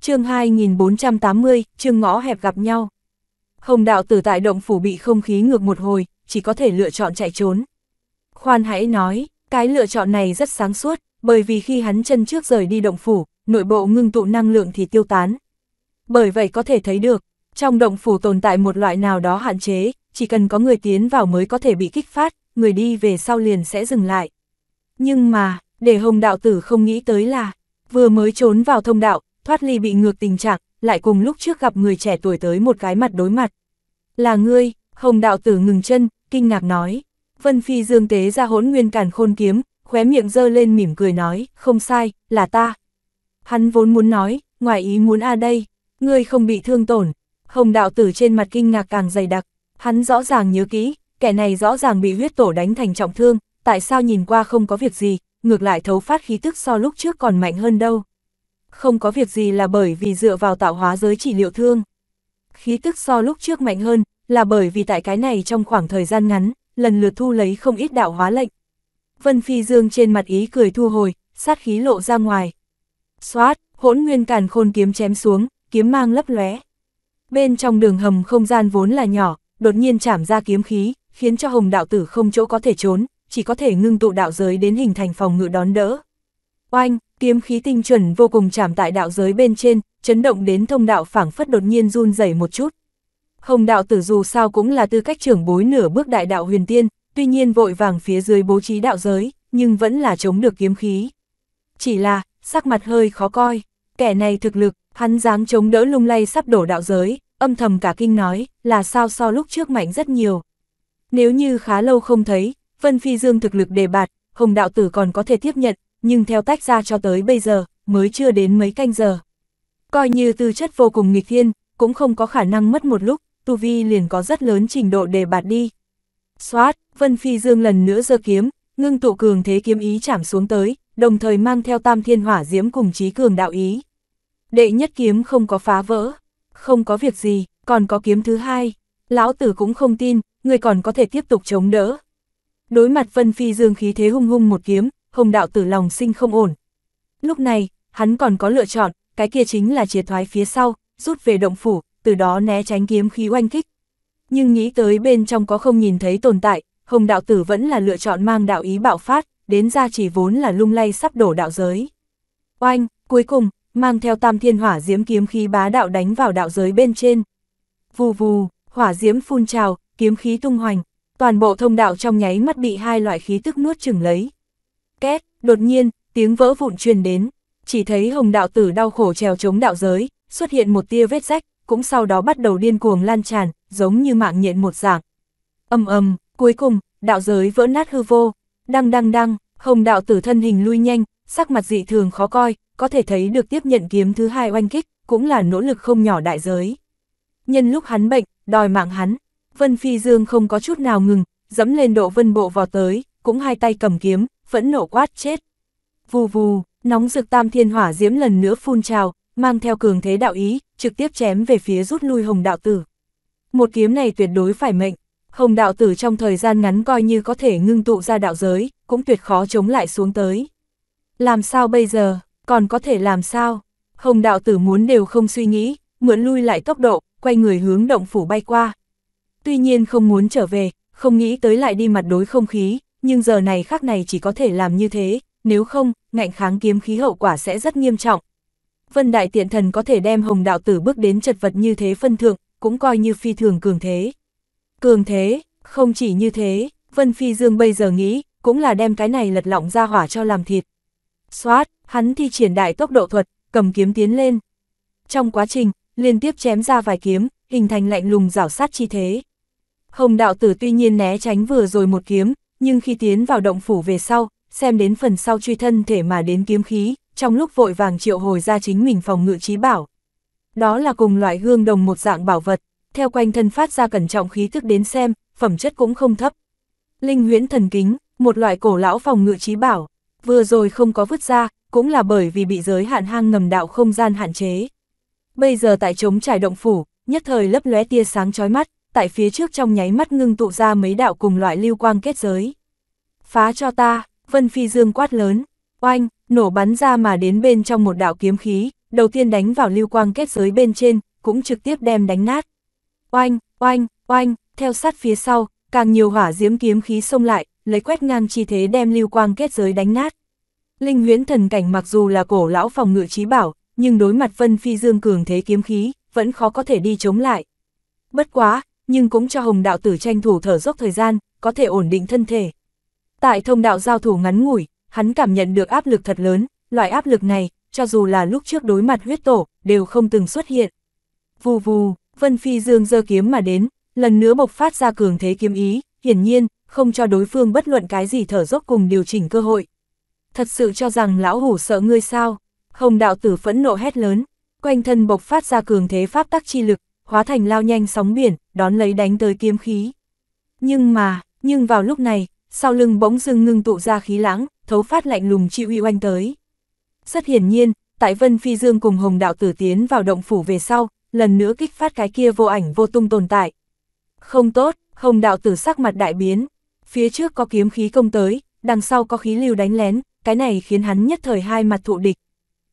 chương 2480, chương ngõ hẹp gặp nhau. Hồng đạo tử tại động phủ bị không khí ngược một hồi, chỉ có thể lựa chọn chạy trốn. Khoan hãy nói, cái lựa chọn này rất sáng suốt, bởi vì khi hắn chân trước rời đi động phủ, nội bộ ngưng tụ năng lượng thì tiêu tán. Bởi vậy có thể thấy được, trong động phủ tồn tại một loại nào đó hạn chế, chỉ cần có người tiến vào mới có thể bị kích phát, người đi về sau liền sẽ dừng lại. Nhưng mà, để hồng đạo tử không nghĩ tới là, vừa mới trốn vào thông đạo, thoát ly bị ngược tình trạng, lại cùng lúc trước gặp người trẻ tuổi tới một cái mặt đối mặt. Là ngươi, hồng đạo tử ngừng chân, kinh ngạc nói. Vân Phi dương tế ra hỗn nguyên càn khôn kiếm, khóe miệng dơ lên mỉm cười nói, không sai, là ta. Hắn vốn muốn nói, ngoài ý muốn a đây, ngươi không bị thương tổn. Hồng đạo tử trên mặt kinh ngạc càng dày đặc, hắn rõ ràng nhớ kỹ, kẻ này rõ ràng bị huyết tổ đánh thành trọng thương, tại sao nhìn qua không có việc gì, ngược lại thấu phát khí tức so lúc trước còn mạnh hơn đâu không có việc gì là bởi vì dựa vào tạo hóa giới chỉ liệu thương. Khí tức so lúc trước mạnh hơn, là bởi vì tại cái này trong khoảng thời gian ngắn, lần lượt thu lấy không ít đạo hóa lệnh. Vân Phi Dương trên mặt ý cười thu hồi, sát khí lộ ra ngoài. Xoát, hỗn nguyên càn khôn kiếm chém xuống, kiếm mang lấp lóe. Bên trong đường hầm không gian vốn là nhỏ, đột nhiên chảm ra kiếm khí, khiến cho hồng đạo tử không chỗ có thể trốn, chỉ có thể ngưng tụ đạo giới đến hình thành phòng ngự đón đỡ. Oanh, kiếm khí tinh chuẩn vô cùng chạm tại đạo giới bên trên, chấn động đến thông đạo phảng phất đột nhiên run rẩy một chút. Hồng đạo tử dù sao cũng là tư cách trưởng bối nửa bước đại đạo huyền tiên, tuy nhiên vội vàng phía dưới bố trí đạo giới, nhưng vẫn là chống được kiếm khí. Chỉ là, sắc mặt hơi khó coi, kẻ này thực lực, hắn dám chống đỡ lung lay sắp đổ đạo giới, âm thầm cả kinh nói, là sao so lúc trước mạnh rất nhiều. Nếu như khá lâu không thấy, Vân Phi Dương thực lực đề bạt, Hồng đạo tử còn có thể tiếp nhận, nhưng theo tách ra cho tới bây giờ, mới chưa đến mấy canh giờ. Coi như tư chất vô cùng nghịch thiên, cũng không có khả năng mất một lúc, tu vi liền có rất lớn trình độ để bạt đi. Xoát, Vân Phi Dương lần nữa giơ kiếm, ngưng tụ cường thế kiếm ý chảm xuống tới, đồng thời mang theo tam thiên hỏa diễm cùng trí cường đạo ý. Đệ nhất kiếm không có phá vỡ, không có việc gì, còn có kiếm thứ hai. Lão tử cũng không tin, người còn có thể tiếp tục chống đỡ. Đối mặt Vân Phi Dương khí thế hung hung một kiếm, Hồng đạo tử lòng sinh không ổn. Lúc này, hắn còn có lựa chọn, cái kia chính là chia thoái phía sau, rút về động phủ, từ đó né tránh kiếm khí oanh kích. Nhưng nghĩ tới bên trong có không nhìn thấy tồn tại, Hồng đạo tử vẫn là lựa chọn mang đạo ý bạo phát, đến ra chỉ vốn là lung lay sắp đổ đạo giới. Oanh, cuối cùng, mang theo tam thiên hỏa diễm kiếm khí bá đạo đánh vào đạo giới bên trên. Vù vù, hỏa diễm phun trào, kiếm khí tung hoành, toàn bộ thông đạo trong nháy mắt bị hai loại khí tức nuốt chửng lấy. Két, đột nhiên, tiếng vỡ vụn truyền đến, chỉ thấy hồng đạo tử đau khổ trèo chống đạo giới, xuất hiện một tia vết rách, cũng sau đó bắt đầu điên cuồng lan tràn, giống như mạng nhện một dạng. Âm ầm, cuối cùng, đạo giới vỡ nát hư vô, đăng đăng đăng, hồng đạo tử thân hình lui nhanh, sắc mặt dị thường khó coi, có thể thấy được tiếp nhận kiếm thứ hai oanh kích, cũng là nỗ lực không nhỏ đại giới. Nhân lúc hắn bệnh, đòi mạng hắn, Vân Phi Dương không có chút nào ngừng, dẫm lên độ vân bộ vào tới, cũng hai tay cầm kiếm, vẫn nổ quát chết. Vù vù, nóng rực tam thiên hỏa diễm lần nữa phun trào, mang theo cường thế đạo ý, trực tiếp chém về phía rút lui hồng đạo tử. Một kiếm này tuyệt đối phải mệnh, hồng đạo tử trong thời gian ngắn coi như có thể ngưng tụ ra đạo giới, cũng tuyệt khó chống lại xuống tới. Làm sao bây giờ, còn có thể làm sao? Hồng đạo tử muốn đều không suy nghĩ, mượn lui lại tốc độ, quay người hướng động phủ bay qua. Tuy nhiên không muốn trở về, không nghĩ tới lại đi mặt đối không khí, nhưng giờ này khác này chỉ có thể làm như thế, nếu không, ngạnh kháng kiếm khí hậu quả sẽ rất nghiêm trọng. Vân Đại Tiện Thần có thể đem Hồng Đạo Tử bước đến chật vật như thế phân thượng, cũng coi như phi thường cường thế. Cường thế, không chỉ như thế, Vân Phi Dương bây giờ nghĩ, cũng là đem cái này lật lọng ra hỏa cho làm thịt. Xoát, hắn thi triển đại tốc độ thuật, cầm kiếm tiến lên. Trong quá trình, liên tiếp chém ra vài kiếm, hình thành lạnh lùng rảo sát chi thế. Hồng đạo tử tuy nhiên né tránh vừa rồi một kiếm, nhưng khi tiến vào động phủ về sau, xem đến phần sau truy thân thể mà đến kiếm khí, trong lúc vội vàng triệu hồi ra chính mình phòng ngự trí bảo. Đó là cùng loại gương đồng một dạng bảo vật, theo quanh thân phát ra cẩn trọng khí thức đến xem, phẩm chất cũng không thấp. Linh huyễn thần kính, một loại cổ lão phòng ngự trí bảo, vừa rồi không có vứt ra, cũng là bởi vì bị giới hạn hang ngầm đạo không gian hạn chế. Bây giờ tại trống trải động phủ, nhất thời lấp lóe tia sáng chói mắt, tại phía trước trong nháy mắt ngưng tụ ra mấy đạo cùng loại lưu quang kết giới. Phá cho ta, Vân Phi Dương quát lớn, oanh, nổ bắn ra mà đến bên trong một đạo kiếm khí, đầu tiên đánh vào lưu quang kết giới bên trên, cũng trực tiếp đem đánh nát. Oanh, oanh, oanh, theo sát phía sau, càng nhiều hỏa diễm kiếm khí xông lại, lấy quét ngang chi thế đem lưu quang kết giới đánh nát. Linh huyễn thần cảnh mặc dù là cổ lão phòng ngự trí bảo, nhưng đối mặt Vân Phi Dương cường thế kiếm khí, vẫn khó có thể đi chống lại. Bất quá, nhưng cũng cho Hồng Đạo Tử tranh thủ thở dốc thời gian, có thể ổn định thân thể. Tại thông đạo giao thủ ngắn ngủi, hắn cảm nhận được áp lực thật lớn, loại áp lực này, cho dù là lúc trước đối mặt huyết tổ, đều không từng xuất hiện. Vù vù, Vân Phi Dương dơ kiếm mà đến, lần nữa bộc phát ra cường thế kiếm ý, hiển nhiên, không cho đối phương bất luận cái gì thở dốc cùng điều chỉnh cơ hội. Thật sự cho rằng lão hủ sợ ngươi sao? Hồng đạo tử phẫn nộ hét lớn, quanh thân bộc phát ra cường thế pháp tắc chi lực, hóa thành lao nhanh sóng biển, đón lấy đánh tới kiếm khí. Nhưng mà, nhưng vào lúc này, sau lưng bỗng dưng ngưng tụ ra khí lãng, thấu phát lạnh lùng chịu uy oanh tới. Rất hiển nhiên, tại Vân Phi Dương cùng Hồng Đạo Tử tiến vào động phủ về sau, lần nữa kích phát cái kia vô ảnh vô tung tồn tại. Không tốt, Hồng Đạo Tử sắc mặt đại biến, phía trước có kiếm khí công tới, đằng sau có khí lưu đánh lén, cái này khiến hắn nhất thời hai mặt thụ địch.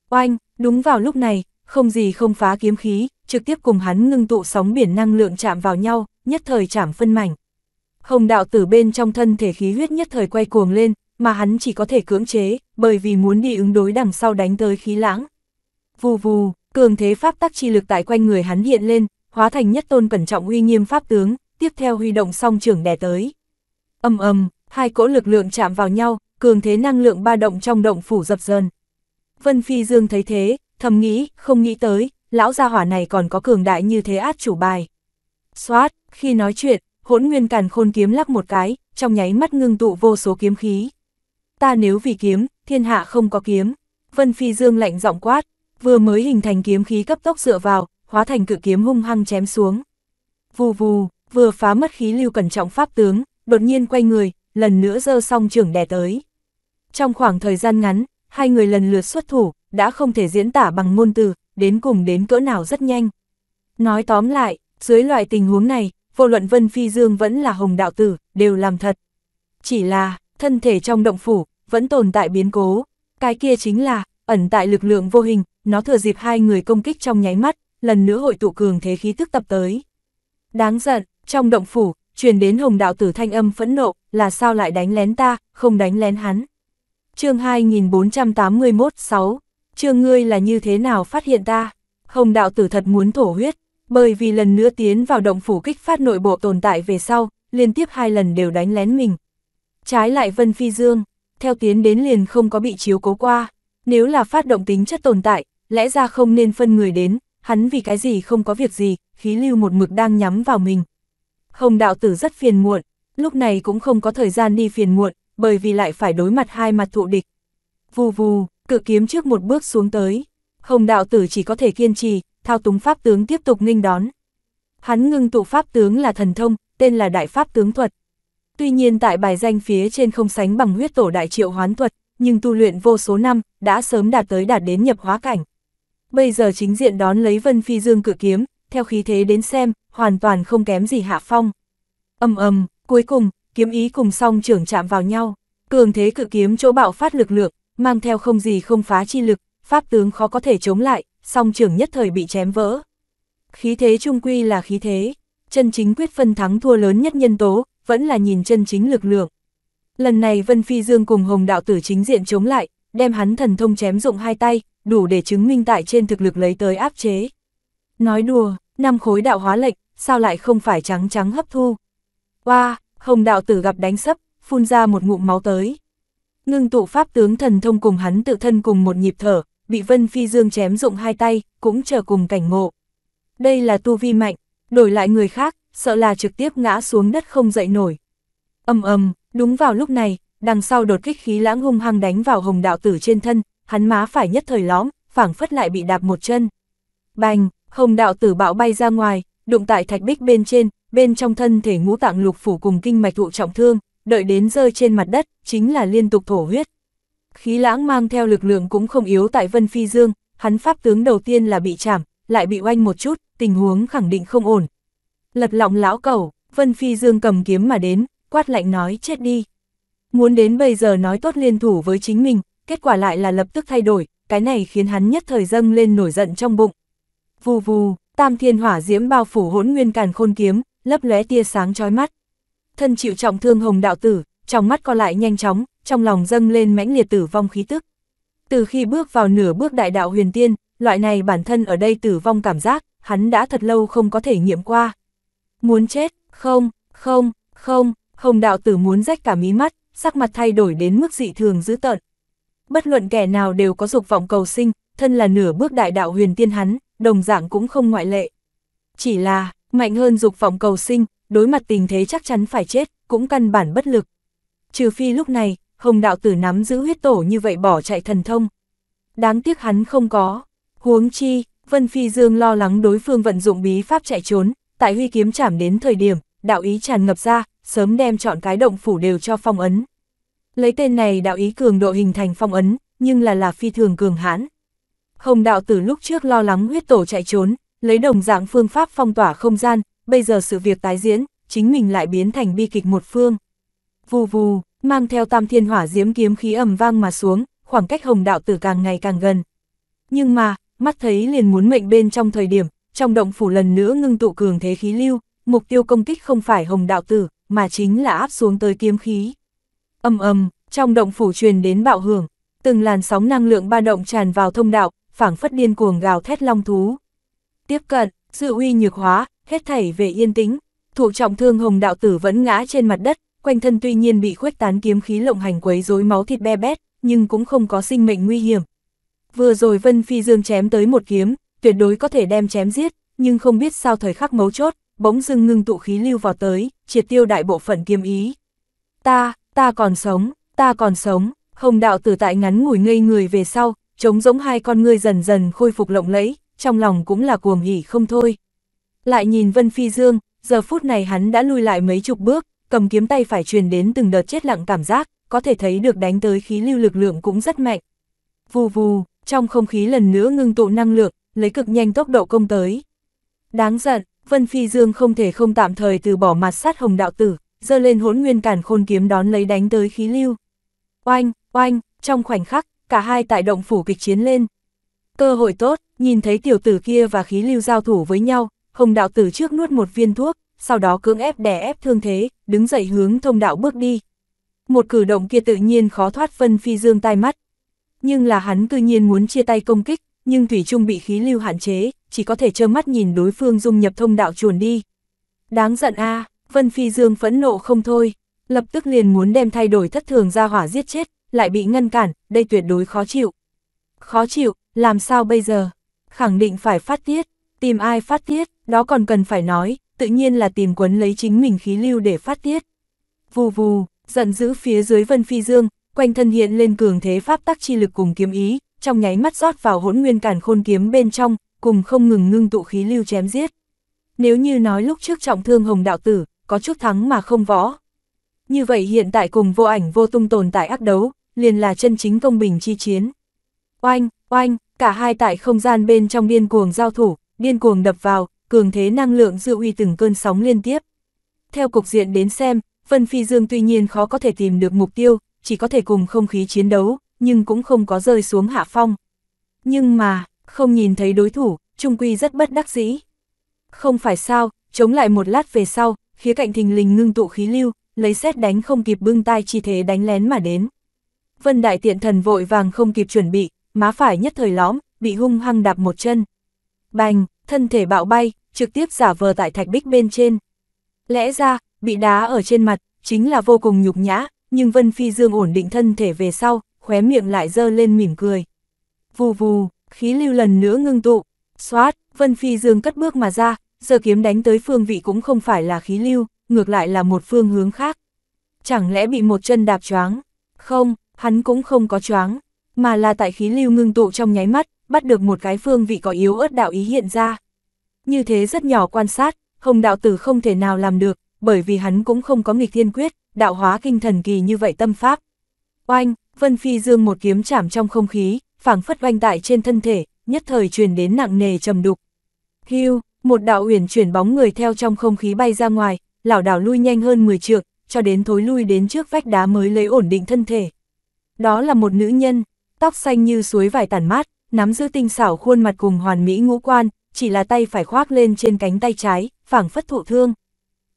Oanh, đúng vào lúc này, không gì không phá kiếm khí, trực tiếp cùng hắn ngưng tụ sóng biển năng lượng chạm vào nhau, nhất thời chạm phân mảnh. Hồng đạo tử bên trong thân thể khí huyết nhất thời quay cuồng lên, mà hắn chỉ có thể cưỡng chế, bởi vì muốn đi ứng đối đằng sau đánh tới khí lãng. Vù vù, cường thế pháp tắc chi lực tại quanh người hắn hiện lên, hóa thành nhất tôn cẩn trọng uy nghiêm pháp tướng, tiếp theo huy động song trưởng đè tới. Âm âm, hai cỗ lực lượng chạm vào nhau, cường thế năng lượng ba động trong động phủ dập dần. Vân Phi Dương thấy thế, thầm nghĩ, không nghĩ tới, lão gia hỏa này còn có cường đại như thế át chủ bài. Xoát, khi nói chuyện, hỗn nguyên càn khôn kiếm lắc một cái, trong nháy mắt ngưng tụ vô số kiếm khí. Ta nếu vì kiếm, thiên hạ không có kiếm. Vân Phi Dương lạnh giọng quát, vừa mới hình thành kiếm khí cấp tốc dựa vào, hóa thành cự kiếm hung hăng chém xuống. Vù vù, vừa phá mất khí lưu cẩn trọng pháp tướng, đột nhiên quay người, lần nữa giơ song trưởng đè tới. Trong khoảng thời gian ngắn, hai người lần lượt xuất thủ, đã không thể diễn tả bằng ngôn từ, đến cùng đến cỡ nào rất nhanh. Nói tóm lại, dưới loại tình huống này, vô luận Vân Phi Dương vẫn là hồng đạo tử, đều làm thật. Chỉ là, thân thể trong động phủ, vẫn tồn tại biến cố. Cái kia chính là, ẩn tại lực lượng vô hình, nó thừa dịp hai người công kích trong nháy mắt, lần nữa hội tụ cường thế khí tức tập tới. Đáng giận, trong động phủ, truyền đến hồng đạo tử thanh âm phẫn nộ, là sao lại đánh lén ta, không đánh lén hắn. chương 2481-6 chưa ngươi là như thế nào phát hiện ta? Hồng đạo tử thật muốn thổ huyết, bởi vì lần nữa tiến vào động phủ kích phát nội bộ tồn tại về sau, liên tiếp hai lần đều đánh lén mình. Trái lại Vân Phi Dương, theo tiến đến liền không có bị chiếu cố qua, nếu là phát động tính chất tồn tại, lẽ ra không nên phân người đến, hắn vì cái gì không có việc gì, khí lưu một mực đang nhắm vào mình. Hồng đạo tử rất phiền muộn, lúc này cũng không có thời gian đi phiền muộn, bởi vì lại phải đối mặt hai mặt thụ địch. Vù vù, cự kiếm trước một bước xuống tới. Hồng đạo tử chỉ có thể kiên trì, thao túng pháp tướng tiếp tục nghênh đón. Hắn ngưng tụ pháp tướng là thần thông, tên là đại pháp tướng thuật. Tuy nhiên tại bài danh phía trên không sánh bằng huyết tổ đại triệu hoán thuật, nhưng tu luyện vô số năm, đã sớm đạt tới đạt đến nhập hóa cảnh. Bây giờ chính diện đón lấy Vân Phi Dương cự kiếm, theo khí thế đến xem, hoàn toàn không kém gì hạ phong. Âm ầm, cuối cùng, kiếm ý cùng song trưởng chạm vào nhau, cường thế cự kiếm chỗ bạo phát lực lượng, mang theo không gì không phá chi lực, pháp tướng khó có thể chống lại, song trưởng nhất thời bị chém vỡ. Khí thế trung quy là khí thế, chân chính quyết phân thắng thua lớn nhất nhân tố, vẫn là nhìn chân chính lực lượng. Lần này Vân Phi Dương cùng Hồng Đạo Tử chính diện chống lại, đem hắn thần thông chém dụng hai tay, đủ để chứng minh tại trên thực lực lấy tới áp chế. Nói đùa, năm khối đạo hóa lệch sao lại không phải trắng trắng hấp thu. Oa, wow, Hồng Đạo Tử gặp đánh sấp, phun ra một ngụm máu tới ngưng tụ pháp tướng thần thông cùng hắn tự thân cùng một nhịp thở, bị Vân Phi Dương chém rụng hai tay, cũng chờ cùng cảnh ngộ. Đây là tu vi mạnh, đổi lại người khác, sợ là trực tiếp ngã xuống đất không dậy nổi. Âm âm, đúng vào lúc này, đằng sau đột kích khí lãng hung hăng đánh vào hồng đạo tử trên thân, hắn má phải nhất thời lõm, phảng phất lại bị đạp một chân. Bành, hồng đạo tử bạo bay ra ngoài, đụng tại thạch bích bên trên, bên trong thân thể ngũ tạng lục phủ cùng kinh mạch thụ trọng thương, đợi đến rơi trên mặt đất, chính là liên tục thổ huyết. Khí lãng mang theo lực lượng cũng không yếu tại Vân Phi Dương, hắn pháp tướng đầu tiên là bị chạm, lại bị oanh một chút, tình huống khẳng định không ổn. Lật lọng lão cầu Vân Phi Dương cầm kiếm mà đến, quát lạnh nói chết đi. Muốn đến bây giờ nói tốt liên thủ với chính mình, kết quả lại là lập tức thay đổi, cái này khiến hắn nhất thời dâng lên nổi giận trong bụng. Vù vù, tam thiên hỏa diễm bao phủ hỗn nguyên càn khôn kiếm, lấp lóe tia sáng chói mắt, thân chịu trọng thương hồng đạo tử, trong mắt co lại nhanh chóng, trong lòng dâng lên mãnh liệt tử vong khí tức. Từ khi bước vào nửa bước đại đạo huyền tiên, loại này bản thân ở đây tử vong cảm giác, hắn đã thật lâu không có thể nghiệm qua. Muốn chết, không, không, không, hồng đạo tử muốn rách cả mí mắt, sắc mặt thay đổi đến mức dị thường dữ tợn. Bất luận kẻ nào đều có dục vọng cầu sinh, thân là nửa bước đại đạo huyền tiên hắn, đồng dạng cũng không ngoại lệ. Chỉ là, mạnh hơn dục vọng cầu sinh, đối mặt tình thế chắc chắn phải chết, cũng căn bản bất lực. Trừ phi lúc này, Hồng Đạo Tử nắm giữ huyết tổ như vậy bỏ chạy thần thông. Đáng tiếc hắn không có. Huống chi, Vân Phi Dương lo lắng đối phương vận dụng bí pháp chạy trốn, tại huy kiếm chạm đến thời điểm, đạo ý tràn ngập ra, sớm đem chọn cái động phủ đều cho phong ấn. Lấy tên này đạo ý cường độ hình thành phong ấn, nhưng là là phi thường cường hãn. Hồng đạo tử lúc trước lo lắng huyết tổ chạy trốn, lấy đồng dạng phương pháp phong tỏa không gian, bây giờ sự việc tái diễn, chính mình lại biến thành bi kịch một phương. Vù vù, mang theo tam thiên hỏa diếm kiếm khí ầm vang mà xuống, khoảng cách hồng đạo tử càng ngày càng gần. Nhưng mà, mắt thấy liền muốn mệnh bên trong thời điểm, trong động phủ lần nữa ngưng tụ cường thế khí lưu, mục tiêu công kích không phải hồng đạo tử, mà chính là áp xuống tới kiếm khí. Âm âm, trong động phủ truyền đến bạo hưởng, từng làn sóng năng lượng ba động tràn vào thông đạo, phảng phất điên cuồng gào thét long thú. Tiếp cận, sự uy nhược hóa, hết thảy về yên tĩnh, thủ trọng thương hồng đạo tử vẫn ngã trên mặt đất, quanh thân tuy nhiên bị khuếch tán kiếm khí lộng hành quấy rối máu thịt be bét, nhưng cũng không có sinh mệnh nguy hiểm. Vừa rồi Vân Phi Dương chém tới một kiếm, tuyệt đối có thể đem chém giết, nhưng không biết sao thời khắc mấu chốt, bỗng dưng ngưng tụ khí lưu vào tới, triệt tiêu đại bộ phận kiếm ý. Ta, ta còn sống, ta còn sống, hồng đạo tử tại ngắn ngủi ngây người về sau, trống rỗng hai con ngươi dần dần khôi phục lộng lẫy, trong lòng cũng là cuồng hỉ không thôi. Lại nhìn Vân Phi Dương, giờ phút này hắn đã lui lại mấy chục bước, cầm kiếm tay phải truyền đến từng đợt chết lặng cảm giác, có thể thấy được đánh tới khí lưu lực lượng cũng rất mạnh. Vù vù, trong không khí lần nữa ngưng tụ năng lượng, lấy cực nhanh tốc độ công tới. Đáng giận, Vân Phi Dương không thể không tạm thời từ bỏ mặt sát hồng đạo tử, dơ lên hỗn nguyên cản khôn kiếm đón lấy đánh tới khí lưu. Oanh, oanh, trong khoảnh khắc, cả hai tại động phủ kịch chiến lên. Cơ hội tốt, nhìn thấy tiểu tử kia và khí lưu giao thủ với nhau, Hồng đạo tử trước nuốt một viên thuốc, sau đó cưỡng ép đè ép thương thế, đứng dậy hướng thông đạo bước đi. Một cử động kia tự nhiên khó thoát phân Phi Dương tai mắt. Nhưng là hắn cư nhiên muốn chia tay công kích, nhưng Thủy Trung bị khí lưu hạn chế, chỉ có thể trơ mắt nhìn đối phương dung nhập thông đạo chuồn đi. Đáng giận a à, Vân Phi Dương phẫn nộ không thôi, lập tức liền muốn đem thay đổi thất thường ra hỏa giết chết, lại bị ngăn cản, đây tuyệt đối khó chịu. Khó chịu, làm sao bây giờ? Khẳng định phải phát tiết, tìm ai phát tiết, đó còn cần phải nói, tự nhiên là tìm quấn lấy chính mình khí lưu để phát tiết. Vù vù, giận dữ phía dưới Vân Phi Dương, quanh thân hiện lên cường thế pháp tắc chi lực cùng kiếm ý, trong nháy mắt rót vào hỗn nguyên cản khôn kiếm bên trong, cùng không ngừng ngưng tụ khí lưu chém giết. Nếu như nói lúc trước trọng thương hồng đạo tử, có chút thắng mà không võ. Như vậy hiện tại cùng vô ảnh vô tung tồn tại ác đấu, liền là chân chính công bình chi chiến. Oanh, oanh, cả hai tại không gian bên trong điên cuồng giao thủ, điên cuồng đập vào, cường thế năng lượng dư uy từng cơn sóng liên tiếp. Theo cục diện đến xem, Vân Phi Dương tuy nhiên khó có thể tìm được mục tiêu, chỉ có thể cùng không khí chiến đấu, nhưng cũng không có rơi xuống hạ phong. Nhưng mà, không nhìn thấy đối thủ, Trung Quy rất bất đắc dĩ. Không phải sao, chống lại một lát về sau, khía cạnh thình lình ngưng tụ khí lưu, lấy xét đánh không kịp bưng tay chi thế đánh lén mà đến. Vân Đại Tiện Thần vội vàng không kịp chuẩn bị, má phải nhất thời lõm, bị hung hăng đạp một chân. Bành, thân thể bạo bay, trực tiếp giả vờ tại thạch bích bên trên. Lẽ ra, bị đá ở trên mặt, chính là vô cùng nhục nhã, nhưng Vân Phi Dương ổn định thân thể về sau, khóe miệng lại dơ lên mỉm cười. Vù vù, khí lưu lần nữa ngưng tụ, xoát, Vân Phi Dương cất bước mà ra, giờ kiếm đánh tới phương vị cũng không phải là khí lưu, ngược lại là một phương hướng khác. Chẳng lẽ bị một chân đạp choáng? Không, hắn cũng không có choáng, mà là tại khí lưu ngưng tụ trong nháy mắt, bắt được một cái phương vị có yếu ớt đạo ý hiện ra như thế rất nhỏ quan sát, Hồng Đạo Tử không thể nào làm được, bởi vì hắn cũng không có nghịch thiên quyết, đạo hóa kinh thần kỳ như vậy tâm pháp. Oanh, Vân Phi Dương một kiếm chạm trong không khí, phảng phất oanh tại trên thân thể, nhất thời truyền đến nặng nề trầm đục. Hưu, một đạo uyển chuyển bóng người theo trong không khí bay ra ngoài, lão đảo lui nhanh hơn 10 trượng, cho đến thối lui đến trước vách đá mới lấy ổn định thân thể. Đó là một nữ nhân, tóc xanh như suối vải tản mát, nắm giữ tinh xảo khuôn mặt cùng hoàn mỹ ngũ quan, chỉ là tay phải khoác lên trên cánh tay trái, phảng phất thụ thương.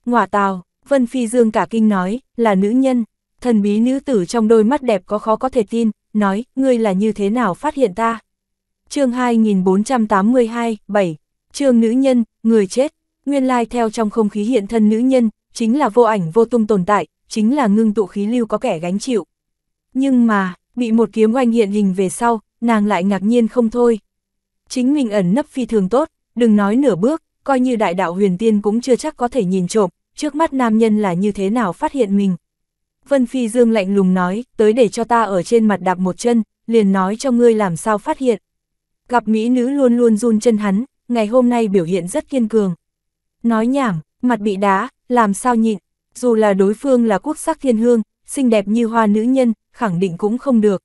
ngọa tào, Vân Phi Dương cả kinh nói, là nữ nhân, thần bí nữ tử trong đôi mắt đẹp có khó có thể tin, nói, ngươi là như thế nào phát hiện ta. chương 2482, 7, chương nữ nhân, người chết, nguyên lai theo trong không khí hiện thân nữ nhân, chính là vô ảnh vô tung tồn tại, chính là ngưng tụ khí lưu có kẻ gánh chịu. Nhưng mà, bị một kiếm oanh hiện hình về sau, nàng lại ngạc nhiên không thôi chính mình ẩn nấp phi thường tốt, đừng nói nửa bước, coi như đại đạo huyền tiên cũng chưa chắc có thể nhìn trộm, trước mắt nam nhân là như thế nào phát hiện mình. Vân Phi Dương lạnh lùng nói, tới để cho ta ở trên mặt đạp một chân, liền nói cho ngươi làm sao phát hiện. Gặp mỹ nữ luôn luôn run chân hắn, ngày hôm nay biểu hiện rất kiên cường. Nói nhảm, mặt bị đá, làm sao nhịn, dù là đối phương là quốc sắc thiên hương, xinh đẹp như hoa nữ nhân, khẳng định cũng không được.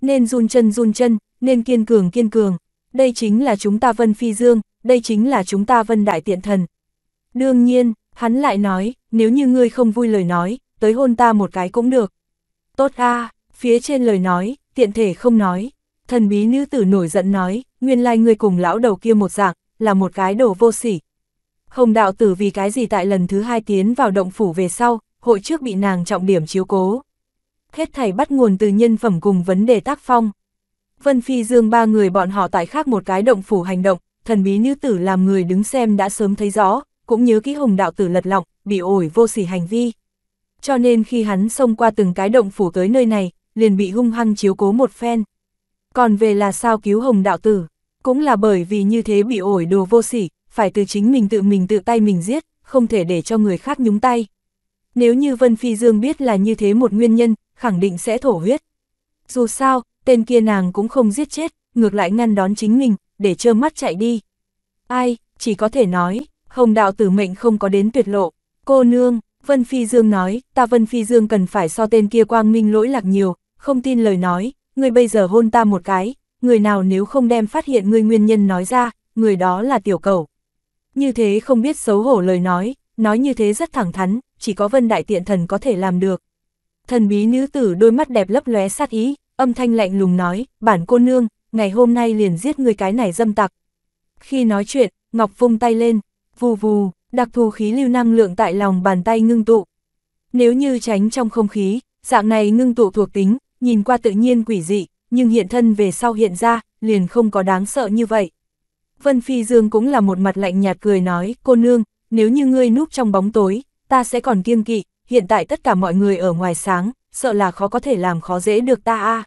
Nên run chân run chân, nên kiên cường kiên cường đây chính là chúng ta Vân Phi Dương, đây chính là chúng ta Vân Đại Tiện Thần. Đương nhiên, hắn lại nói, nếu như ngươi không vui lời nói, tới hôn ta một cái cũng được. Tốt a phía trên lời nói, tiện thể không nói. Thần bí nữ tử nổi giận nói, nguyên lai ngươi cùng lão đầu kia một dạng, là một cái đồ vô sỉ. Hồng đạo tử vì cái gì tại lần thứ hai tiến vào động phủ về sau, hội trước bị nàng trọng điểm chiếu cố. Hết thầy bắt nguồn từ nhân phẩm cùng vấn đề tác phong. Vân Phi Dương ba người bọn họ tại khác một cái động phủ hành động, thần bí nữ tử làm người đứng xem đã sớm thấy rõ, cũng nhớ kỹ hồng đạo tử lật lọng, bị ổi vô sỉ hành vi. Cho nên khi hắn xông qua từng cái động phủ tới nơi này, liền bị hung hăng chiếu cố một phen. Còn về là sao cứu hồng đạo tử, cũng là bởi vì như thế bị ổi đồ vô sỉ, phải từ chính mình tự mình tự tay mình giết, không thể để cho người khác nhúng tay. Nếu như Vân Phi Dương biết là như thế một nguyên nhân, khẳng định sẽ thổ huyết. Dù sao, tên kia nàng cũng không giết chết, ngược lại ngăn đón chính mình, để trơ mắt chạy đi. Ai, chỉ có thể nói, hồng đạo tử mệnh không có đến tuyệt lộ. Cô nương, Vân Phi Dương nói, ta Vân Phi Dương cần phải so tên kia quang minh lỗi lạc nhiều, không tin lời nói, người bây giờ hôn ta một cái, người nào nếu không đem phát hiện người nguyên nhân nói ra, người đó là tiểu cầu. Như thế không biết xấu hổ lời nói, nói như thế rất thẳng thắn, chỉ có Vân Đại Tiện Thần có thể làm được. Thần bí nữ tử đôi mắt đẹp lấp lóe sát ý, âm thanh lạnh lùng nói, bản cô nương, ngày hôm nay liền giết người cái này dâm tặc. Khi nói chuyện, Ngọc vung tay lên, vù vù, đặc thù khí lưu năng lượng tại lòng bàn tay ngưng tụ. Nếu như tránh trong không khí, dạng này ngưng tụ thuộc tính, nhìn qua tự nhiên quỷ dị, nhưng hiện thân về sau hiện ra, liền không có đáng sợ như vậy. Vân Phi Dương cũng là một mặt lạnh nhạt cười nói, cô nương, nếu như ngươi núp trong bóng tối, ta sẽ còn kiêng kỵ, hiện tại tất cả mọi người ở ngoài sáng, sợ là khó có thể làm khó dễ được ta a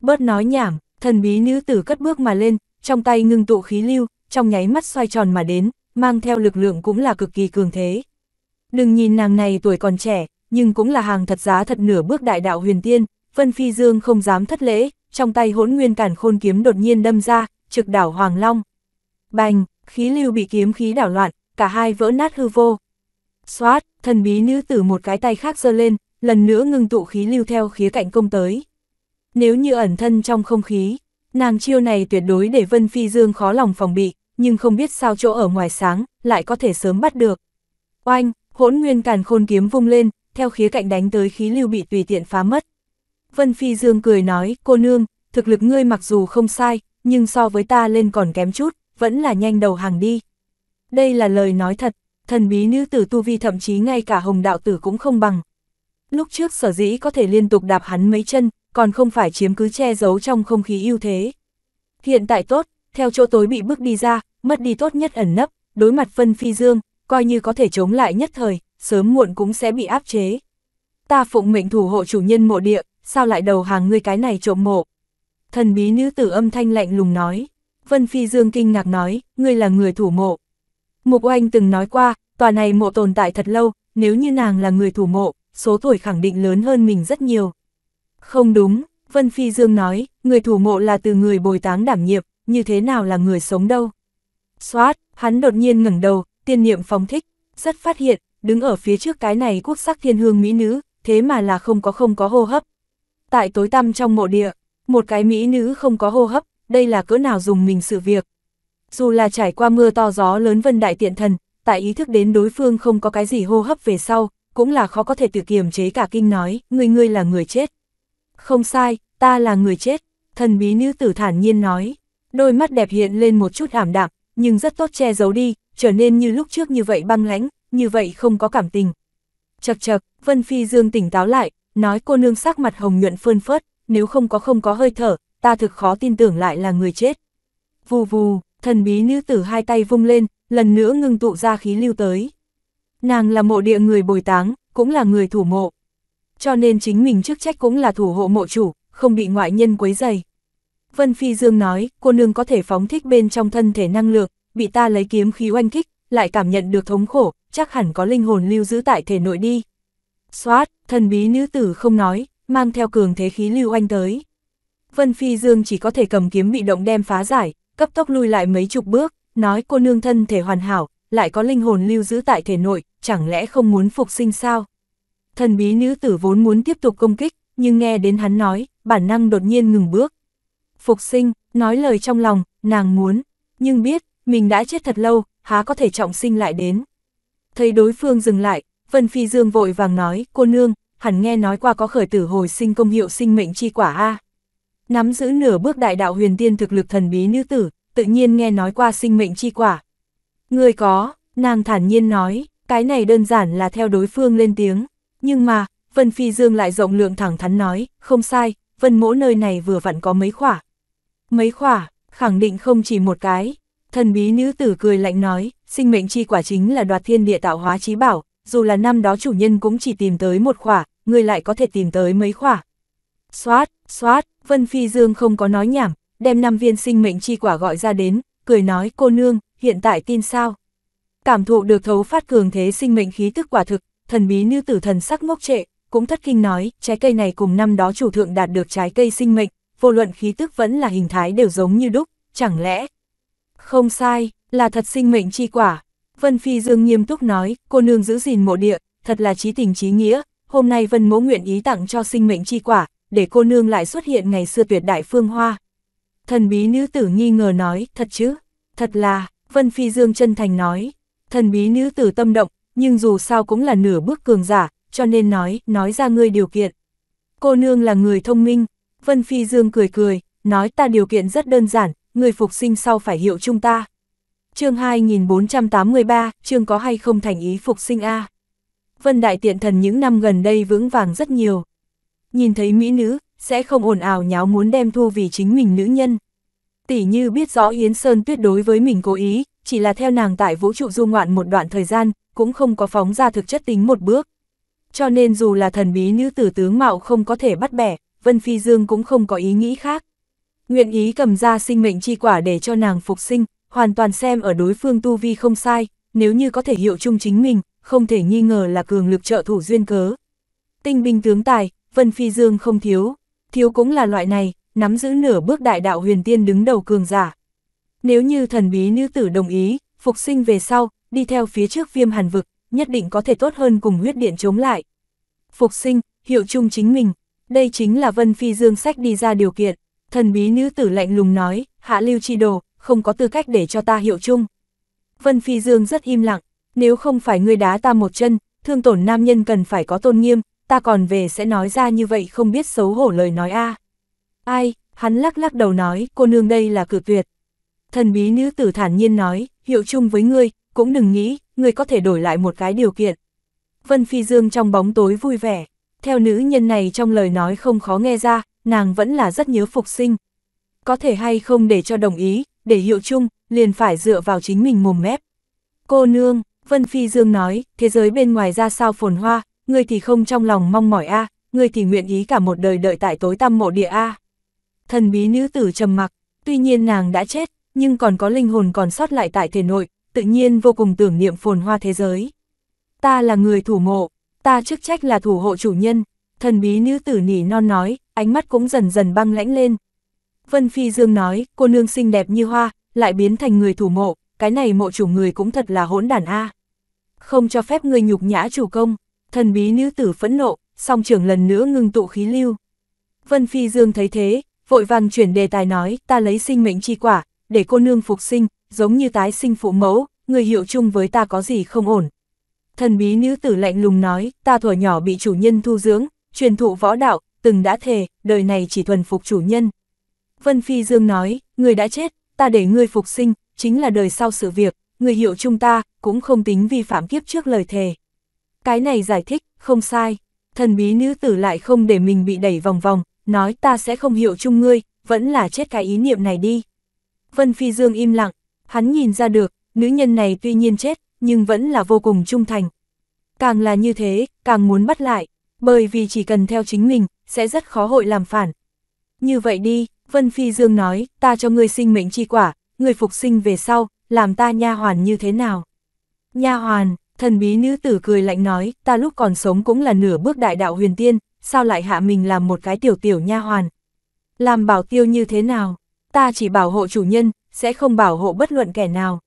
Bớt nói nhảm, thần bí nữ tử cất bước mà lên, trong tay ngưng tụ khí lưu, trong nháy mắt xoay tròn mà đến, mang theo lực lượng cũng là cực kỳ cường thế. Đừng nhìn nàng này tuổi còn trẻ, nhưng cũng là hàng thật giá thật nửa bước đại đạo huyền tiên, Vân Phi Dương không dám thất lễ, trong tay hỗn nguyên cản khôn kiếm đột nhiên đâm ra, trực đảo Hoàng Long. Bành, khí lưu bị kiếm khí đảo loạn, cả hai vỡ nát hư vô. Xoát, thần bí nữ tử một cái tay khác giơ lên, lần nữa ngưng tụ khí lưu theo khía cạnh công tới. Nếu như ẩn thân trong không khí, nàng chiêu này tuyệt đối để Vân Phi Dương khó lòng phòng bị, nhưng không biết sao chỗ ở ngoài sáng, lại có thể sớm bắt được. Oanh, hỗn nguyên càn khôn kiếm vung lên, theo khía cạnh đánh tới khí lưu bị tùy tiện phá mất. Vân Phi Dương cười nói, cô nương, thực lực ngươi mặc dù không sai, nhưng so với ta lên còn kém chút, vẫn là nhanh đầu hàng đi. Đây là lời nói thật, thần bí nữ tử tu vi thậm chí ngay cả hồng đạo tử cũng không bằng, Lúc trước sở dĩ có thể liên tục đạp hắn mấy chân, còn không phải chiếm cứ che giấu trong không khí ưu thế. Hiện tại tốt, theo chỗ tối bị bước đi ra, mất đi tốt nhất ẩn nấp, đối mặt phân phi dương, coi như có thể chống lại nhất thời, sớm muộn cũng sẽ bị áp chế. Ta phụng mệnh thủ hộ chủ nhân mộ địa, sao lại đầu hàng ngươi cái này trộm mộ? Thần bí nữ tử âm thanh lạnh lùng nói. Vân Phi Dương kinh ngạc nói, ngươi là người thủ mộ. Mục Oanh từng nói qua, tòa này mộ tồn tại thật lâu, nếu như nàng là người thủ mộ, số tuổi khẳng định lớn hơn mình rất nhiều. Không đúng, Vân Phi Dương nói, người thủ mộ là từ người bồi táng đảm nhiệm, như thế nào là người sống đâu. Xoát, hắn đột nhiên ngẩng đầu, tiên niệm phóng thích, rất phát hiện, đứng ở phía trước cái này quốc sắc thiên hương mỹ nữ, thế mà là không có không có hô hấp. Tại tối tăm trong mộ địa, một cái mỹ nữ không có hô hấp, đây là cỡ nào dùng mình sự việc. Dù là trải qua mưa to gió lớn vân đại tiện thần, tại ý thức đến đối phương không có cái gì hô hấp về sau, cũng là khó có thể tự kiềm chế cả kinh nói, người ngươi là người chết. Không sai, ta là người chết, thần bí nữ tử thản nhiên nói, đôi mắt đẹp hiện lên một chút ảm đạm, nhưng rất tốt che giấu đi, trở nên như lúc trước như vậy băng lãnh, như vậy không có cảm tình. Chật chật, Vân Phi Dương tỉnh táo lại, nói cô nương sắc mặt hồng nhuận phơn phớt, nếu không có không có hơi thở, ta thực khó tin tưởng lại là người chết. Vù vù, thần bí nữ tử hai tay vung lên, lần nữa ngưng tụ ra khí lưu tới. Nàng là mộ địa người bồi táng, cũng là người thủ mộ. Cho nên chính mình chức trách cũng là thủ hộ mộ chủ, không bị ngoại nhân quấy dày. Vân Phi Dương nói, cô nương có thể phóng thích bên trong thân thể năng lượng, bị ta lấy kiếm khí oanh kích, lại cảm nhận được thống khổ, chắc hẳn có linh hồn lưu giữ tại thể nội đi. Xoát, thần bí nữ tử không nói, mang theo cường thế khí lưu oanh tới. Vân Phi Dương chỉ có thể cầm kiếm bị động đem phá giải, cấp tốc lui lại mấy chục bước, nói cô nương thân thể hoàn hảo, lại có linh hồn lưu giữ tại thể nội, chẳng lẽ không muốn phục sinh sao? Thần bí nữ tử vốn muốn tiếp tục công kích, nhưng nghe đến hắn nói, bản năng đột nhiên ngừng bước. Phục sinh, nói lời trong lòng, nàng muốn, nhưng biết, mình đã chết thật lâu, há có thể trọng sinh lại đến. Thấy đối phương dừng lại, Vân Phi Dương vội vàng nói, cô nương, hẳn nghe nói qua có khởi tử hồi sinh công hiệu sinh mệnh chi quả a Nắm giữ nửa bước đại đạo huyền tiên thực lực thần bí nữ tử, tự nhiên nghe nói qua sinh mệnh chi quả. Người có, nàng thản nhiên nói, cái này đơn giản là theo đối phương lên tiếng, nhưng mà, Vân Phi Dương lại rộng lượng thẳng thắn nói, không sai, Vân mỗ nơi này vừa vặn có mấy khỏa. Mấy khỏa, khẳng định không chỉ một cái. Thần bí nữ tử cười lạnh nói, sinh mệnh chi quả chính là đoạt thiên địa tạo hóa chí bảo, dù là năm đó chủ nhân cũng chỉ tìm tới một khỏa, người lại có thể tìm tới mấy khỏa. Xoát, xoát, Vân Phi Dương không có nói nhảm, đem năm viên sinh mệnh chi quả gọi ra đến, cười nói cô nương, hiện tại tin sao? cảm thụ được thấu phát cường thế sinh mệnh khí tức quả thực, thần bí nữ tử thần sắc ngốc trệ, cũng thất kinh nói, trái cây này cùng năm đó chủ thượng đạt được trái cây sinh mệnh, vô luận khí tức vẫn là hình thái đều giống như đúc, chẳng lẽ? Không sai, là thật sinh mệnh chi quả. Vân Phi Dương nghiêm túc nói, cô nương giữ gìn mộ địa, thật là trí tình trí nghĩa, hôm nay Vân Mỗ nguyện ý tặng cho sinh mệnh chi quả, để cô nương lại xuất hiện ngày xưa tuyệt đại phương hoa. Thần bí nữ tử nghi ngờ nói, thật chứ? Thật là, Vân Phi Dương chân thành nói, thần bí nữ tử tâm động, nhưng dù sao cũng là nửa bước cường giả, cho nên nói, nói ra ngươi điều kiện. Cô nương là người thông minh, Vân Phi Dương cười cười, nói ta điều kiện rất đơn giản, người phục sinh sau phải hiệu chúng ta. chương 2483, chương có hay không thành ý phục sinh A. Vân Đại Tiện Thần những năm gần đây vững vàng rất nhiều. Nhìn thấy mỹ nữ, sẽ không ồn ào nháo muốn đem thua vì chính mình nữ nhân. Tỷ như biết rõ Yến Sơn tuyết đối với mình cố ý, chỉ là theo nàng tại vũ trụ du ngoạn một đoạn thời gian, cũng không có phóng ra thực chất tính một bước. Cho nên dù là thần bí nữ tử tướng mạo không có thể bắt bẻ, Vân Phi Dương cũng không có ý nghĩ khác. Nguyện ý cầm ra sinh mệnh chi quả để cho nàng phục sinh, hoàn toàn xem ở đối phương tu vi không sai, nếu như có thể hiệu chung chính mình, không thể nghi ngờ là cường lực trợ thủ duyên cớ. Tinh binh tướng tài, Vân Phi Dương không thiếu, thiếu cũng là loại này, nắm giữ nửa bước đại đạo huyền tiên đứng đầu cường giả. Nếu như thần bí nữ tử đồng ý, phục sinh về sau, đi theo phía trước viêm hàn vực, nhất định có thể tốt hơn cùng huyết điện chống lại. Phục sinh, hiệu chung chính mình, đây chính là Vân Phi Dương sách đi ra điều kiện, thần bí nữ tử lạnh lùng nói, hạ lưu chi đồ, không có tư cách để cho ta hiệu chung. Vân Phi Dương rất im lặng, nếu không phải ngươi đá ta một chân, thương tổn nam nhân cần phải có tôn nghiêm, ta còn về sẽ nói ra như vậy không biết xấu hổ lời nói a. Ai, hắn lắc lắc đầu nói, cô nương đây là cử tuyệt, thần bí nữ tử thản nhiên nói, hiệu chung với ngươi, cũng đừng nghĩ, ngươi có thể đổi lại một cái điều kiện. Vân Phi Dương trong bóng tối vui vẻ, theo nữ nhân này trong lời nói không khó nghe ra, nàng vẫn là rất nhớ phục sinh. Có thể hay không để cho đồng ý, để hiệu chung, liền phải dựa vào chính mình mồm mép. Cô nương, Vân Phi Dương nói, thế giới bên ngoài ra sao phồn hoa, ngươi thì không trong lòng mong mỏi a, ngươi thì nguyện ý cả một đời đợi tại tối tăm mộ địa a. Thần bí nữ tử trầm mặc, tuy nhiên nàng đã chết, nhưng còn có linh hồn còn sót lại tại thể nội, tự nhiên vô cùng tưởng niệm phồn hoa thế giới. Ta là người thủ mộ, ta chức trách là thủ hộ chủ nhân, thần bí nữ tử nỉ non nói, ánh mắt cũng dần dần băng lãnh lên. Vân Phi Dương nói, cô nương xinh đẹp như hoa, lại biến thành người thủ mộ, cái này mộ chủ người cũng thật là hỗn đàn a. Không cho phép người nhục nhã chủ công, thần bí nữ tử phẫn nộ, song trưởng lần nữa ngưng tụ khí lưu. Vân Phi Dương thấy thế, vội vàng chuyển đề tài nói, ta lấy sinh mệnh chi quả, để cô nương phục sinh, giống như tái sinh phụ mẫu, người hiệu chung với ta có gì không ổn. Thần bí nữ tử lạnh lùng nói, ta thuở nhỏ bị chủ nhân thu dưỡng, truyền thụ võ đạo, từng đã thề, đời này chỉ thuần phục chủ nhân. Vân Phi Dương nói, người đã chết, ta để người phục sinh, chính là đời sau sự việc, người hiệu chung ta, cũng không tính vi phạm kiếp trước lời thề. Cái này giải thích, không sai, thần bí nữ tử lại không để mình bị đẩy vòng vòng, nói ta sẽ không hiểu chung ngươi, vẫn là chết cái ý niệm này đi. Vân Phi Dương im lặng, hắn nhìn ra được, nữ nhân này tuy nhiên chết, nhưng vẫn là vô cùng trung thành. Càng là như thế, càng muốn bắt lại, bởi vì chỉ cần theo chính mình, sẽ rất khó hội làm phản. Như vậy đi, Vân Phi Dương nói, ta cho ngươi sinh mệnh chi quả, ngươi phục sinh về sau, làm ta nha hoàn như thế nào? Nha hoàn, thần bí nữ tử cười lạnh nói, ta lúc còn sống cũng là nửa bước đại đạo huyền tiên, sao lại hạ mình làm một cái tiểu tiểu nha hoàn? Làm bảo tiêu như thế nào? ta chỉ bảo hộ chủ nhân, sẽ không bảo hộ bất luận kẻ nào.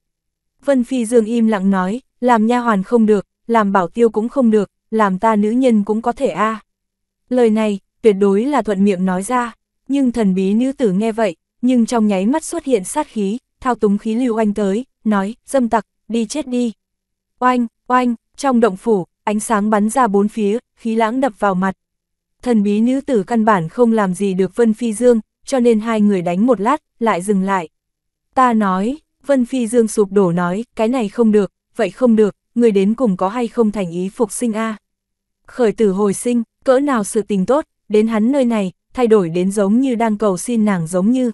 Vân Phi Dương im lặng nói, làm nha hoàn không được, làm bảo tiêu cũng không được, làm ta nữ nhân cũng có thể a. Lời này, tuyệt đối là thuận miệng nói ra, nhưng thần bí nữ tử nghe vậy, nhưng trong nháy mắt xuất hiện sát khí, thao túng khí lưu oanh tới, nói, dâm tặc, đi chết đi. Oanh, oanh, trong động phủ, ánh sáng bắn ra bốn phía, khí lãng đập vào mặt. Thần bí nữ tử căn bản không làm gì được Vân Phi Dương, cho nên hai người đánh một lát, lại dừng lại. Ta nói, Vân Phi Dương sụp đổ nói, cái này không được, vậy không được, người đến cùng có hay không thành ý phục sinh a Khởi tử hồi sinh, cỡ nào sự tình tốt, đến hắn nơi này, thay đổi đến giống như đang cầu xin nàng giống như.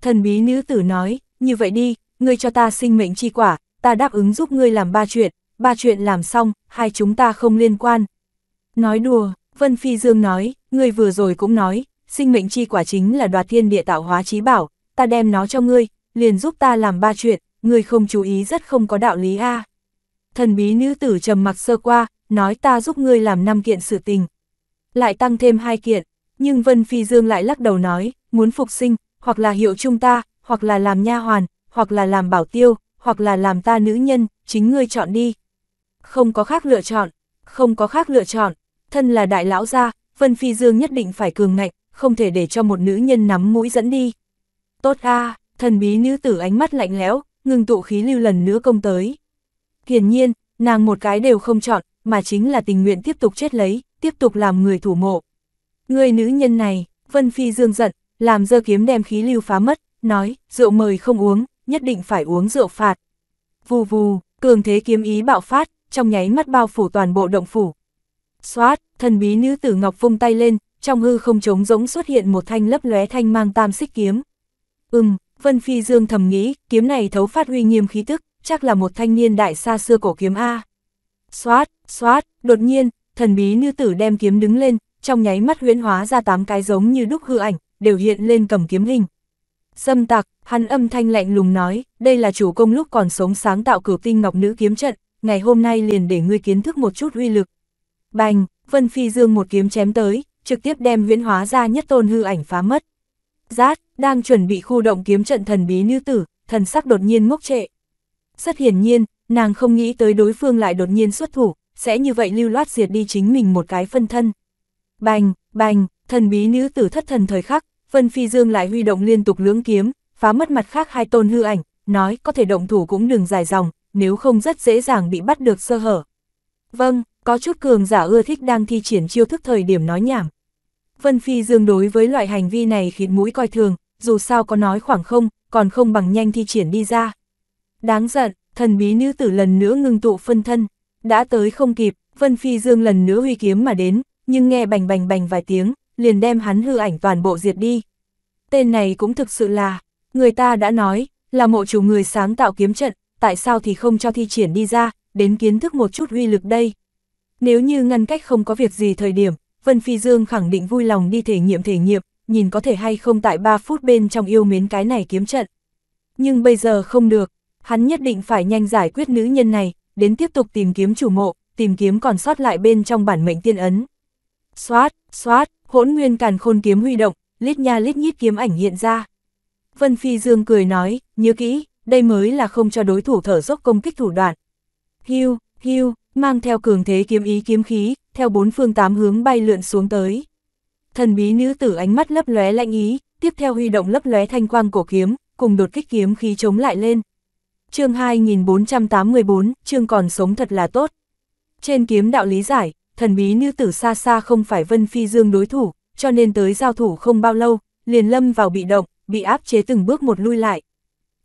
Thần bí nữ tử nói, như vậy đi, ngươi cho ta sinh mệnh chi quả, ta đáp ứng giúp ngươi làm ba chuyện, ba chuyện làm xong, hai chúng ta không liên quan. Nói đùa, Vân Phi Dương nói, ngươi vừa rồi cũng nói, sinh mệnh chi quả chính là đoạt thiên địa tạo hóa trí bảo, ta đem nó cho ngươi, liền giúp ta làm ba chuyện, ngươi không chú ý rất không có đạo lý a. Thần bí nữ tử trầm mặc sơ qua, nói ta giúp ngươi làm năm kiện sự tình. Lại tăng thêm hai kiện, nhưng Vân Phi Dương lại lắc đầu nói, muốn phục sinh, hoặc là hiệu chúng ta, hoặc là làm nha hoàn, hoặc là làm bảo tiêu, hoặc là làm ta nữ nhân, chính ngươi chọn đi. Không có khác lựa chọn, không có khác lựa chọn, thân là đại lão gia, Vân Phi Dương nhất định phải cường ngạnh, không thể để cho một nữ nhân nắm mũi dẫn đi. Tốt a thần bí nữ tử ánh mắt lạnh lẽo, ngừng tụ khí lưu lần nữa công tới. Hiển nhiên, nàng một cái đều không chọn, mà chính là tình nguyện tiếp tục chết lấy, tiếp tục làm người thủ mộ. Người nữ nhân này, Vân Phi dương giận, làm dơ kiếm đem khí lưu phá mất, nói, rượu mời không uống, nhất định phải uống rượu phạt. Vù vù, cường thế kiếm ý bạo phát, trong nháy mắt bao phủ toàn bộ động phủ. Xoát, thần bí nữ tử Ngọc vung tay lên, trong hư không trống rỗng xuất hiện một thanh lấp lóe thanh mang tam xích kiếm. Ừm, Vân Phi Dương thầm nghĩ, kiếm này thấu phát huy nghiêm khí tức, chắc là một thanh niên đại xa xưa cổ kiếm A. Xoát, xoát, đột nhiên, thần bí nữ tử đem kiếm đứng lên, trong nháy mắt huyễn hóa ra tám cái giống như đúc hư ảnh, đều hiện lên cầm kiếm hình. xâm tặc, hắn âm thanh lạnh lùng nói, đây là chủ công lúc còn sống sáng tạo cửu tinh ngọc nữ kiếm trận, ngày hôm nay liền để ngươi kiến thức một chút uy lực. Bành, Vân Phi Dương một kiếm chém tới, trực tiếp đem huyễn hóa ra nhất tôn hư ảnh phá mất. Giác, đang chuẩn bị khu động kiếm trận thần bí nữ tử, thần sắc đột nhiên ngốc trệ. Rất hiển nhiên, nàng không nghĩ tới đối phương lại đột nhiên xuất thủ, sẽ như vậy lưu loát diệt đi chính mình một cái phân thân. Bành, bành, thần bí nữ tử thất thần thời khắc, Vân Phi Dương lại huy động liên tục lưỡng kiếm, phá mất mặt khác hai tôn hư ảnh, nói có thể động thủ cũng đừng dài dòng, nếu không rất dễ dàng bị bắt được sơ hở. Vâng, có chút cường giả ưa thích đang thi triển chiêu thức thời điểm nói nhảm, Vân Phi Dương đối với loại hành vi này khiến mũi coi thường, dù sao có nói khoảng không, còn không bằng nhanh thi triển đi ra. Đáng giận, thần bí nữ tử lần nữa ngưng tụ phân thân, đã tới không kịp, Vân Phi Dương lần nữa huy kiếm mà đến, nhưng nghe bành bành bành vài tiếng, liền đem hắn hư ảnh toàn bộ diệt đi. Tên này cũng thực sự là, người ta đã nói, là mộ chủ người sáng tạo kiếm trận, tại sao thì không cho thi triển đi ra, đến kiến thức một chút huy lực đây. Nếu như ngăn cách không có việc gì thời điểm, Vân Phi Dương khẳng định vui lòng đi thể nghiệm thể nghiệm, nhìn có thể hay không tại 3 phút bên trong yêu mến cái này kiếm trận. Nhưng bây giờ không được, hắn nhất định phải nhanh giải quyết nữ nhân này, đến tiếp tục tìm kiếm chủ mộ, tìm kiếm còn sót lại bên trong bản mệnh tiên ấn. Xoát, xoát, hỗn nguyên càn khôn kiếm huy động, lít nha lít nhít kiếm ảnh hiện ra. Vân Phi Dương cười nói, nhớ kỹ, đây mới là không cho đối thủ thở dốc công kích thủ đoạn. Hiu, hiu, mang theo cường thế kiếm ý kiếm khí, theo bốn phương tám hướng bay lượn xuống tới. Thần bí nữ tử ánh mắt lấp lóe lạnh ý, tiếp theo huy động lấp lóe thanh quang cổ kiếm, cùng đột kích kiếm khí chống lại lên. Chương 2484, chương còn sống thật là tốt. Trên kiếm đạo lý giải, thần bí nữ tử xa xa không phải Vân Phi Dương đối thủ, cho nên tới giao thủ không bao lâu, liền lâm vào bị động, bị áp chế từng bước một lui lại.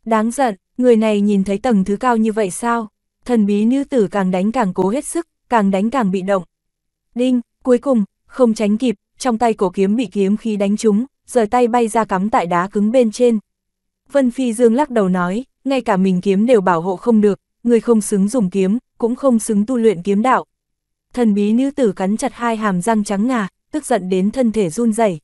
Đáng giận, người này nhìn thấy tầng thứ cao như vậy sao? Thần bí nữ tử càng đánh càng cố hết sức, càng đánh càng bị động đinh, cuối cùng, không tránh kịp, trong tay cổ kiếm bị kiếm khí đánh trúng, rời tay bay ra cắm tại đá cứng bên trên. Vân Phi Dương lắc đầu nói, ngay cả mình kiếm đều bảo hộ không được, người không xứng dùng kiếm, cũng không xứng tu luyện kiếm đạo. Thần bí nữ tử cắn chặt hai hàm răng trắng ngà, tức giận đến thân thể run rẩy.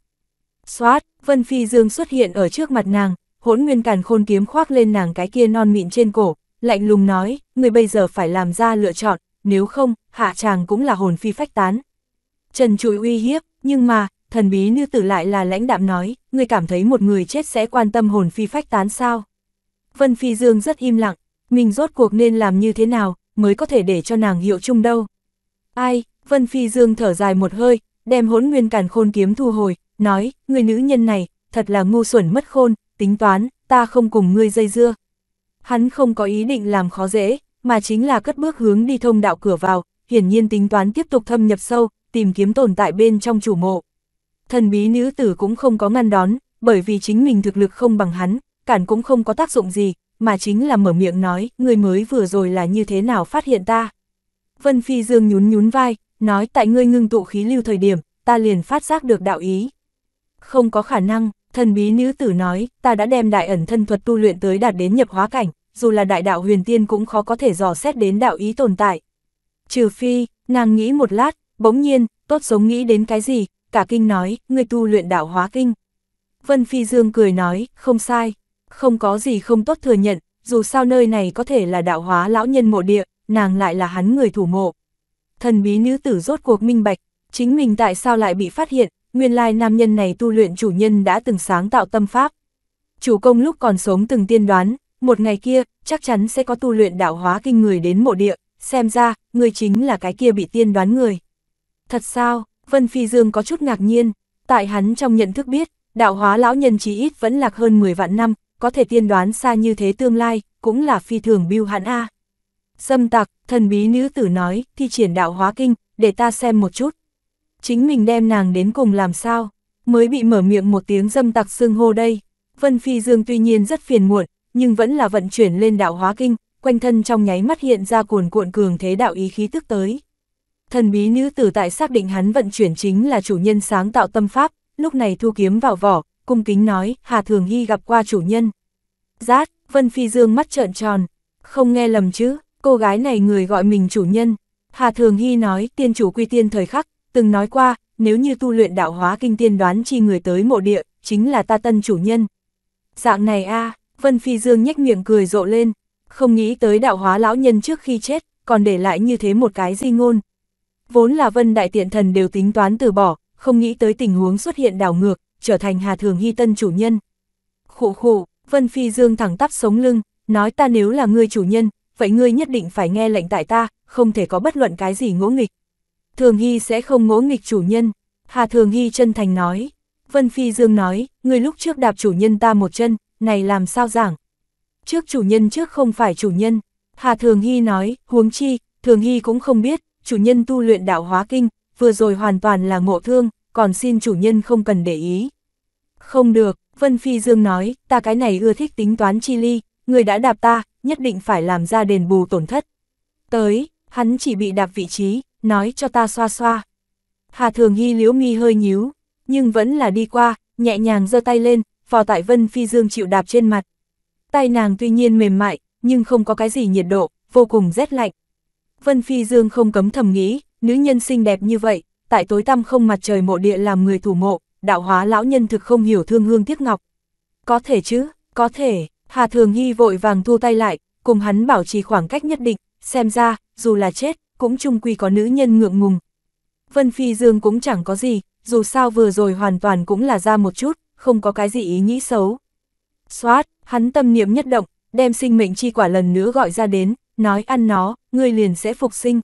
Xoát, Vân Phi Dương xuất hiện ở trước mặt nàng, hỗn nguyên càn khôn kiếm khoác lên nàng cái kia non mịn trên cổ, lạnh lùng nói, người bây giờ phải làm ra lựa chọn, nếu không, hạ chàng cũng là hồn phi phách tán. Trần Trụi uy hiếp, nhưng mà, thần bí nữ tử lại là lãnh đạm nói, người cảm thấy một người chết sẽ quan tâm hồn phi phách tán sao? Vân Phi Dương rất im lặng, mình rốt cuộc nên làm như thế nào, mới có thể để cho nàng hiệu chung đâu. Ai, Vân Phi Dương thở dài một hơi, đem hốn nguyên càn khôn kiếm thu hồi, nói, người nữ nhân này, thật là ngu xuẩn mất khôn, tính toán, ta không cùng ngươi dây dưa. Hắn không có ý định làm khó dễ, mà chính là cất bước hướng đi thông đạo cửa vào, hiển nhiên tính toán tiếp tục thâm nhập sâu, tìm kiếm tồn tại bên trong chủ mộ. Thần bí nữ tử cũng không có ngăn đón, bởi vì chính mình thực lực không bằng hắn, cản cũng không có tác dụng gì, mà chính là mở miệng nói, người mới vừa rồi là như thế nào phát hiện ta. Vân Phi Dương nhún nhún vai, nói tại ngươi ngưng tụ khí lưu thời điểm, ta liền phát giác được đạo ý. Không có khả năng, thần bí nữ tử nói, ta đã đem đại ẩn thân thuật tu luyện tới đạt đến nhập hóa cảnh dù là đại đạo huyền tiên cũng khó có thể dò xét đến đạo ý tồn tại. Trừ phi, nàng nghĩ một lát, bỗng nhiên, tốt giống nghĩ đến cái gì, cả kinh nói, người tu luyện đạo hóa kinh. Vân Phi Dương cười nói, không sai, không có gì không tốt thừa nhận, dù sao nơi này có thể là đạo hóa lão nhân mộ địa, nàng lại là hắn người thủ mộ. Thần bí nữ tử rốt cuộc minh bạch, chính mình tại sao lại bị phát hiện, nguyên lai nam nhân này tu luyện chủ nhân đã từng sáng tạo tâm pháp. Chủ công lúc còn sống từng tiên đoán, một ngày kia, chắc chắn sẽ có tu luyện đạo hóa kinh người đến mộ địa, xem ra, người chính là cái kia bị tiên đoán người. Thật sao, Vân Phi Dương có chút ngạc nhiên, tại hắn trong nhận thức biết, đạo hóa lão nhân chỉ ít vẫn lạc hơn 10 vạn năm, có thể tiên đoán xa như thế tương lai, cũng là phi thường biêu hắn A. Dâm tặc, thần bí nữ tử nói, thi triển đạo hóa kinh, để ta xem một chút. Chính mình đem nàng đến cùng làm sao, mới bị mở miệng một tiếng dâm tặc xương hô đây. Vân Phi Dương tuy nhiên rất phiền muộn, nhưng vẫn là vận chuyển lên đạo hóa kinh, quanh thân trong nháy mắt hiện ra cuồn cuộn cường thế đạo ý khí tức tới. Thần bí nữ tử tại xác định hắn vận chuyển chính là chủ nhân sáng tạo tâm pháp, lúc này thu kiếm vào vỏ, cung kính nói, Hà Thường Hy gặp qua chủ nhân. Giác, Vân Phi Dương mắt trợn tròn, không nghe lầm chứ, cô gái này người gọi mình chủ nhân. Hà Thường Hy nói, tiên chủ quy tiên thời khắc, từng nói qua, nếu như tu luyện đạo hóa kinh tiên đoán chi người tới mộ địa, chính là ta tân chủ nhân. Dạng này a Vân Phi Dương nhếch miệng cười rộ lên, không nghĩ tới đạo hóa lão nhân trước khi chết, còn để lại như thế một cái di ngôn. Vốn là Vân Đại Tiện Thần đều tính toán từ bỏ, không nghĩ tới tình huống xuất hiện đảo ngược, trở thành Hà Thường Hy Tân chủ nhân. Khụ khụ, Vân Phi Dương thẳng tắp sống lưng, nói ta nếu là ngươi chủ nhân, vậy ngươi nhất định phải nghe lệnh tại ta, không thể có bất luận cái gì ngỗ nghịch. Thường Hy sẽ không ngỗ nghịch chủ nhân, Hà Thường Hy chân thành nói. Vân Phi Dương nói, ngươi lúc trước đạp chủ nhân ta một chân, này làm sao giảng? Trước chủ nhân trước không phải chủ nhân, Hà Thường Hy nói, huống chi, Thường Hy cũng không biết, chủ nhân tu luyện đạo hóa kinh, vừa rồi hoàn toàn là ngộ thương, còn xin chủ nhân không cần để ý. Không được, Vân Phi Dương nói, ta cái này ưa thích tính toán chi ly, người đã đạp ta, nhất định phải làm ra đền bù tổn thất. Tới, hắn chỉ bị đạp vị trí, nói cho ta xoa xoa. Hà Thường Hy liễu mi hơi nhíu, nhưng vẫn là đi qua, nhẹ nhàng giơ tay lên, vò tại Vân Phi Dương chịu đạp trên mặt. Tay nàng tuy nhiên mềm mại, nhưng không có cái gì nhiệt độ, vô cùng rét lạnh. Vân Phi Dương không cấm thầm nghĩ, nữ nhân xinh đẹp như vậy, tại tối tăm không mặt trời mộ địa làm người thủ mộ, đạo hóa lão nhân thực không hiểu thương hương tiếc ngọc. Có thể chứ, có thể, Hà Thường Hy vội vàng thu tay lại, cùng hắn bảo trì khoảng cách nhất định, xem ra, dù là chết, cũng chung quy có nữ nhân ngượng ngùng. Vân Phi Dương cũng chẳng có gì, dù sao vừa rồi hoàn toàn cũng là ra một chút, không có cái gì ý nghĩ xấu. Xoát, hắn tâm niệm nhất động, đem sinh mệnh chi quả lần nữa gọi ra đến, nói ăn nó, ngươi liền sẽ phục sinh.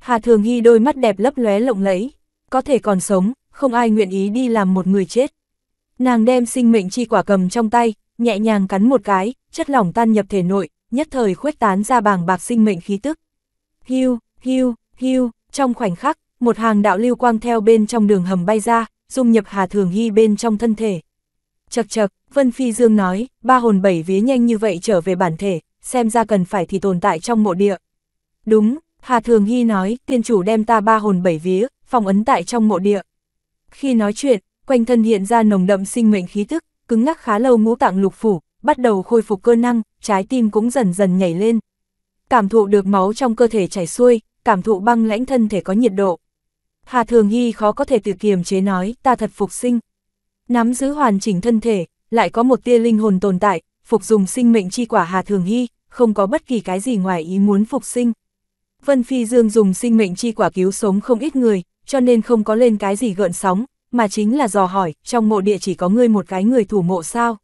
Hà Thường Hy đôi mắt đẹp lấp lóe lộng lẫy, có thể còn sống, không ai nguyện ý đi làm một người chết. Nàng đem sinh mệnh chi quả cầm trong tay, nhẹ nhàng cắn một cái, chất lỏng tan nhập thể nội, nhất thời khuếch tán ra bàng bạc sinh mệnh khí tức. Hưu, hưu, hưu, trong khoảnh khắc, một hàng đạo lưu quang theo bên trong đường hầm bay ra, dung nhập Hà Thường Hy bên trong thân thể. Chật chật, Vân Phi Dương nói, ba hồn bảy vía nhanh như vậy trở về bản thể, xem ra cần phải thì tồn tại trong mộ địa. Đúng, Hà Thường Hy nói, tiên chủ đem ta ba hồn bảy vía, phòng ấn tại trong mộ địa. Khi nói chuyện, quanh thân hiện ra nồng đậm sinh mệnh khí tức, cứng ngắc khá lâu ngũ tạng lục phủ, bắt đầu khôi phục cơ năng, trái tim cũng dần dần nhảy lên. Cảm thụ được máu trong cơ thể chảy xuôi, cảm thụ băng lãnh thân thể có nhiệt độ. Hà Thường Hy khó có thể tự kiềm chế nói, ta thật phục sinh. Nắm giữ hoàn chỉnh thân thể, lại có một tia linh hồn tồn tại, phục dùng sinh mệnh chi quả Hà Thường Hy, không có bất kỳ cái gì ngoài ý muốn phục sinh. Vân Phi Dương dùng sinh mệnh chi quả cứu sống không ít người, cho nên không có lên cái gì gợn sóng, mà chính là dò hỏi, trong mộ địa chỉ có ngươi một cái người thủ mộ sao?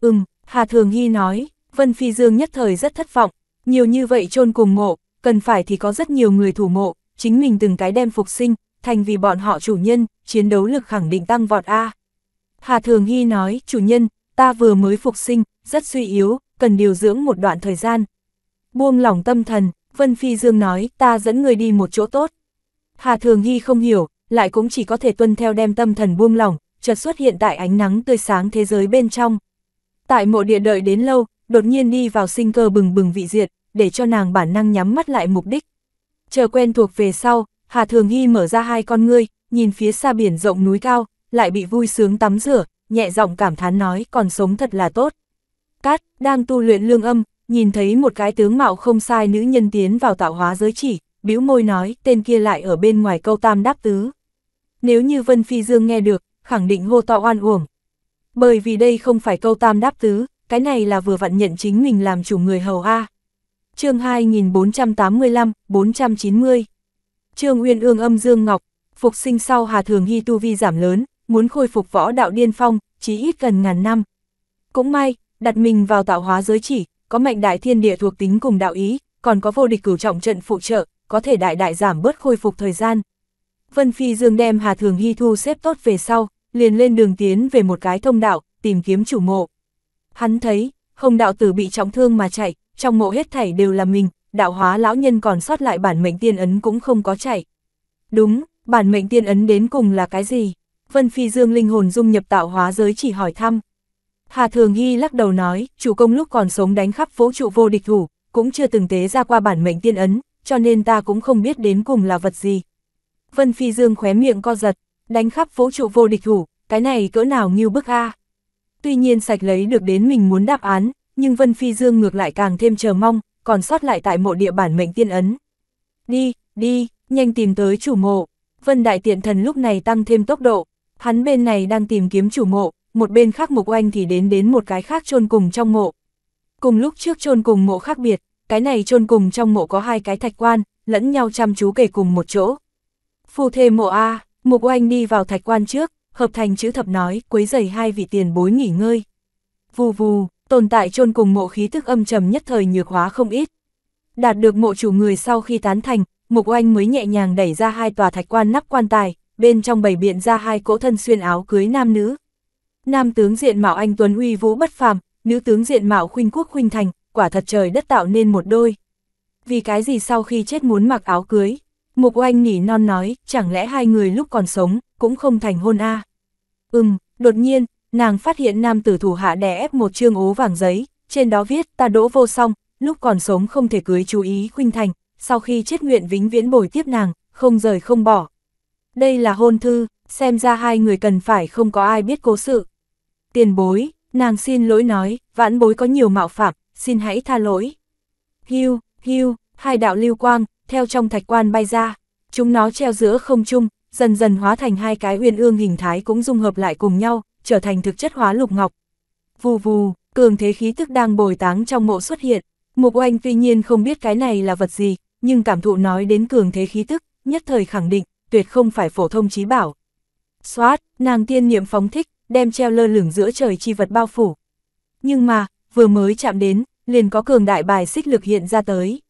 Ừm, Hà Thường Hy nói, Vân Phi Dương nhất thời rất thất vọng, nhiều như vậy chôn cùng mộ, cần phải thì có rất nhiều người thủ mộ, chính mình từng cái đem phục sinh, thành vì bọn họ chủ nhân, chiến đấu lực khẳng định tăng vọt A. Hà Thường Hy nói, chủ nhân, ta vừa mới phục sinh, rất suy yếu, cần điều dưỡng một đoạn thời gian. Buông lòng tâm thần, Vân Phi Dương nói, ta dẫn người đi một chỗ tốt. Hà Thường Hy không hiểu, lại cũng chỉ có thể tuân theo đem tâm thần buông lòng chợt xuất hiện tại ánh nắng tươi sáng thế giới bên trong. Tại mộ địa đợi đến lâu, đột nhiên đi vào sinh cơ bừng bừng vị diệt, để cho nàng bản năng nhắm mắt lại mục đích. Chờ quen thuộc về sau, Hà Thường Hy mở ra hai con ngươi, nhìn phía xa biển rộng núi cao, lại bị vui sướng tắm rửa, nhẹ giọng cảm thán nói còn sống thật là tốt. Cát, đang tu luyện lương âm, nhìn thấy một cái tướng mạo không sai nữ nhân tiến vào tạo hóa giới chỉ, bĩu môi nói tên kia lại ở bên ngoài câu tam đáp tứ. Nếu như Vân Phi Dương nghe được, khẳng định hô to oan uổng. Bởi vì đây không phải câu tam đáp tứ, cái này là vừa vặn nhận chính mình làm chủ người hầu A. chương 2485, 490 Trương Uyên Ương âm Dương Ngọc, phục sinh sau Hà Thường Hy tu vi giảm lớn, muốn khôi phục võ đạo điên phong, chí ít gần ngàn năm. Cũng may, đặt mình vào tạo hóa giới chỉ, có mệnh đại thiên địa thuộc tính cùng đạo ý, còn có vô địch cửu trọng trận phụ trợ, có thể đại đại giảm bớt khôi phục thời gian. Vân Phi Dương đem Hà Thường Hy thu xếp tốt về sau, liền lên đường tiến về một cái thông đạo, tìm kiếm chủ mộ. Hắn thấy, không đạo tử bị trọng thương mà chạy, trong mộ hết thảy đều là mình, đạo hóa lão nhân còn sót lại bản mệnh tiên ấn cũng không có chạy. Đúng, bản mệnh tiên ấn đến cùng là cái gì? Vân Phi Dương linh hồn dung nhập tạo hóa giới chỉ hỏi thăm. Hà Thường Hy lắc đầu nói, chủ công lúc còn sống đánh khắp vũ trụ vô địch thủ, cũng chưa từng tế ra qua bản mệnh tiên ấn, cho nên ta cũng không biết đến cùng là vật gì. Vân Phi Dương khóe miệng co giật, đánh khắp vũ trụ vô địch thủ, cái này cỡ nào như bức a. Tuy nhiên sạch lấy được đến mình muốn đáp án, nhưng Vân Phi Dương ngược lại càng thêm chờ mong, còn sót lại tại mộ địa bản mệnh tiên ấn. Đi, đi, nhanh tìm tới chủ mộ. Vân Đại Tiện Thần lúc này tăng thêm tốc độ, hắn bên này đang tìm kiếm chủ mộ, một bên khác mục oanh thì đến đến một cái khác chôn cùng trong mộ. Cùng lúc trước chôn cùng mộ khác biệt, cái này chôn cùng trong mộ có hai cái thạch quan, lẫn nhau chăm chú kể cùng một chỗ. Phu thê mộ A, mục oanh đi vào thạch quan trước, hợp thành chữ thập nói, quấy giày hai vị tiền bối nghỉ ngơi. Vù vù, tồn tại chôn cùng mộ khí tức âm trầm nhất thời nhược hóa không ít. Đạt được mộ chủ người sau khi tán thành, Mục Oanh mới nhẹ nhàng đẩy ra hai tòa thạch quan nắp quan tài, bên trong bầy biện ra hai cỗ thân xuyên áo cưới nam nữ. Nam tướng diện mạo anh tuấn uy vũ bất phàm, nữ tướng diện mạo khuynh quốc khuynh thành, quả thật trời đất tạo nên một đôi. Vì cái gì sau khi chết muốn mặc áo cưới? Mục Oanh nỉ non nói, chẳng lẽ hai người lúc còn sống cũng không thành hôn a? Ừm, đột nhiên, nàng phát hiện nam tử thủ hạ đè ép một chương ố vàng giấy, trên đó viết ta đỗ vô song, lúc còn sống không thể cưới chú ý khuynh thành, sau khi chết nguyện vĩnh viễn bồi tiếp nàng, không rời không bỏ. Đây là hôn thư, xem ra hai người cần phải không có ai biết cố sự. Tiền bối, nàng xin lỗi nói, vãn bối có nhiều mạo phạm, xin hãy tha lỗi. Hiu, hiu, hai đạo lưu quang, theo trong thạch quan bay ra, chúng nó treo giữa không trung, dần dần hóa thành hai cái uyên ương hình thái cũng dung hợp lại cùng nhau, trở thành thực chất hóa lục ngọc. Vù vù, cường thế khí tức đang bồi táng trong mộ xuất hiện, Mục Oanh tuy nhiên không biết cái này là vật gì, nhưng cảm thụ nói đến cường thế khí tức, nhất thời khẳng định, tuyệt không phải phổ thông chí bảo. Xoát, nàng tiên niệm phóng thích, đem treo lơ lửng giữa trời chi vật bao phủ. Nhưng mà, vừa mới chạm đến, liền có cường đại bài xích lực hiện ra tới.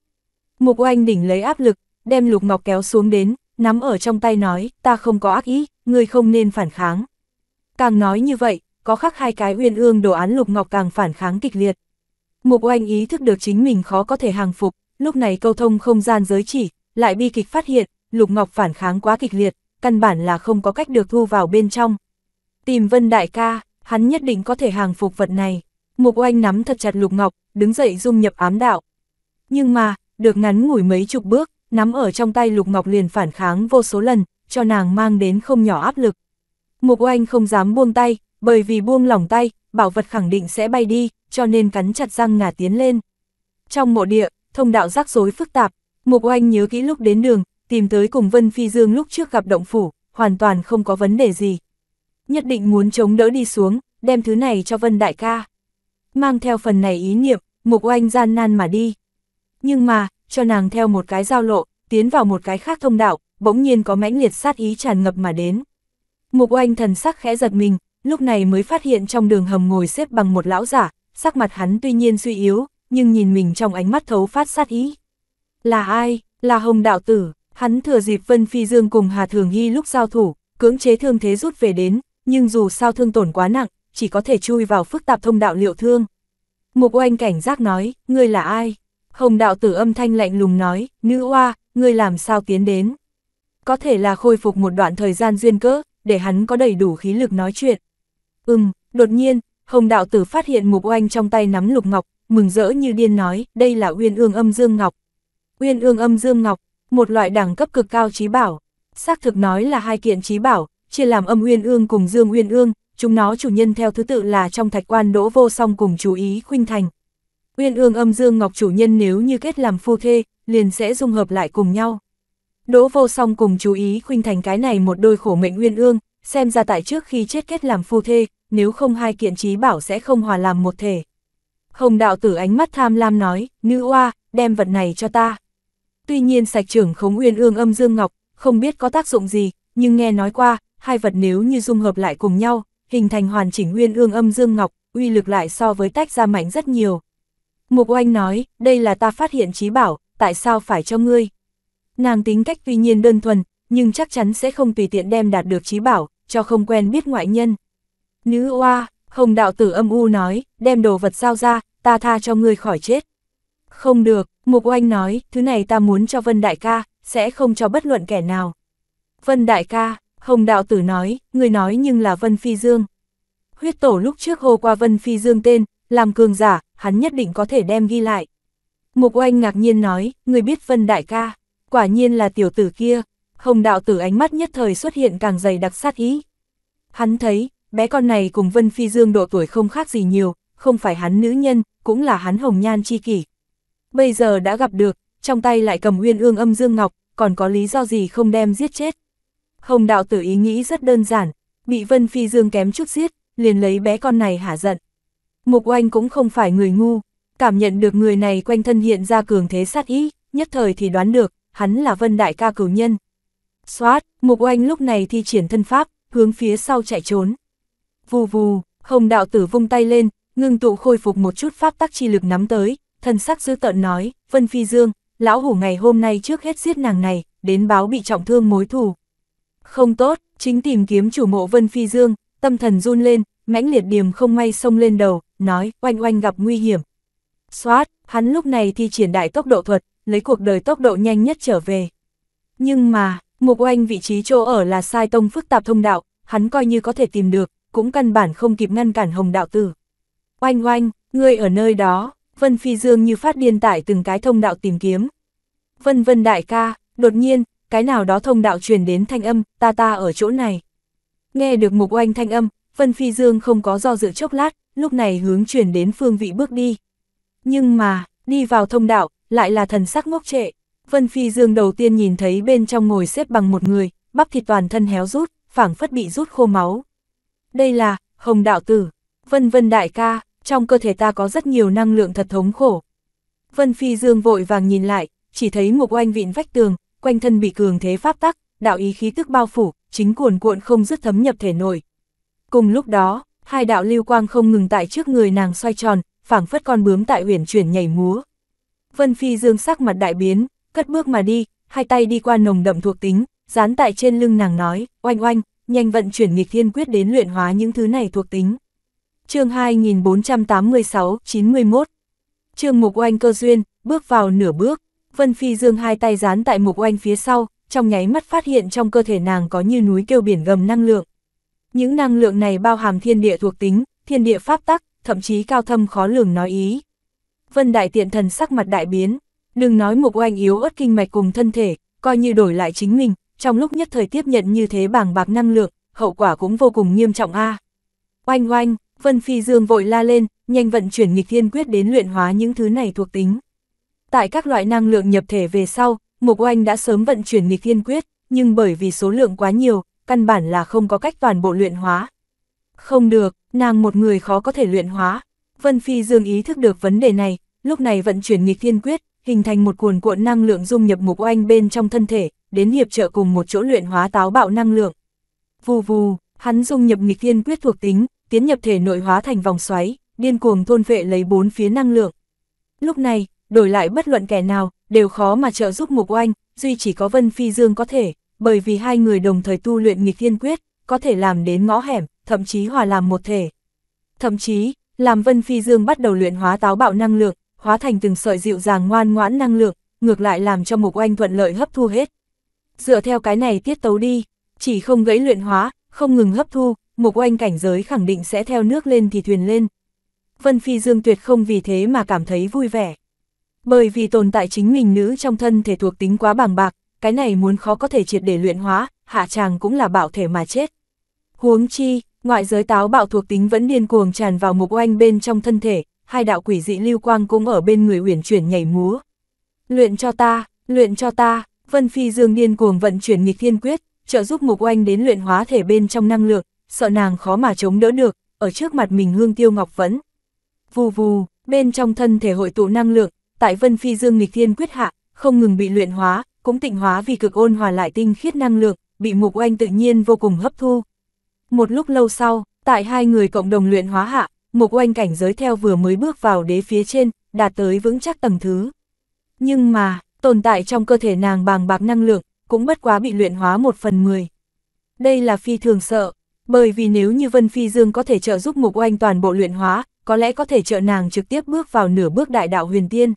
Mục Oanh đỉnh lấy áp lực, đem Lục Ngọc kéo xuống đến, nắm ở trong tay nói, ta không có ác ý, ngươi không nên phản kháng. Càng nói như vậy, có khắc hai cái uyên ương đồ án lục ngọc càng phản kháng kịch liệt. Mục oanh ý thức được chính mình khó có thể hàng phục, lúc này câu thông không gian giới chỉ, lại bi kịch phát hiện, lục ngọc phản kháng quá kịch liệt, căn bản là không có cách được thu vào bên trong. Tìm vân đại ca, hắn nhất định có thể hàng phục vật này. Mục oanh nắm thật chặt lục ngọc, đứng dậy dung nhập ám đạo. Nhưng mà, được ngắn ngủi mấy chục bước, nắm ở trong tay lục ngọc liền phản kháng vô số lần, cho nàng mang đến không nhỏ áp lực. Mục oanh không dám buông tay, bởi vì buông lỏng tay, bảo vật khẳng định sẽ bay đi, cho nên cắn chặt răng ngả tiến lên. Trong mộ địa, thông đạo rắc rối phức tạp, Mục oanh nhớ kỹ lúc đến đường, tìm tới cùng Vân Phi Dương lúc trước gặp động phủ, hoàn toàn không có vấn đề gì. Nhất định muốn chống đỡ đi xuống, đem thứ này cho Vân Đại ca. Mang theo phần này ý niệm, Mục oanh gian nan mà đi. Nhưng mà, cho nàng theo một cái giao lộ, tiến vào một cái khác thông đạo, bỗng nhiên có mãnh liệt sát ý tràn ngập mà đến. Mục oanh thần sắc khẽ giật mình, lúc này mới phát hiện trong đường hầm ngồi xếp bằng một lão giả, sắc mặt hắn tuy nhiên suy yếu, nhưng nhìn mình trong ánh mắt thấu phát sát ý. Là ai? Là Hồng Đạo Tử, hắn thừa dịp Vân Phi Dương cùng Hà Thường Hy lúc giao thủ, cưỡng chế thương thế rút về đến, nhưng dù sao thương tổn quá nặng, chỉ có thể chui vào phức tạp thông đạo liệu thương. Mục oanh cảnh giác nói, ngươi là ai? Hồng Đạo Tử âm thanh lạnh lùng nói, nữ oa, ngươi làm sao tiến đến? Có thể là khôi phục một đoạn thời gian duyên cớ để hắn có đầy đủ khí lực nói chuyện. Ừm, đột nhiên, Hồng Đạo Tử phát hiện mục oanh trong tay nắm lục ngọc, mừng rỡ như điên nói, đây là uyên ương âm dương ngọc. Uyên ương âm dương ngọc, một loại đẳng cấp cực cao trí bảo. Xác thực nói là hai kiện trí bảo, chia làm âm uyên ương cùng dương uyên ương, chúng nó chủ nhân theo thứ tự là trong thạch quan đỗ vô song cùng chú ý khuynh thành. Uyên ương âm dương ngọc chủ nhân nếu như kết làm phu thê, liền sẽ dung hợp lại cùng nhau. Đỗ vô song cùng chú ý khuynh thành cái này một đôi khổ mệnh uyên ương, xem ra tại trước khi chết kết làm phu thê, nếu không hai kiện trí bảo sẽ không hòa làm một thể. Hồng đạo tử ánh mắt tham lam nói, nữ oa, đem vật này cho ta. Tuy nhiên sạch trưởng khống uyên ương âm dương ngọc, không biết có tác dụng gì, nhưng nghe nói qua, hai vật nếu như dung hợp lại cùng nhau, hình thành hoàn chỉnh uyên ương âm dương ngọc, uy lực lại so với tách ra mạnh rất nhiều. Mục oanh nói, đây là ta phát hiện trí bảo, tại sao phải cho ngươi? Nàng tính cách tuy nhiên đơn thuần, nhưng chắc chắn sẽ không tùy tiện đem đạt được trí bảo, cho không quen biết ngoại nhân. Nữ oa, hồng đạo tử âm u nói, đem đồ vật sao ra, ta tha cho ngươi khỏi chết. Không được, Mục Oanh nói, thứ này ta muốn cho Vân Đại ca, sẽ không cho bất luận kẻ nào. Vân Đại ca, Hồng Đạo Tử nói, người nói nhưng là Vân Phi Dương. Huyết tổ lúc trước hô qua Vân Phi Dương tên, làm cường giả, hắn nhất định có thể đem ghi lại. Mục Oanh ngạc nhiên nói, người biết Vân Đại ca quả nhiên là tiểu tử kia, hồng đạo tử ánh mắt nhất thời xuất hiện càng dày đặc sát ý. Hắn thấy, bé con này cùng Vân Phi Dương độ tuổi không khác gì nhiều, không phải hắn nữ nhân, cũng là hắn hồng nhan chi kỷ. Bây giờ đã gặp được, trong tay lại cầm uyên ương âm dương ngọc, còn có lý do gì không đem giết chết. Hồng đạo tử ý nghĩ rất đơn giản, bị Vân Phi Dương kém chút giết, liền lấy bé con này hả giận. Mục oanh cũng không phải người ngu, cảm nhận được người này quanh thân hiện ra cường thế sát ý, nhất thời thì đoán được, hắn là Vân Đại ca cửu nhân. Xoát, Mục Oanh lúc này thi triển thân pháp, hướng phía sau chạy trốn. Vù vù, Hồng đạo tử vung tay lên, ngưng tụ khôi phục một chút pháp tắc chi lực nắm tới, thân sắc dư tận nói, Vân Phi Dương, lão hủ ngày hôm nay trước hết giết nàng này, đến báo bị trọng thương mối thù. Không tốt, chính tìm kiếm chủ mộ Vân Phi Dương, tâm thần run lên, mãnh liệt điềm không may xông lên đầu, nói, oanh oanh gặp nguy hiểm. Xoát, hắn lúc này thi triển đại tốc độ thuật, lấy cuộc đời tốc độ nhanh nhất trở về. Nhưng mà, Mục Oanh vị trí chỗ ở là sai tông phức tạp thông đạo, hắn coi như có thể tìm được, cũng căn bản không kịp ngăn cản Hồng Đạo Tử. Oanh oanh, ngươi ở nơi đó, Vân Phi Dương như phát điên tải từng cái thông đạo tìm kiếm. Vân Vân đại ca, đột nhiên, cái nào đó thông đạo truyền đến thanh âm, ta ta ở chỗ này. Nghe được Mục Oanh thanh âm, Vân Phi Dương không có do dự chốc lát, lúc này hướng chuyển đến phương vị bước đi. Nhưng mà, đi vào thông đạo, lại là thần sắc ngốc trệ. Vân Phi Dương đầu tiên nhìn thấy bên trong ngồi xếp bằng một người, bắp thịt toàn thân héo rút, phảng phất bị rút khô máu. Đây là, Hồng Đạo Tử, Vân Vân Đại ca, trong cơ thể ta có rất nhiều năng lượng thật thống khổ. Vân Phi Dương vội vàng nhìn lại, chỉ thấy ngục oanh vịn vách tường, quanh thân bị cường thế pháp tắc, đạo ý khí tức bao phủ, chính cuồn cuộn không dứt thấm nhập thể nổi. Cùng lúc đó, hai đạo lưu quang không ngừng tại trước người nàng xoay tròn, phảng phất con bướm tại huyền chuyển nhảy múa. Vân Phi Dương sắc mặt đại biến, cất bước mà đi, hai tay đi qua nồng đậm thuộc tính, dán tại trên lưng nàng nói, oanh oanh, nhanh vận chuyển nghịch thiên quyết đến luyện hóa những thứ này thuộc tính. chương 2486, 91 Trương Mục Oanh cơ duyên, bước vào nửa bước, Vân Phi Dương hai tay dán tại Mục Oanh phía sau, trong nháy mắt phát hiện trong cơ thể nàng có như núi kêu biển gầm năng lượng. Những năng lượng này bao hàm thiên địa thuộc tính, thiên địa pháp tắc, thậm chí cao thâm khó lường nói ý. Vân Đại Tiện Thần sắc mặt đại biến, đừng nói mục oanh yếu ớt kinh mạch cùng thân thể, coi như đổi lại chính mình, trong lúc nhất thời tiếp nhận như thế bảng bạc năng lượng, hậu quả cũng vô cùng nghiêm trọng a. Oanh oanh, Vân Phi Dương vội la lên, nhanh vận chuyển nghịch thiên quyết đến luyện hóa những thứ này thuộc tính. Tại các loại năng lượng nhập thể về sau, Mục Oanh đã sớm vận chuyển nghịch thiên quyết, nhưng bởi vì số lượng quá nhiều, căn bản là không có cách toàn bộ luyện hóa. Không được, nàng một người khó có thể luyện hóa, Vân Phi Dương ý thức được vấn đề này, lúc này vận chuyển nghịch thiên quyết, hình thành một cuồn cuộn năng lượng dung nhập mục oanh bên trong thân thể, đến hiệp trợ cùng một chỗ luyện hóa táo bạo năng lượng. Vù vù, hắn dung nhập nghịch thiên quyết thuộc tính, tiến nhập thể nội hóa thành vòng xoáy, điên cuồng thôn vệ lấy bốn phía năng lượng. Lúc này, đổi lại bất luận kẻ nào, đều khó mà trợ giúp mục oanh, duy chỉ có Vân Phi Dương có thể, bởi vì hai người đồng thời tu luyện nghịch thiên quyết, có thể làm đến ngõ hẻm, thậm chí hòa làm một thể. Thậm chí, làm Vân Phi Dương bắt đầu luyện hóa táo bạo năng lượng, hóa thành từng sợi dịu dàng ngoan ngoãn năng lượng, ngược lại làm cho Mục Oanh thuận lợi hấp thu hết. Dựa theo cái này tiết tấu đi, chỉ không gãy luyện hóa, không ngừng hấp thu, Mục Oanh cảnh giới khẳng định sẽ theo nước lên thì thuyền lên. Vân Phi Dương tuyệt không vì thế mà cảm thấy vui vẻ. Bởi vì tồn tại chính mình nữ trong thân thể thuộc tính quá bàng bạc, cái này muốn khó có thể triệt để luyện hóa, hạ chàng cũng là bảo thể mà chết. Huống chi, Ngoại giới táo bạo thuộc tính vẫn điên cuồng tràn vào mục oanh bên trong thân thể, hai đạo quỷ dị lưu quang cũng ở bên người uyển chuyển nhảy múa. Luyện cho ta, luyện cho ta, Vân Phi Dương điên cuồng vận chuyển nghịch thiên quyết, trợ giúp mục oanh đến luyện hóa thể bên trong năng lượng, sợ nàng khó mà chống đỡ được, ở trước mặt mình hương tiêu ngọc vẫn. Vù vù, bên trong thân thể hội tụ năng lượng, tại Vân Phi Dương nghịch thiên quyết hạ, không ngừng bị luyện hóa, cũng tịnh hóa vì cực ôn hòa lại tinh khiết năng lượng, bị mục oanh tự nhiên vô cùng hấp thu. Một lúc lâu sau, tại hai người cộng đồng luyện hóa hạ, mục oanh cảnh giới theo vừa mới bước vào đế phía trên, đạt tới vững chắc tầng thứ. Nhưng mà, tồn tại trong cơ thể nàng bàng bạc năng lượng, cũng bất quá bị luyện hóa một phần mười. Đây là phi thường sợ, bởi vì nếu như Vân Phi Dương có thể trợ giúp Mục Oanh toàn bộ luyện hóa, có lẽ có thể trợ nàng trực tiếp bước vào nửa bước đại đạo huyền tiên.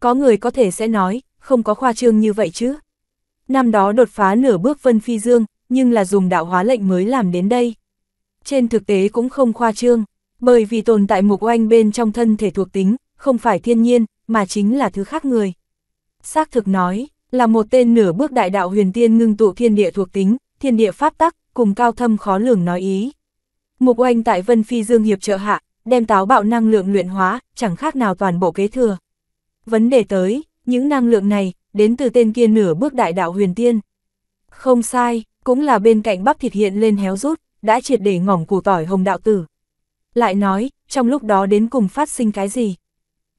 Có người có thể sẽ nói, không có khoa trương như vậy chứ. Năm đó đột phá nửa bước Vân Phi Dương, nhưng là dùng đạo hóa lệnh mới làm đến đây. Trên thực tế cũng không khoa trương, bởi vì tồn tại mục oanh bên trong thân thể thuộc tính, không phải thiên nhiên, mà chính là thứ khác người. Xác thực nói, là một tên nửa bước đại đạo huyền tiên ngưng tụ thiên địa thuộc tính, thiên địa pháp tắc, cùng cao thâm khó lường nói ý. Mục oanh tại Vân Phi Dương Hiệp trợ hạ, đem táo bạo năng lượng luyện hóa, chẳng khác nào toàn bộ kế thừa. Vấn đề tới, những năng lượng này, đến từ tên kia nửa bước đại đạo huyền tiên. Không sai, cũng là bên cạnh bắp thịt hiện lên héo rút, đã triệt để ngỏng củ tỏi hồng đạo tử. Lại nói, trong lúc đó đến cùng phát sinh cái gì?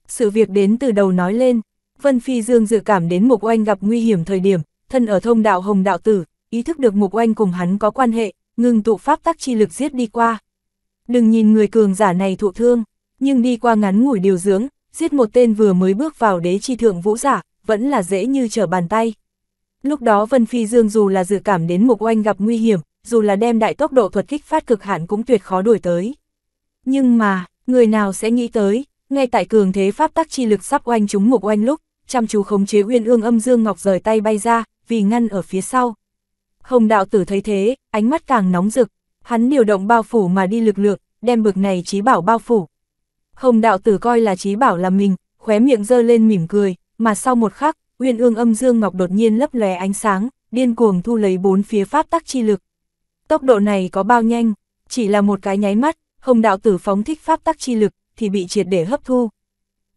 Sự việc đến từ đầu nói lên, Vân Phi Dương dự cảm đến Mục Oanh gặp nguy hiểm thời điểm, thân ở thông đạo hồng đạo tử, ý thức được Mục Oanh cùng hắn có quan hệ, ngừng tụ pháp tắc chi lực giết đi qua. Đừng nhìn người cường giả này thụ thương, nhưng đi qua ngắn ngủi điều dưỡng, giết một tên vừa mới bước vào đế chi thượng vũ giả, vẫn là dễ như trở bàn tay. Lúc đó Vân Phi Dương dù là dự cảm đến Mục Oanh gặp nguy hiểm, dù là đem đại tốc độ thuật kích phát cực hạn cũng tuyệt khó đuổi tới. Nhưng mà, người nào sẽ nghĩ tới, ngay tại cường thế pháp tắc chi lực sắp oanh chúng Mục Oanh lúc, chăm chú khống chế uyên ương âm dương ngọc rời tay bay ra, vì ngăn ở phía sau. Hồng đạo tử thấy thế, ánh mắt càng nóng rực, hắn điều động bao phủ mà đi lực lượng, đem bực này trí bảo bao phủ. Hồng đạo tử coi là trí bảo là mình, khóe miệng giơ lên mỉm cười, mà sau một khắc, uyên ương âm dương ngọc đột nhiên lấp lè ánh sáng, điên cuồng thu lấy bốn phía pháp tắc chi lực. Tốc độ này có bao nhanh, chỉ là một cái nháy mắt, hồng đạo tử phóng thích pháp tắc chi lực, thì bị triệt để hấp thu.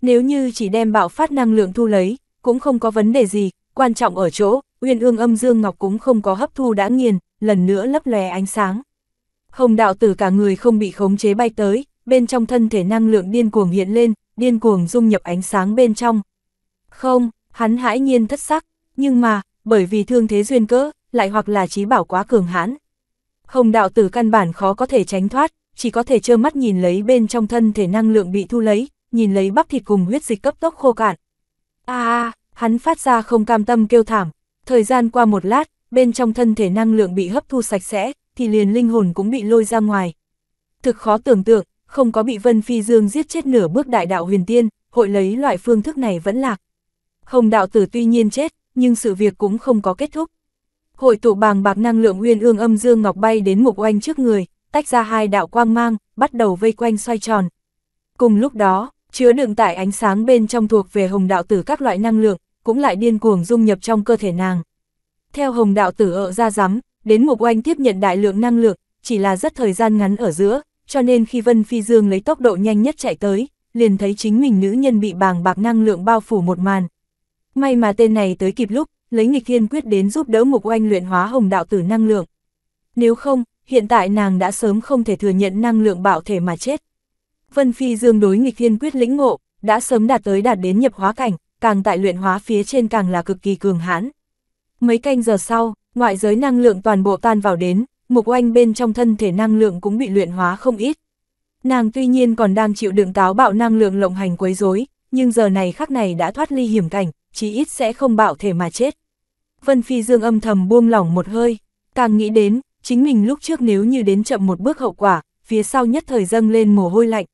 Nếu như chỉ đem bạo phát năng lượng thu lấy, cũng không có vấn đề gì, quan trọng ở chỗ, uyên ương âm dương ngọc cũng không có hấp thu đã nghiền, lần nữa lấp lè ánh sáng. Hồng đạo tử cả người không bị khống chế bay tới, bên trong thân thể năng lượng điên cuồng hiện lên, điên cuồng dung nhập ánh sáng bên trong. Không, Hắn hãi nhiên thất sắc, nhưng mà, bởi vì thương thế duyên cớ lại hoặc là trí bảo quá cường hãn. Hồng đạo tử căn bản khó có thể tránh thoát, chỉ có thể trơ mắt nhìn lấy bên trong thân thể năng lượng bị thu lấy, nhìn lấy bắp thịt cùng huyết dịch cấp tốc khô cạn. a a hắn phát ra không cam tâm kêu thảm, thời gian qua một lát, bên trong thân thể năng lượng bị hấp thu sạch sẽ, thì liền linh hồn cũng bị lôi ra ngoài. Thực khó tưởng tượng, không có bị Vân Phi Dương giết chết nửa bước đại đạo huyền tiên, hội lấy loại phương thức này vẫn lạc. Hồng đạo tử tuy nhiên chết, nhưng sự việc cũng không có kết thúc. Hội tụ bàng bạc năng lượng uyên ương âm dương ngọc bay đến mục oanh trước người, tách ra hai đạo quang mang, bắt đầu vây quanh xoay tròn. Cùng lúc đó, chứa đựng tại ánh sáng bên trong thuộc về hồng đạo tử các loại năng lượng, cũng lại điên cuồng dung nhập trong cơ thể nàng. Theo hồng đạo tử ở ra rắm, đến mục oanh tiếp nhận đại lượng năng lượng, chỉ là rất thời gian ngắn ở giữa, cho nên khi Vân Phi Dương lấy tốc độ nhanh nhất chạy tới, liền thấy chính mình nữ nhân bị bàng bạc năng lượng bao phủ một màn, May mà tên này tới kịp lúc, lấy nghịch thiên quyết đến giúp đỡ mục oanh luyện hóa hồng đạo tử năng lượng. Nếu không, hiện tại nàng đã sớm không thể thừa nhận năng lượng bạo thể mà chết. Vân Phi Dương đối nghịch thiên quyết lĩnh ngộ, đã sớm đạt tới đạt đến nhập hóa cảnh, càng tại luyện hóa phía trên càng là cực kỳ cường hãn. Mấy canh giờ sau, ngoại giới năng lượng toàn bộ tan vào đến, mục oanh bên trong thân thể năng lượng cũng bị luyện hóa không ít. Nàng tuy nhiên còn đang chịu đựng táo bạo năng lượng lộng hành quấy rối, nhưng giờ này khắc này đã thoát ly hiểm cảnh, chí ít sẽ không bạo thể mà chết. Vân Phi Dương âm thầm buông lỏng một hơi, càng nghĩ đến, chính mình lúc trước nếu như đến chậm một bước hậu quả, phía sau nhất thời dâng lên mồ hôi lạnh.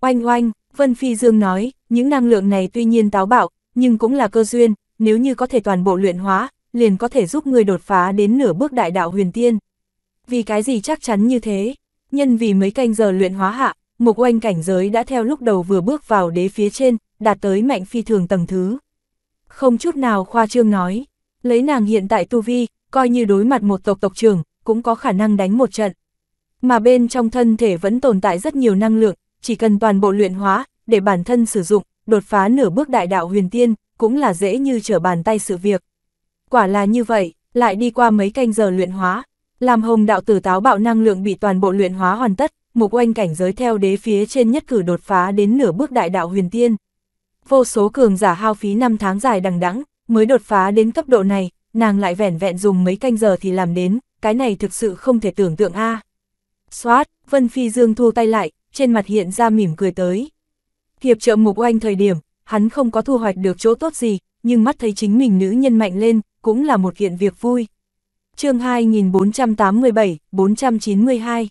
Oanh oanh, Vân Phi Dương nói, những năng lượng này tuy nhiên táo bạo, nhưng cũng là cơ duyên, nếu như có thể toàn bộ luyện hóa, liền có thể giúp người đột phá đến nửa bước đại đạo huyền tiên. Vì cái gì chắc chắn như thế? Nhân vì mấy canh giờ luyện hóa hạ, mục oanh cảnh giới đã theo lúc đầu vừa bước vào đế phía trên, đạt tới mạnh phi thường tầng thứ. Không chút nào khoa trương nói, lấy nàng hiện tại tu vi, coi như đối mặt một tộc tộc trưởng, cũng có khả năng đánh một trận. Mà bên trong thân thể vẫn tồn tại rất nhiều năng lượng, chỉ cần toàn bộ luyện hóa, để bản thân sử dụng, đột phá nửa bước đại đạo huyền tiên, cũng là dễ như trở bàn tay sự việc. Quả là như vậy, lại đi qua mấy canh giờ luyện hóa, làm hồng đạo tử táo bạo năng lượng bị toàn bộ luyện hóa hoàn tất, mục oanh cảnh giới theo đế phía trên nhất cử đột phá đến nửa bước đại đạo huyền tiên vô số cường giả hao phí năm tháng dài đằng đẵng mới đột phá đến cấp độ này, nàng lại vẻn vẹn dùng mấy canh giờ thì làm đến, cái này thực sự không thể tưởng tượng a. À. Xoát, Vân Phi Dương thu tay lại, trên mặt hiện ra mỉm cười tới. Hiệp trợ mục oanh thời điểm, hắn không có thu hoạch được chỗ tốt gì, nhưng mắt thấy chính mình nữ nhân mạnh lên, cũng là một kiện việc vui. chương 2487, 492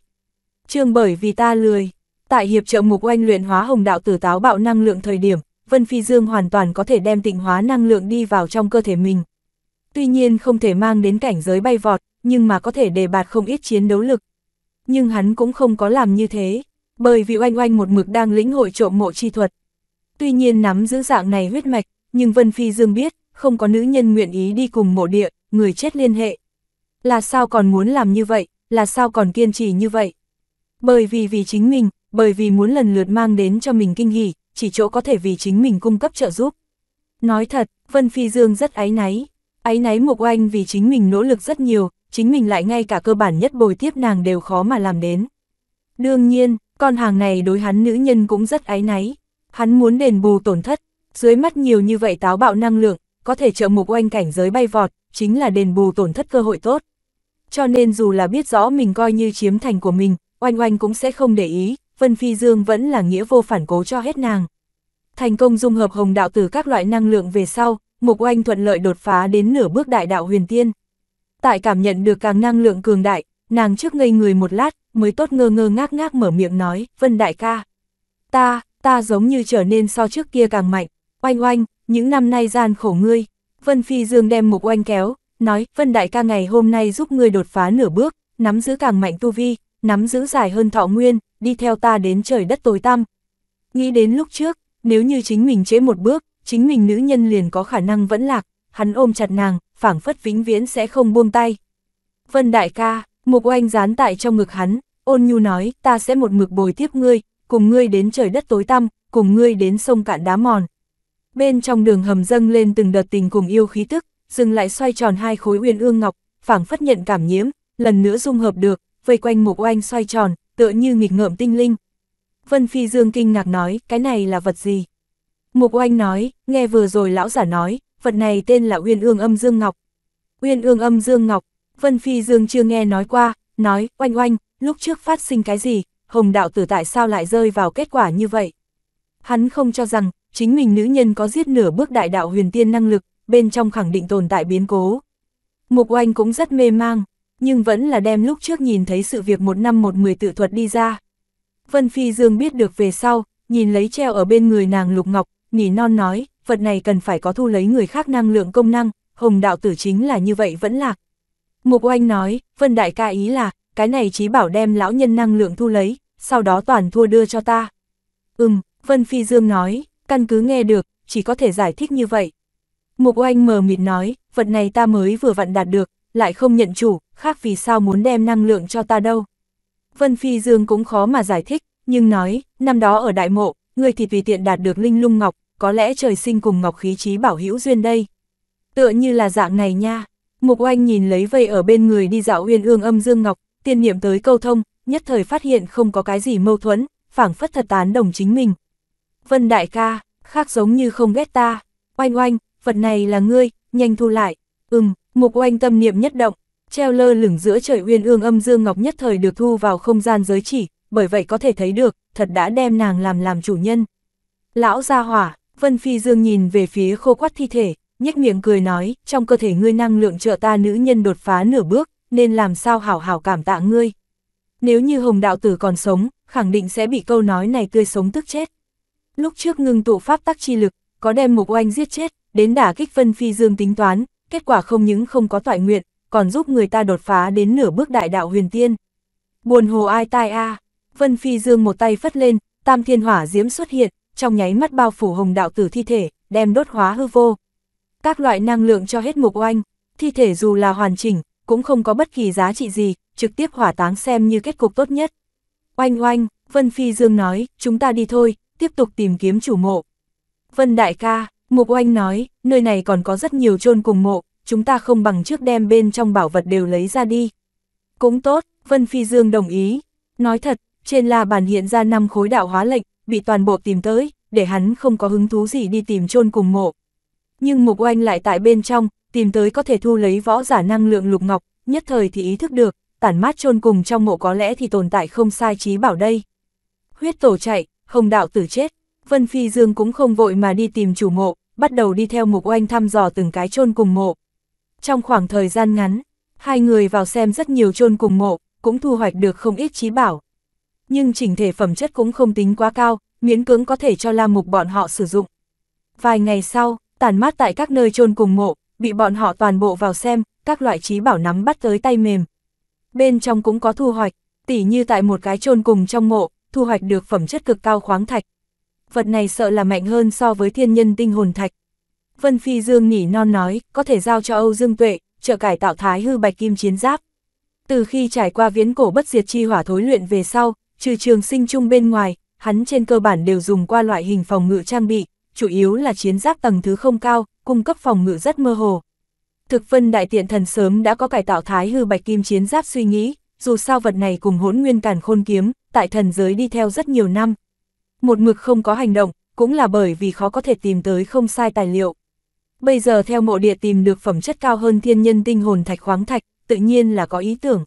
chương bởi vì ta lười, tại hiệp trợ mục oanh luyện hóa hồng đạo tử táo bạo năng lượng thời điểm, Vân Phi Dương hoàn toàn có thể đem tịnh hóa năng lượng đi vào trong cơ thể mình. Tuy nhiên không thể mang đến cảnh giới bay vọt, nhưng mà có thể đề bạt không ít chiến đấu lực. Nhưng hắn cũng không có làm như thế, bởi vì oanh oanh một mực đang lĩnh hội trộm mộ chi thuật. Tuy nhiên nắm giữ dạng này huyết mạch, nhưng Vân Phi Dương biết, không có nữ nhân nguyện ý đi cùng mộ địa, người chết liên hệ. Là sao còn muốn làm như vậy, là sao còn kiên trì như vậy? Bởi vì vì chính mình, bởi vì muốn lần lượt mang đến cho mình kinh hỉ, chỉ chỗ có thể vì chính mình cung cấp trợ giúp. Nói thật, Vân Phi Dương rất áy náy, áy náy Mục Oanh vì chính mình nỗ lực rất nhiều, chính mình lại ngay cả cơ bản nhất bồi tiếp nàng đều khó mà làm đến. Đương nhiên, con hàng này đối hắn nữ nhân cũng rất áy náy, hắn muốn đền bù tổn thất, dưới mắt nhiều như vậy táo bạo năng lượng, có thể trợ Mục Oanh cảnh giới bay vọt, chính là đền bù tổn thất cơ hội tốt. Cho nên dù là biết rõ mình coi như chiếm thành của mình, Oanh Oanh cũng sẽ không để ý, Vân Phi Dương vẫn là nghĩa vô phản cố cho hết nàng. Thành công dung hợp hồng đạo từ các loại năng lượng về sau, Mục Oanh thuận lợi đột phá đến nửa bước đại đạo huyền tiên. Tại cảm nhận được càng năng lượng cường đại, nàng trước ngây người một lát, mới tốt ngơ ngơ ngác ngác mở miệng nói, Vân Đại ca. Ta, ta giống như trở nên so trước kia càng mạnh, oanh oanh, những năm nay gian khổ ngươi. Vân Phi Dương đem Mục Oanh kéo, nói, Vân Đại ca ngày hôm nay giúp ngươi đột phá nửa bước, nắm giữ càng mạnh tu vi, nắm giữ dài hơn thọ nguyên, đi theo ta đến trời đất tối tăm. Nghĩ đến lúc trước, nếu như chính mình chế một bước, chính mình nữ nhân liền có khả năng vẫn lạc, hắn ôm chặt nàng, phảng phất vĩnh viễn sẽ không buông tay. Vân đại ca, mục oanh dán tại trong ngực hắn, ôn nhu nói, ta sẽ một mực bồi tiếp ngươi, cùng ngươi đến trời đất tối tăm, cùng ngươi đến sông cạn đá mòn. Bên trong đường hầm dâng lên từng đợt tình cùng yêu khí tức, dừng lại xoay tròn hai khối uyên ương ngọc, phảng phất nhận cảm nhiễm, lần nữa dung hợp được, vây quanh mục oanh xoay tròn, tựa như nghịch ngợm tinh linh. Vân Phi Dương kinh ngạc nói, cái này là vật gì? Mục oanh nói, nghe vừa rồi lão giả nói, vật này tên là Uyên Ương Âm Dương Ngọc. Uyên Ương Âm Dương Ngọc, Vân Phi Dương chưa nghe nói qua, nói, oanh oanh, lúc trước phát sinh cái gì, Hồng Đạo Tử tại sao lại rơi vào kết quả như vậy? Hắn không cho rằng, chính mình nữ nhân có giết nửa bước đại đạo huyền tiên năng lực, bên trong khẳng định tồn tại biến cố. Mục oanh cũng rất mê mang, nhưng vẫn là đem lúc trước nhìn thấy sự việc một năm một mười tự thuật đi ra. Vân Phi Dương biết được về sau, nhìn lấy treo ở bên người nàng lục ngọc, nỉ non nói, vật này cần phải có thu lấy người khác năng lượng công năng, hồng đạo tử chính là như vậy vẫn lạc. Mục oanh nói, Vân Đại ca ý là, cái này chí bảo đem lão nhân năng lượng thu lấy, sau đó toàn thua đưa cho ta. Ừm, Vân Phi Dương nói, căn cứ nghe được, chỉ có thể giải thích như vậy. Mục oanh mờ mịt nói, vật này ta mới vừa vặn đạt được, lại không nhận chủ, khác vì sao muốn đem năng lượng cho ta đâu. Vân Phi Dương cũng khó mà giải thích, nhưng nói, năm đó ở đại mộ, người thì vì tiện đạt được linh lung ngọc, có lẽ trời sinh cùng ngọc khí trí bảo hữu duyên đây. Tựa như là dạng này nha, Mục Oanh nhìn lấy vây ở bên người đi dạo uyên ương âm dương ngọc, tiên niệm tới câu thông, nhất thời phát hiện không có cái gì mâu thuẫn, phảng phất thật tán đồng chính mình. Vân đại ca, khác giống như không ghét ta, oanh oanh, vật này là ngươi, nhanh thu lại, ừm, mục oanh tâm niệm nhất động, Treo lơ lửng giữa trời uyên ương âm dương ngọc nhất thời được thu vào không gian giới chỉ, bởi vậy có thể thấy được, thật đã đem nàng làm làm chủ nhân. Lão gia hỏa, Vân Phi Dương nhìn về phía khô quắt thi thể, nhếch miệng cười nói, trong cơ thể ngươi năng lượng trợ ta nữ nhân đột phá nửa bước, nên làm sao hảo hảo cảm tạ ngươi. Nếu như Hồng Đạo Tử còn sống, khẳng định sẽ bị câu nói này tươi sống tức chết. Lúc trước ngưng tụ pháp tắc chi lực, có đem Mục Oanh giết chết, đến đả kích Vân Phi Dương tính toán, kết quả không những không có toại nguyện, còn giúp người ta đột phá đến nửa bước đại đạo huyền tiên. Buồn hồ ai tai a Vân Phi Dương một tay phất lên, tam thiên hỏa diễm xuất hiện, trong nháy mắt bao phủ hồng đạo tử thi thể, đem đốt hóa hư vô. Các loại năng lượng cho hết mục oanh, thi thể dù là hoàn chỉnh, cũng không có bất kỳ giá trị gì, trực tiếp hỏa táng xem như kết cục tốt nhất. Oanh oanh, Vân Phi Dương nói, chúng ta đi thôi, tiếp tục tìm kiếm chủ mộ. Vân Đại ca, Mục Oanh nói, nơi này còn có rất nhiều chôn cùng mộ, chúng ta không bằng trước đem bên trong bảo vật đều lấy ra đi. Cũng tốt, Vân Phi Dương đồng ý. Nói thật, trên la bàn hiện ra năm khối đạo hóa lệnh, bị toàn bộ tìm tới, để hắn không có hứng thú gì đi tìm chôn cùng mộ. Nhưng Mục Oanh lại tại bên trong, tìm tới có thể thu lấy võ giả năng lượng lục ngọc, nhất thời thì ý thức được, tản mát chôn cùng trong mộ có lẽ thì tồn tại không sai trí bảo đây. Huyết tổ chạy, không đạo tử chết, Vân Phi Dương cũng không vội mà đi tìm chủ mộ, bắt đầu đi theo Mục Oanh thăm dò từng cái chôn cùng mộ. Trong khoảng thời gian ngắn, hai người vào xem rất nhiều chôn cùng mộ, cũng thu hoạch được không ít trí bảo. Nhưng chỉnh thể phẩm chất cũng không tính quá cao, miễn cưỡng có thể cho la mục bọn họ sử dụng. Vài ngày sau, tàn mát tại các nơi chôn cùng mộ, bị bọn họ toàn bộ vào xem, các loại trí bảo nắm bắt tới tay mềm. Bên trong cũng có thu hoạch, tỉ như tại một cái chôn cùng trong mộ, thu hoạch được phẩm chất cực cao khoáng thạch. Vật này sợ là mạnh hơn so với thiên nhân tinh hồn thạch. Vân Phi Dương nỉ non nói, có thể giao cho Âu Dương Tuệ, trợ cải tạo thái hư bạch kim chiến giáp. Từ khi trải qua viễn cổ bất diệt chi hỏa thối luyện về sau, trừ trường sinh chung bên ngoài, hắn trên cơ bản đều dùng qua loại hình phòng ngự trang bị, chủ yếu là chiến giáp tầng thứ không cao, cung cấp phòng ngự rất mơ hồ. Thực phân đại tiện thần sớm đã có cải tạo thái hư bạch kim chiến giáp suy nghĩ, dù sao vật này cùng hỗn nguyên Càn khôn kiếm, tại thần giới đi theo rất nhiều năm. Một mực không có hành động, cũng là bởi vì khó có thể tìm tới không sai tài liệu. Bây giờ theo mộ địa tìm được phẩm chất cao hơn thiên nhân tinh hồn thạch khoáng thạch, tự nhiên là có ý tưởng.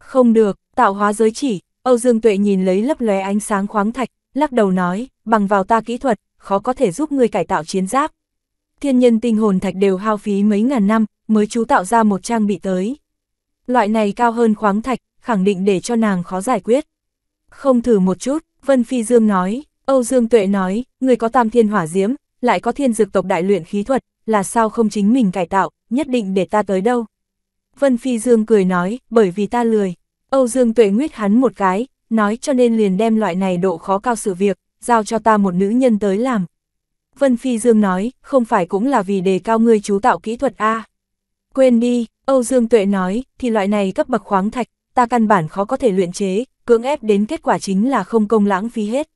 Không được, tạo hóa giới chỉ, Âu Dương Tuệ nhìn lấy lấp lóe ánh sáng khoáng thạch, lắc đầu nói, bằng vào ta kỹ thuật, khó có thể giúp người cải tạo chiến giáp. Thiên nhân tinh hồn thạch đều hao phí mấy ngàn năm, mới chú tạo ra một trang bị tới. Loại này cao hơn khoáng thạch, khẳng định để cho nàng khó giải quyết. Không thử một chút, Vân Phi Dương nói, Âu Dương Tuệ nói, người có tam thiên hỏa diễm, lại có thiên dược tộc đại luyện khí thuật, là sao không chính mình cải tạo, nhất định để ta tới đâu. Vân Phi Dương cười nói, bởi vì ta lười. Âu Dương Tuệ nguyết hắn một cái, nói cho nên liền đem loại này độ khó cao sự việc, giao cho ta một nữ nhân tới làm. Vân Phi Dương nói, không phải cũng là vì đề cao ngươi chú tạo kỹ thuật A. Quên đi, Âu Dương Tuệ nói, thì loại này cấp bậc khoáng thạch, ta căn bản khó có thể luyện chế, cưỡng ép đến kết quả chính là không công lãng phí hết.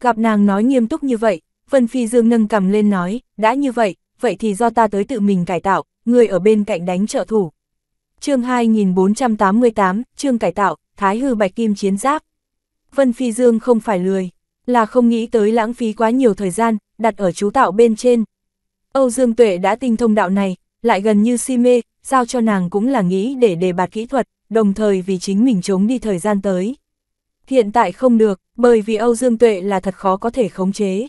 Gặp nàng nói nghiêm túc như vậy, Vân Phi Dương nâng cầm lên nói, đã như vậy, vậy thì do ta tới tự mình cải tạo, người ở bên cạnh đánh trợ thủ. chương 2488, chương cải tạo, Thái Hư Bạch Kim Chiến Giáp. Vân Phi Dương không phải lười, là không nghĩ tới lãng phí quá nhiều thời gian, đặt ở chú tạo bên trên. Âu Dương Tuệ đã tinh thông đạo này, lại gần như si mê, giao cho nàng cũng là nghĩ để đề bạt kỹ thuật, đồng thời vì chính mình chống đi thời gian tới. Hiện tại không được, bởi vì Âu Dương Tuệ là thật khó có thể khống chế.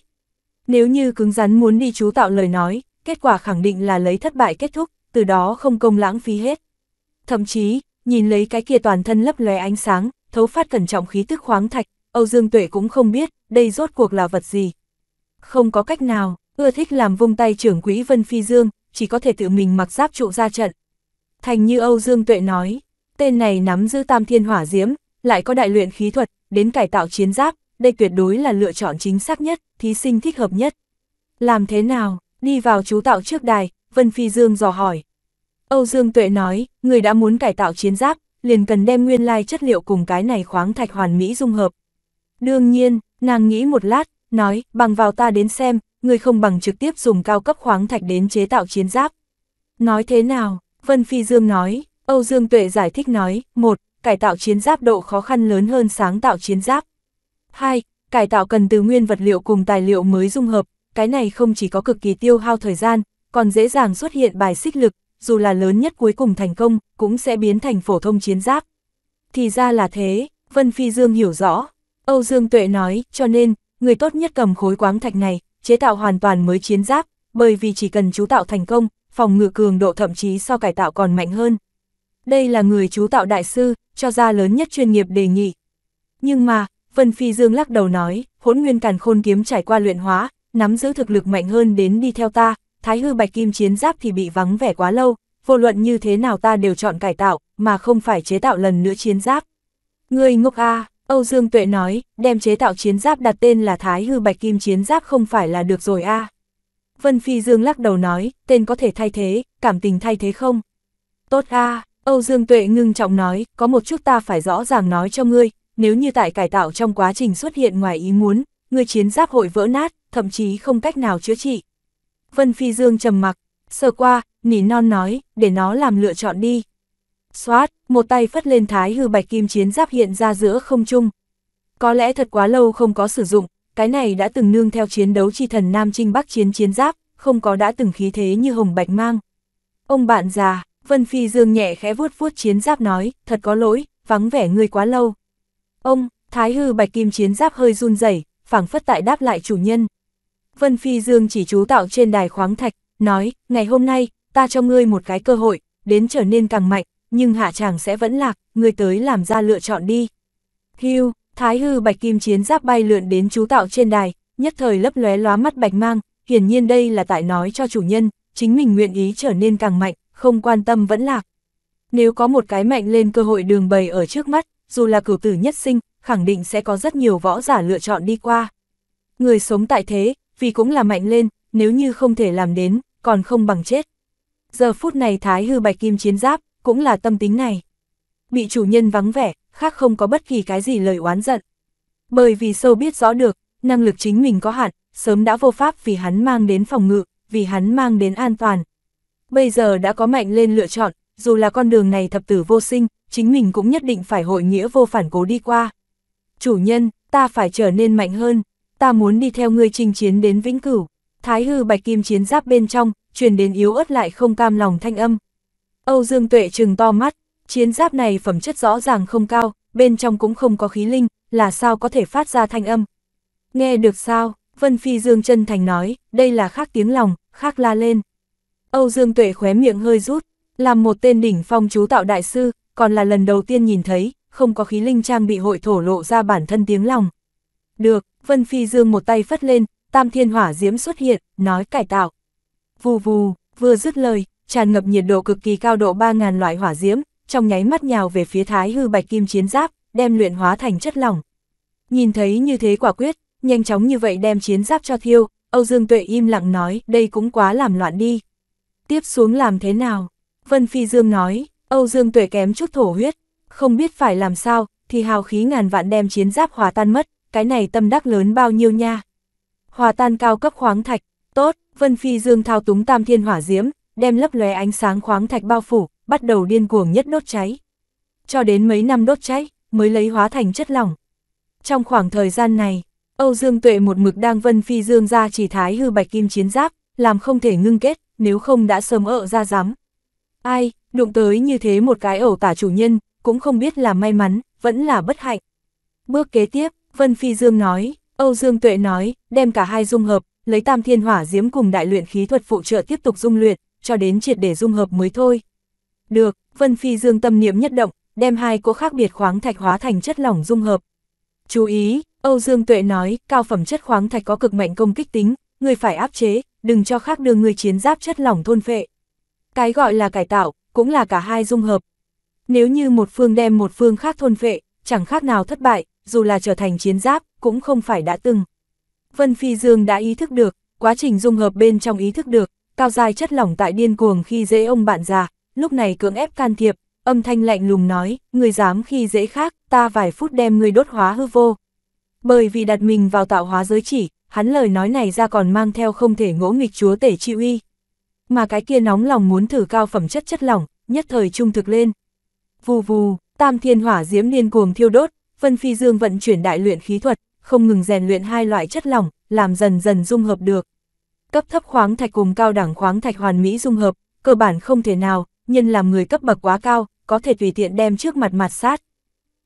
Nếu như cứng rắn muốn đi chú tạo lời nói, kết quả khẳng định là lấy thất bại kết thúc, từ đó không công lãng phí hết. Thậm chí, nhìn lấy cái kia toàn thân lấp lóe ánh sáng, thấu phát cẩn trọng khí tức khoáng thạch, Âu Dương Tuệ cũng không biết, đây rốt cuộc là vật gì. Không có cách nào, ưa thích làm vung tay trưởng quỹ Vân Phi Dương, chỉ có thể tự mình mặc giáp trụ ra trận. Thành như Âu Dương Tuệ nói, tên này nắm giữ tam thiên hỏa diễm, lại có đại luyện khí thuật, đến cải tạo chiến giáp, đây tuyệt đối là lựa chọn chính xác nhất, thí sinh thích hợp nhất. Làm thế nào, Đi vào chú tạo trước đài, Vân Phi Dương dò hỏi. Âu Dương Tuệ nói, người đã muốn cải tạo chiến giáp, liền cần đem nguyên lai chất liệu cùng cái này khoáng thạch hoàn mỹ dung hợp. Đương nhiên, nàng nghĩ một lát, nói, bằng vào ta đến xem, người không bằng trực tiếp dùng cao cấp khoáng thạch đến chế tạo chiến giáp. Nói thế nào, Vân Phi Dương nói, Âu Dương Tuệ giải thích nói, một, Cải tạo chiến giáp độ khó khăn lớn hơn sáng tạo chiến giáp. hai Cải tạo cần từ nguyên vật liệu cùng tài liệu mới dung hợp, cái này không chỉ có cực kỳ tiêu hao thời gian, còn dễ dàng xuất hiện bài xích lực, dù là lớn nhất cuối cùng thành công, cũng sẽ biến thành phổ thông chiến giáp. Thì ra là thế, Vân Phi Dương hiểu rõ. Âu Dương Tuệ nói, cho nên, người tốt nhất cầm khối quáng thạch này, chế tạo hoàn toàn mới chiến giáp, bởi vì chỉ cần chú tạo thành công, phòng ngự cường độ thậm chí so cải tạo còn mạnh hơn. Đây là người chú tạo đại sư, cho ra lớn nhất chuyên nghiệp đề nghị. Nhưng mà, Vân Phi Dương lắc đầu nói, hỗn nguyên càn khôn kiếm trải qua luyện hóa, nắm giữ thực lực mạnh hơn đến đi theo ta, thái hư bạch kim chiến giáp thì bị vắng vẻ quá lâu, vô luận như thế nào ta đều chọn cải tạo, mà không phải chế tạo lần nữa chiến giáp. Ngươi ngốc a Âu Dương Tuệ nói, đem chế tạo chiến giáp đặt tên là thái hư bạch kim chiến giáp không phải là được rồi a Vân Phi Dương lắc đầu nói, tên có thể thay thế, cảm tình thay thế không? Tốt a Âu Dương Tuệ ngưng trọng nói, có một chút ta phải rõ ràng nói cho ngươi, nếu như tại cải tạo trong quá trình xuất hiện ngoài ý muốn, ngươi chiến giáp hội vỡ nát, thậm chí không cách nào chữa trị. Vân Phi Dương trầm mặc, sơ qua, nỉ non nói, để nó làm lựa chọn đi. Xoát, một tay phất lên thái hư bạch kim chiến giáp hiện ra giữa không trung. Có lẽ thật quá lâu không có sử dụng, cái này đã từng nương theo chiến đấu chi thần Nam Trinh Bắc chiến chiến giáp, không có đã từng khí thế như hồng bạch mang. Ông bạn già, Vân Phi Dương nhẹ khẽ vuốt vuốt chiến giáp nói, thật có lỗi, vắng vẻ người quá lâu. Ông, thái hư bạch kim chiến giáp hơi run rẩy phảng phất tại đáp lại chủ nhân, Vân Phi Dương chỉ chú tạo trên đài khoáng thạch, nói, ngày hôm nay, ta cho ngươi một cái cơ hội, đến trở nên càng mạnh, nhưng hạ chàng sẽ vẫn lạc, ngươi tới làm ra lựa chọn đi. Hưu, thái hư bạch kim chiến giáp bay lượn đến chú tạo trên đài, nhất thời lấp lóe lóa mắt bạch mang, hiển nhiên đây là tại nói cho chủ nhân, chính mình nguyện ý trở nên càng mạnh, không quan tâm vẫn lạc. Nếu có một cái mạnh lên cơ hội đường bày ở trước mắt, dù là cửu tử nhất sinh, khẳng định sẽ có rất nhiều võ giả lựa chọn đi qua. Người sống tại thế, vì cũng là mạnh lên, nếu như không thể làm đến, còn không bằng chết. Giờ phút này thái hư bạch kim chiến giáp, cũng là tâm tính này. Bị chủ nhân vắng vẻ, khác không có bất kỳ cái gì lời oán giận. Bởi vì sâu biết rõ được, năng lực chính mình có hạn, sớm đã vô pháp vì hắn mang đến phòng ngự, vì hắn mang đến an toàn. Bây giờ đã có mạnh lên lựa chọn, dù là con đường này thập tử vô sinh, chính mình cũng nhất định phải hội nghĩa vô phản cố đi qua. Chủ nhân, ta phải trở nên mạnh hơn ta muốn đi theo ngươi chinh chiến đến vĩnh cửu. Thái hư bạch kim chiến giáp bên trong, truyền đến yếu ớt lại không cam lòng thanh âm. Âu Dương Tuệ chừng to mắt, chiến giáp này phẩm chất rõ ràng không cao, bên trong cũng không có khí linh, là sao có thể phát ra thanh âm. Nghe được sao, Vân Phi Dương chân thành nói, đây là khác tiếng lòng, khác la lên. Âu Dương Tuệ khóe miệng hơi rút, làm một tên đỉnh phong chú tạo đại sư, còn là lần đầu tiên nhìn thấy, không có khí linh trang bị hội thổ lộ ra bản thân tiếng lòng. Được, Vân Phi Dương một tay phất lên, tam thiên hỏa diễm xuất hiện, nói cải tạo. Vù vù, vừa dứt lời, tràn ngập nhiệt độ cực kỳ cao độ 3.000 loại hỏa diễm, trong nháy mắt nhào về phía thái hư bạch kim chiến giáp, đem luyện hóa thành chất lỏng. Nhìn thấy như thế quả quyết, nhanh chóng như vậy đem chiến giáp cho thiêu, Âu Dương Tuệ im lặng nói, đây cũng quá làm loạn đi. Tiếp xuống làm thế nào? Vân Phi Dương nói, Âu Dương Tuệ kém chút thổ huyết, không biết phải làm sao, thì hào khí ngàn vạn đem chiến giáp hòa tan mất, cái này tâm đắc lớn bao nhiêu nha. Hòa tan cao cấp khoáng thạch, tốt, Vân Phi Dương thao túng tam thiên hỏa diễm, đem lấp lóe ánh sáng khoáng thạch bao phủ, bắt đầu điên cuồng nhất đốt cháy. Cho đến mấy năm đốt cháy, mới lấy hóa thành chất lỏng. Trong khoảng thời gian này, Âu Dương Tuệ một mực đang Vân Phi Dương ra chỉ thái hư bạch kim chiến giáp, làm không thể ngưng kết, nếu không đã sớm ở ra rắm. Ai, đụng tới như thế một cái ổ tả chủ nhân, cũng không biết là may mắn, vẫn là bất hạnh. Bước kế tiếp, Vân Phi Dương nói, Âu Dương Tuệ nói, đem cả hai dung hợp, lấy tam thiên hỏa diếm cùng đại luyện khí thuật phụ trợ tiếp tục dung luyện, cho đến triệt để dung hợp mới thôi. Được, Vân Phi Dương tâm niệm nhất động, đem hai cỗ khác biệt khoáng thạch hóa thành chất lỏng dung hợp. Chú ý, Âu Dương Tuệ nói, cao phẩm chất khoáng thạch có cực mạnh công kích tính, người phải áp chế, đừng cho khác đưa người chiến giáp chất lỏng thôn phệ. Cái gọi là cải tạo, cũng là cả hai dung hợp. Nếu như một phương đem một phương khác thôn phệ, chẳng khác nào thất bại, dù là trở thành chiến giáp, cũng không phải đã từng. Vân Phi Dương đã ý thức được, quá trình dung hợp bên trong ý thức được, cao dài chất lỏng tại điên cuồng khi dễ ông bạn già, lúc này cưỡng ép can thiệp, âm thanh lạnh lùng nói, người dám khi dễ khác, ta vài phút đem người đốt hóa hư vô. Bởi vì đặt mình vào tạo hóa giới chỉ, hắn lời nói này ra còn mang theo không thể ngỗ nghịch chúa tể chi uy. Mà cái kia nóng lòng muốn thử cao phẩm chất chất lỏng, nhất thời trung thực lên. Vù vù, tam thiên hỏa diễm điên cuồng thiêu đốt, Vân Phi Dương vận chuyển đại luyện khí thuật, không ngừng rèn luyện hai loại chất lỏng, làm dần dần dung hợp được. Cấp thấp khoáng thạch cùng cao đẳng khoáng thạch hoàn mỹ dung hợp, cơ bản không thể nào, nhân làm người cấp bậc quá cao, có thể tùy tiện đem trước mặt mặt sát.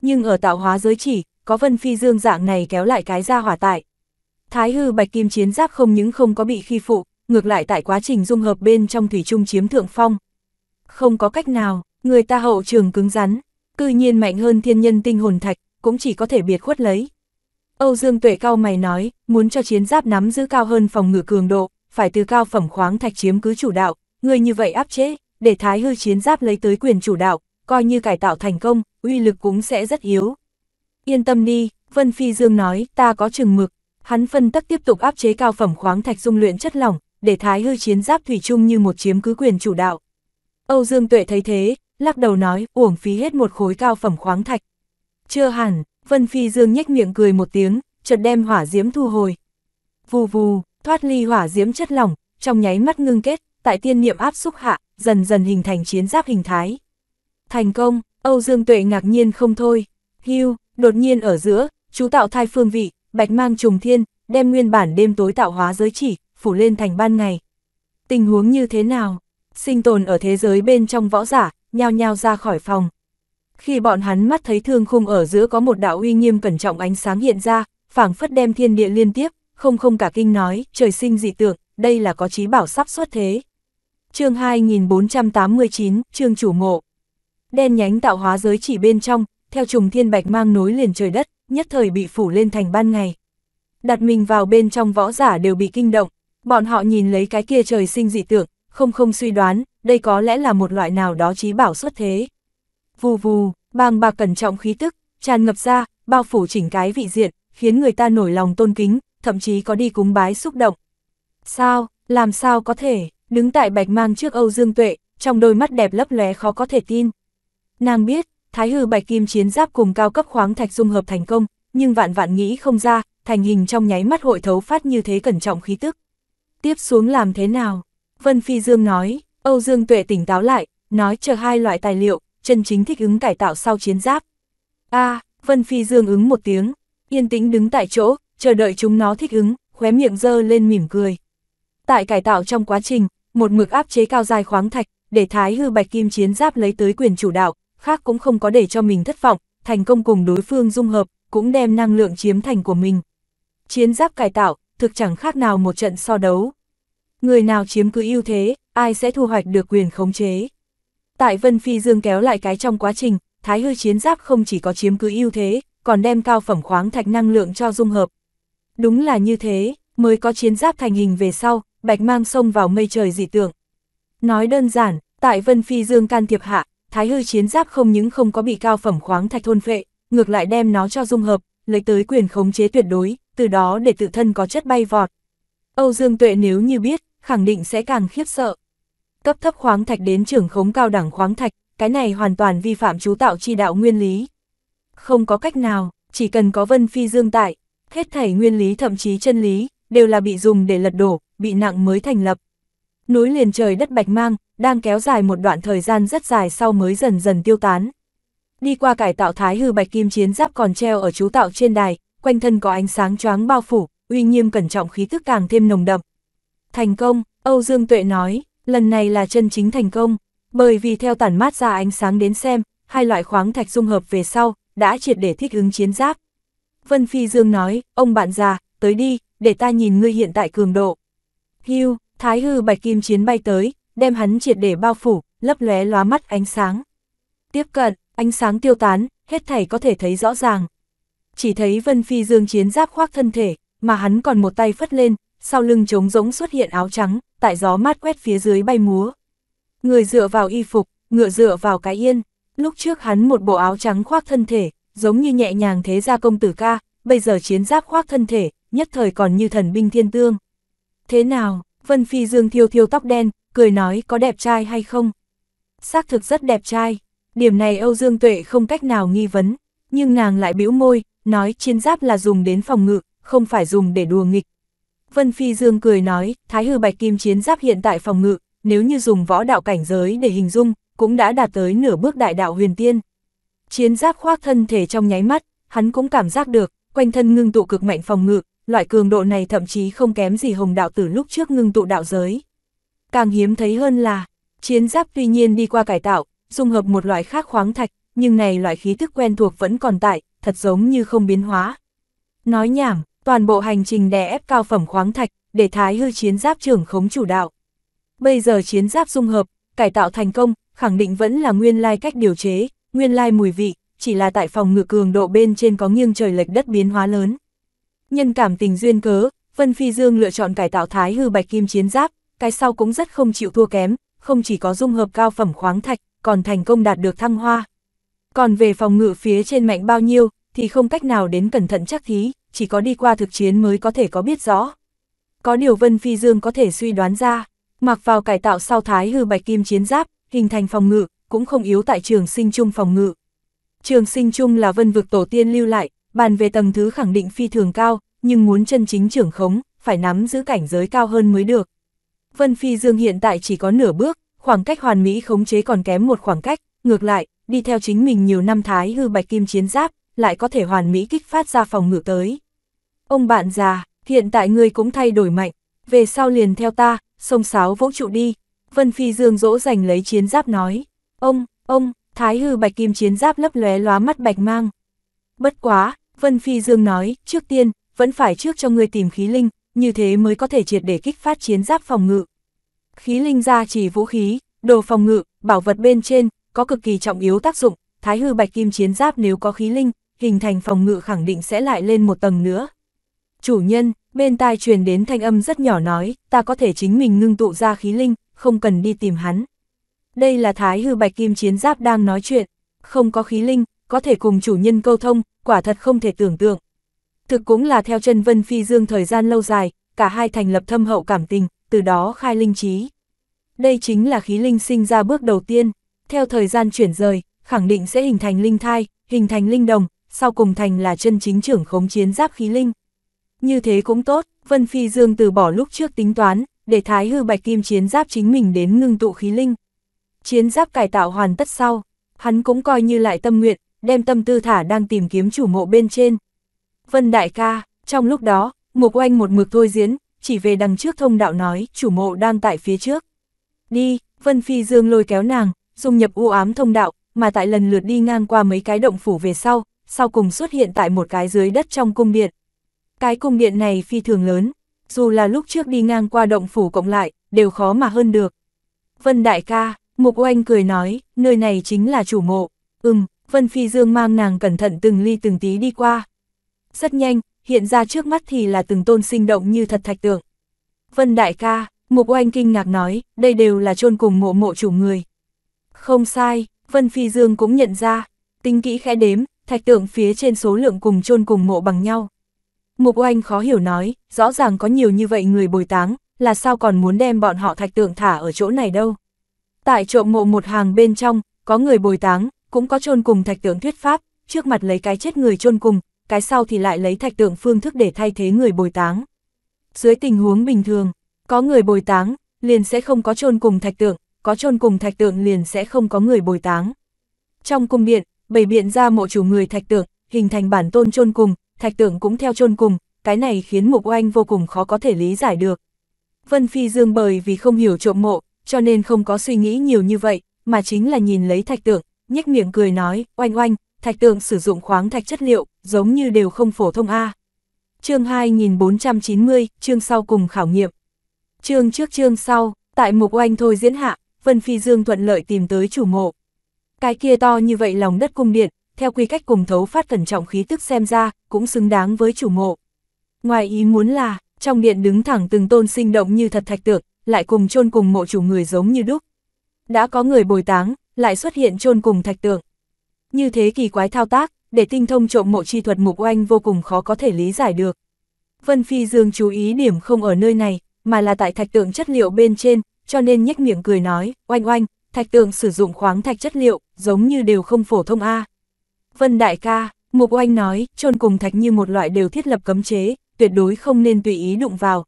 Nhưng ở tạo hóa giới chỉ, có Vân Phi Dương dạng này kéo lại cái ra hỏa tại. Thái hư bạch kim chiến giáp không những không có bị khi phụ, ngược lại tại quá trình dung hợp bên trong thủy trung chiếm thượng phong. Không có cách nào, người ta hậu trường cứng rắn, cư nhiên mạnh hơn thiên nhân tinh hồn thạch, cũng chỉ có thể biệt khuất lấy. Âu Dương Tuệ cao mày nói, muốn cho chiến giáp nắm giữ cao hơn phòng ngự cường độ, phải từ cao phẩm khoáng thạch chiếm cứ chủ đạo, người như vậy áp chế, để thái hư chiến giáp lấy tới quyền chủ đạo, coi như cải tạo thành công, uy lực cũng sẽ rất yếu. Yên tâm đi, Vân Phi Dương nói, ta có chừng mực, hắn phân tắc tiếp tục áp chế cao phẩm khoáng thạch dung luyện chất lỏng, để thái hư chiến giáp thủy chung như một chiếm cứ quyền chủ đạo. Âu Dương Tuệ thấy thế, lắc đầu nói, uổng phí hết một khối cao phẩm khoáng thạch, chưa hẳn, Vân Phi Dương nhếch miệng cười một tiếng, chợt đem hỏa diễm thu hồi. Vù vù, thoát ly hỏa diễm chất lỏng, trong nháy mắt ngưng kết, tại tiên niệm áp xúc hạ, dần dần hình thành chiến giáp hình thái. Thành công, Âu Dương Tuệ ngạc nhiên không thôi. Hưu, đột nhiên ở giữa, chú tạo thai phương vị, bạch mang trùng thiên, đem nguyên bản đêm tối tạo hóa giới chỉ, phủ lên thành ban ngày. Tình huống như thế nào? Sinh tồn ở thế giới bên trong võ giả, nhao nhao ra khỏi phòng, khi bọn hắn mắt thấy thương khung ở giữa có một đạo uy nghiêm cẩn trọng ánh sáng hiện ra, phảng phất đem thiên địa liên tiếp, không không cả kinh nói, trời sinh dị tượng, đây là có trí bảo sắp xuất thế. chương 2489, chương chủ mộ Đen nhánh tạo hóa giới chỉ bên trong, theo trùng thiên bạch mang nối liền trời đất, nhất thời bị phủ lên thành ban ngày. Đặt mình vào bên trong võ giả đều bị kinh động, bọn họ nhìn lấy cái kia trời sinh dị tượng, không không suy đoán, đây có lẽ là một loại nào đó trí bảo xuất thế vù vù, bàng bạc cẩn trọng khí tức, tràn ngập ra, bao phủ chỉnh cái vị diện, khiến người ta nổi lòng tôn kính, thậm chí có đi cúng bái xúc động. Sao, làm sao có thể, đứng tại bạch mang trước Âu Dương Tuệ, trong đôi mắt đẹp lấp lóe khó có thể tin. Nàng biết, thái hư bạch kim chiến giáp cùng cao cấp khoáng thạch dung hợp thành công, nhưng vạn vạn nghĩ không ra, thành hình trong nháy mắt hội thấu phát như thế cẩn trọng khí tức. Tiếp xuống làm thế nào? Vân Phi Dương nói, Âu Dương Tuệ tỉnh táo lại, nói chờ hai loại tài liệu, chân chính thích ứng cải tạo sau chiến giáp. A, Vân Phi Dương ứng một tiếng, yên tĩnh đứng tại chỗ, chờ đợi chúng nó thích ứng, khóe miệng dơ lên mỉm cười. Tại cải tạo trong quá trình, một mực áp chế cao dài khoáng thạch, để thái hư bạch kim chiến giáp lấy tới quyền chủ đạo, khác cũng không có để cho mình thất vọng, thành công cùng đối phương dung hợp, cũng đem năng lượng chiếm thành của mình. Chiến giáp cải tạo, thực chẳng khác nào một trận so đấu. Người nào chiếm cứ ưu thế, ai sẽ thu hoạch được quyền khống chế. Tại Vân Phi Dương kéo lại cái trong quá trình, Thái Hư chiến giáp không chỉ có chiếm cứ ưu thế, còn đem cao phẩm khoáng thạch năng lượng cho dung hợp. Đúng là như thế, mới có chiến giáp thành hình về sau, bạch mang sông vào mây trời dị tượng. Nói đơn giản, tại Vân Phi Dương can thiệp hạ, Thái Hư chiến giáp không những không có bị cao phẩm khoáng thạch thôn phệ, ngược lại đem nó cho dung hợp, lấy tới quyền khống chế tuyệt đối, từ đó để tự thân có chất bay vọt. Âu Dương Tuệ nếu như biết, khẳng định sẽ càng khiếp sợ cấp thấp khoáng thạch đến trưởng khống cao đẳng khoáng thạch, cái này hoàn toàn vi phạm chú tạo chi đạo nguyên lý. Không có cách nào, chỉ cần có Vân Phi Dương tại, hết thảy nguyên lý thậm chí chân lý, đều là bị dùng để lật đổ, bị nặng mới thành lập. Núi liền trời đất bạch mang, đang kéo dài một đoạn thời gian rất dài sau mới dần dần tiêu tán. Đi qua cải tạo thái hư bạch kim chiến giáp còn treo ở chú tạo trên đài, quanh thân có ánh sáng choáng bao phủ, uy nghiêm cẩn trọng khí tức càng thêm nồng đậm. Thành công, Âu Dương Tuệ nói, lần này là chân chính thành công, bởi vì theo tản mát ra ánh sáng đến xem, hai loại khoáng thạch dung hợp về sau, đã triệt để thích ứng chiến giáp. Vân Phi Dương nói, ông bạn già, tới đi, để ta nhìn ngươi hiện tại cường độ. Hưu, thái hư bạch kim chiến bay tới, đem hắn triệt để bao phủ, lấp lóe lóa mắt ánh sáng. Tiếp cận, ánh sáng tiêu tán, hết thảy có thể thấy rõ ràng. Chỉ thấy Vân Phi Dương chiến giáp khoác thân thể, mà hắn còn một tay phất lên, sau lưng trống rỗng xuất hiện áo trắng, tại gió mát quét phía dưới bay múa. Người dựa vào y phục, ngựa dựa vào cái yên, lúc trước hắn một bộ áo trắng khoác thân thể, giống như nhẹ nhàng thế gia công tử ca, bây giờ chiến giáp khoác thân thể, nhất thời còn như thần binh thiên tương. Thế nào, Vân Phi Dương thiêu thiêu tóc đen, cười nói có đẹp trai hay không? Xác thực rất đẹp trai, điểm này Âu Dương Tuệ không cách nào nghi vấn, nhưng nàng lại bĩu môi, nói chiến giáp là dùng đến phòng ngự, không phải dùng để đùa nghịch, Vân Phi Dương cười nói, Thái Hư Bạch Kim chiến giáp hiện tại phòng ngự, nếu như dùng võ đạo cảnh giới để hình dung, cũng đã đạt tới nửa bước đại đạo huyền tiên. Chiến giáp khoác thân thể trong nháy mắt, hắn cũng cảm giác được, quanh thân ngưng tụ cực mạnh phòng ngự, loại cường độ này thậm chí không kém gì hồng đạo tử lúc trước ngưng tụ đạo giới. Càng hiếm thấy hơn là, chiến giáp tuy nhiên đi qua cải tạo, dung hợp một loại khác khoáng thạch, nhưng này loại khí thức quen thuộc vẫn còn tại, thật giống như không biến hóa. Nói nhảm, toàn bộ hành trình đè ép cao phẩm khoáng thạch, để thái hư chiến giáp trưởng khống chủ đạo. Bây giờ chiến giáp dung hợp, cải tạo thành công, khẳng định vẫn là nguyên lai cách điều chế, nguyên lai mùi vị, chỉ là tại phòng ngự cường độ bên trên có nghiêng trời lệch đất biến hóa lớn. Nhân cảm tình duyên cớ, Vân Phi Dương lựa chọn cải tạo thái hư bạch kim chiến giáp, cái sau cũng rất không chịu thua kém, không chỉ có dung hợp cao phẩm khoáng thạch, còn thành công đạt được thăng hoa. Còn về phòng ngự phía trên mạnh bao nhiêu, thì không cách nào đến cẩn thận chắc thí, chỉ có đi qua thực chiến mới có thể có biết rõ. Có điều Vân Phi Dương có thể suy đoán ra, mặc vào cải tạo sau thái hư bạch kim chiến giáp, hình thành phòng ngự, cũng không yếu tại trường sinh chung phòng ngự. Trường sinh chung là vân vực tổ tiên lưu lại, bàn về tầng thứ khẳng định phi thường cao, nhưng muốn chân chính trưởng khống, phải nắm giữ cảnh giới cao hơn mới được. Vân Phi Dương hiện tại chỉ có nửa bước, khoảng cách hoàn mỹ khống chế còn kém một khoảng cách, ngược lại, đi theo chính mình nhiều năm thái hư bạch kim chiến giáp, lại có thể hoàn mỹ kích phát ra phòng ngự tới. Ông bạn già, hiện tại người cũng thay đổi mạnh, về sau liền theo ta, sông sáo vũ trụ đi. Vân Phi Dương dỗ dành lấy chiến giáp nói. Ông, ông, thái hư bạch kim chiến giáp lấp lóe lóa mắt bạch mang. Bất quá, Vân Phi Dương nói, trước tiên, vẫn phải trước cho người tìm khí linh, như thế mới có thể triệt để kích phát chiến giáp phòng ngự. Khí linh ra chỉ vũ khí, đồ phòng ngự, bảo vật bên trên, có cực kỳ trọng yếu tác dụng, thái hư bạch kim chiến giáp nếu có khí linh, hình thành phòng ngự khẳng định sẽ lại lên một tầng nữa, chủ nhân, bên tai truyền đến thanh âm rất nhỏ nói, ta có thể chính mình ngưng tụ ra khí linh, không cần đi tìm hắn. Đây là thái hư bạch kim chiến giáp đang nói chuyện, không có khí linh, có thể cùng chủ nhân câu thông, quả thật không thể tưởng tượng. Thực cũng là theo chân Vân Phi Dương thời gian lâu dài, cả hai thành lập thâm hậu cảm tình, từ đó khai linh trí. Đây chính là khí linh sinh ra bước đầu tiên, theo thời gian chuyển rời, khẳng định sẽ hình thành linh thai, hình thành linh đồng, sau cùng thành là chân chính trưởng khống chiến giáp khí linh. Như thế cũng tốt, Vân Phi Dương từ bỏ lúc trước tính toán, để Thái Hư Bạch Kim chiến giáp chính mình đến ngưng tụ khí linh. Chiến giáp cải tạo hoàn tất sau, hắn cũng coi như lại tâm nguyện, đem tâm tư thả đang tìm kiếm chủ mộ bên trên. Vân Đại ca, trong lúc đó, Mục Oanh một mực thôi diễn, chỉ về đằng trước thông đạo nói chủ mộ đang tại phía trước. Đi, Vân Phi Dương lôi kéo nàng, dung nhập u ám thông đạo, mà tại lần lượt đi ngang qua mấy cái động phủ về sau, sau cùng xuất hiện tại một cái dưới đất trong cung điện. Cái cung điện này phi thường lớn, dù là lúc trước đi ngang qua động phủ cộng lại, đều khó mà hơn được. Vân đại ca, Mục Oanh cười nói, nơi này chính là chủ mộ. Ừm, Vân Phi Dương mang nàng cẩn thận từng ly từng tí đi qua. Rất nhanh, hiện ra trước mắt thì là từng tôn sinh động như thật thạch tượng. Vân đại ca, Mục Oanh kinh ngạc nói, đây đều là chôn cùng mộ mộ chủ người. Không sai, Vân Phi Dương cũng nhận ra, tính kỹ khẽ đếm, thạch tượng phía trên số lượng cùng chôn cùng mộ bằng nhau. Mục Oanh khó hiểu nói, rõ ràng có nhiều như vậy người bồi táng, là sao còn muốn đem bọn họ thạch tượng thả ở chỗ này đâu. Tại trộm mộ một hàng bên trong, có người bồi táng, cũng có chôn cùng thạch tượng thuyết pháp, trước mặt lấy cái chết người chôn cùng, cái sau thì lại lấy thạch tượng phương thức để thay thế người bồi táng. Dưới tình huống bình thường, có người bồi táng, liền sẽ không có chôn cùng thạch tượng, có chôn cùng thạch tượng liền sẽ không có người bồi táng. Trong cung điện, bầy biện ra mộ chủ người thạch tượng, hình thành bản tôn chôn cùng, thạch tượng cũng theo chôn cùng, cái này khiến mục oanh vô cùng khó có thể lý giải được. Vân Phi Dương bởi vì không hiểu trộm mộ, cho nên không có suy nghĩ nhiều như vậy, mà chính là nhìn lấy thạch tượng, nhếch miệng cười nói, oanh oanh, thạch tượng sử dụng khoáng thạch chất liệu, giống như đều không phổ thông A. chương 2490, chương sau cùng khảo nghiệm. Chương trước chương sau, tại mục oanh thôi diễn hạ, Vân Phi Dương thuận lợi tìm tới chủ mộ. Cái kia to như vậy lòng đất cung điện, theo quy cách cùng thấu phát cẩn trọng khí tức xem ra, cũng xứng đáng với chủ mộ. Ngoài ý muốn là, trong điện đứng thẳng từng tôn sinh động như thật thạch tượng, lại cùng chôn cùng mộ chủ người giống như đúc. Đã có người bồi táng, lại xuất hiện chôn cùng thạch tượng. Như thế kỳ quái thao tác, để tinh thông trộm mộ chi thuật mục oanh vô cùng khó có thể lý giải được. Vân Phi Dương chú ý điểm không ở nơi này, mà là tại thạch tượng chất liệu bên trên, cho nên nhếch miệng cười nói, oanh oanh, thạch tượng sử dụng khoáng thạch chất liệu, giống như đều không phổ thông A. Vân đại ca, Mục Oanh nói, chôn cùng thạch như một loại đều thiết lập cấm chế, tuyệt đối không nên tùy ý đụng vào.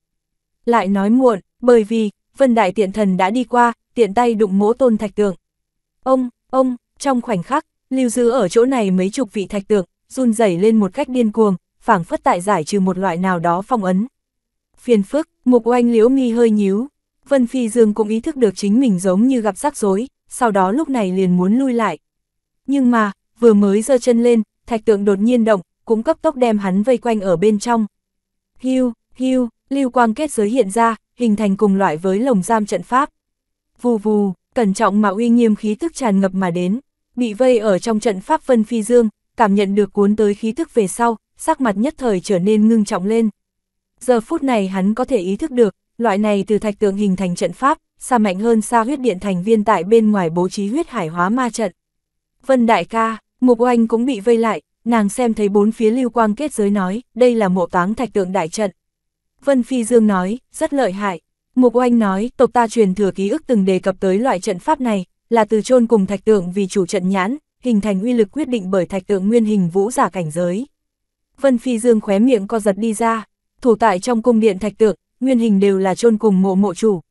Lại nói muộn, bởi vì, Vân đại tiện thần đã đi qua, tiện tay đụng mỗ tôn thạch tượng. Ông, ông, trong khoảnh khắc, lưu giữ ở chỗ này mấy chục vị thạch tượng, run rẩy lên một cách điên cuồng, phảng phất tại giải trừ một loại nào đó phong ấn. Phiền phức, mục oanh liễu mi hơi nhíu. Vân Phi Dương cũng ý thức được chính mình giống như gặp rắc rối, sau đó lúc này liền muốn lui lại. Nhưng mà, vừa mới giơ chân lên, thạch tượng đột nhiên động, cũng cấp tốc đem hắn vây quanh ở bên trong. Hưu, hưu, lưu quang kết giới hiện ra, hình thành cùng loại với lồng giam trận pháp. Vù vù, cẩn trọng mà uy nghiêm khí tức tràn ngập mà đến, bị vây ở trong trận pháp Vân Phi Dương, cảm nhận được cuốn tới khí tức về sau, sắc mặt nhất thời trở nên ngưng trọng lên. Giờ phút này hắn có thể ý thức được, loại này từ thạch tượng hình thành trận pháp, xa mạnh hơn xa huyết điện thành viên tại bên ngoài bố trí huyết hải hóa ma trận. Vân Đại ca, Mục oanh cũng bị vây lại, nàng xem thấy bốn phía lưu quang kết giới nói, đây là mộ táng thạch tượng đại trận. Vân Phi Dương nói, rất lợi hại. Mục oanh nói, tộc ta truyền thừa ký ức từng đề cập tới loại trận pháp này, là từ chôn cùng thạch tượng vì chủ trận nhãn, hình thành uy lực quyết định bởi thạch tượng nguyên hình vũ giả cảnh giới. Vân Phi Dương khóe miệng co giật đi ra, thủ tại trong cung điện thạch tượng, nguyên hình đều là chôn cùng mộ mộ chủ.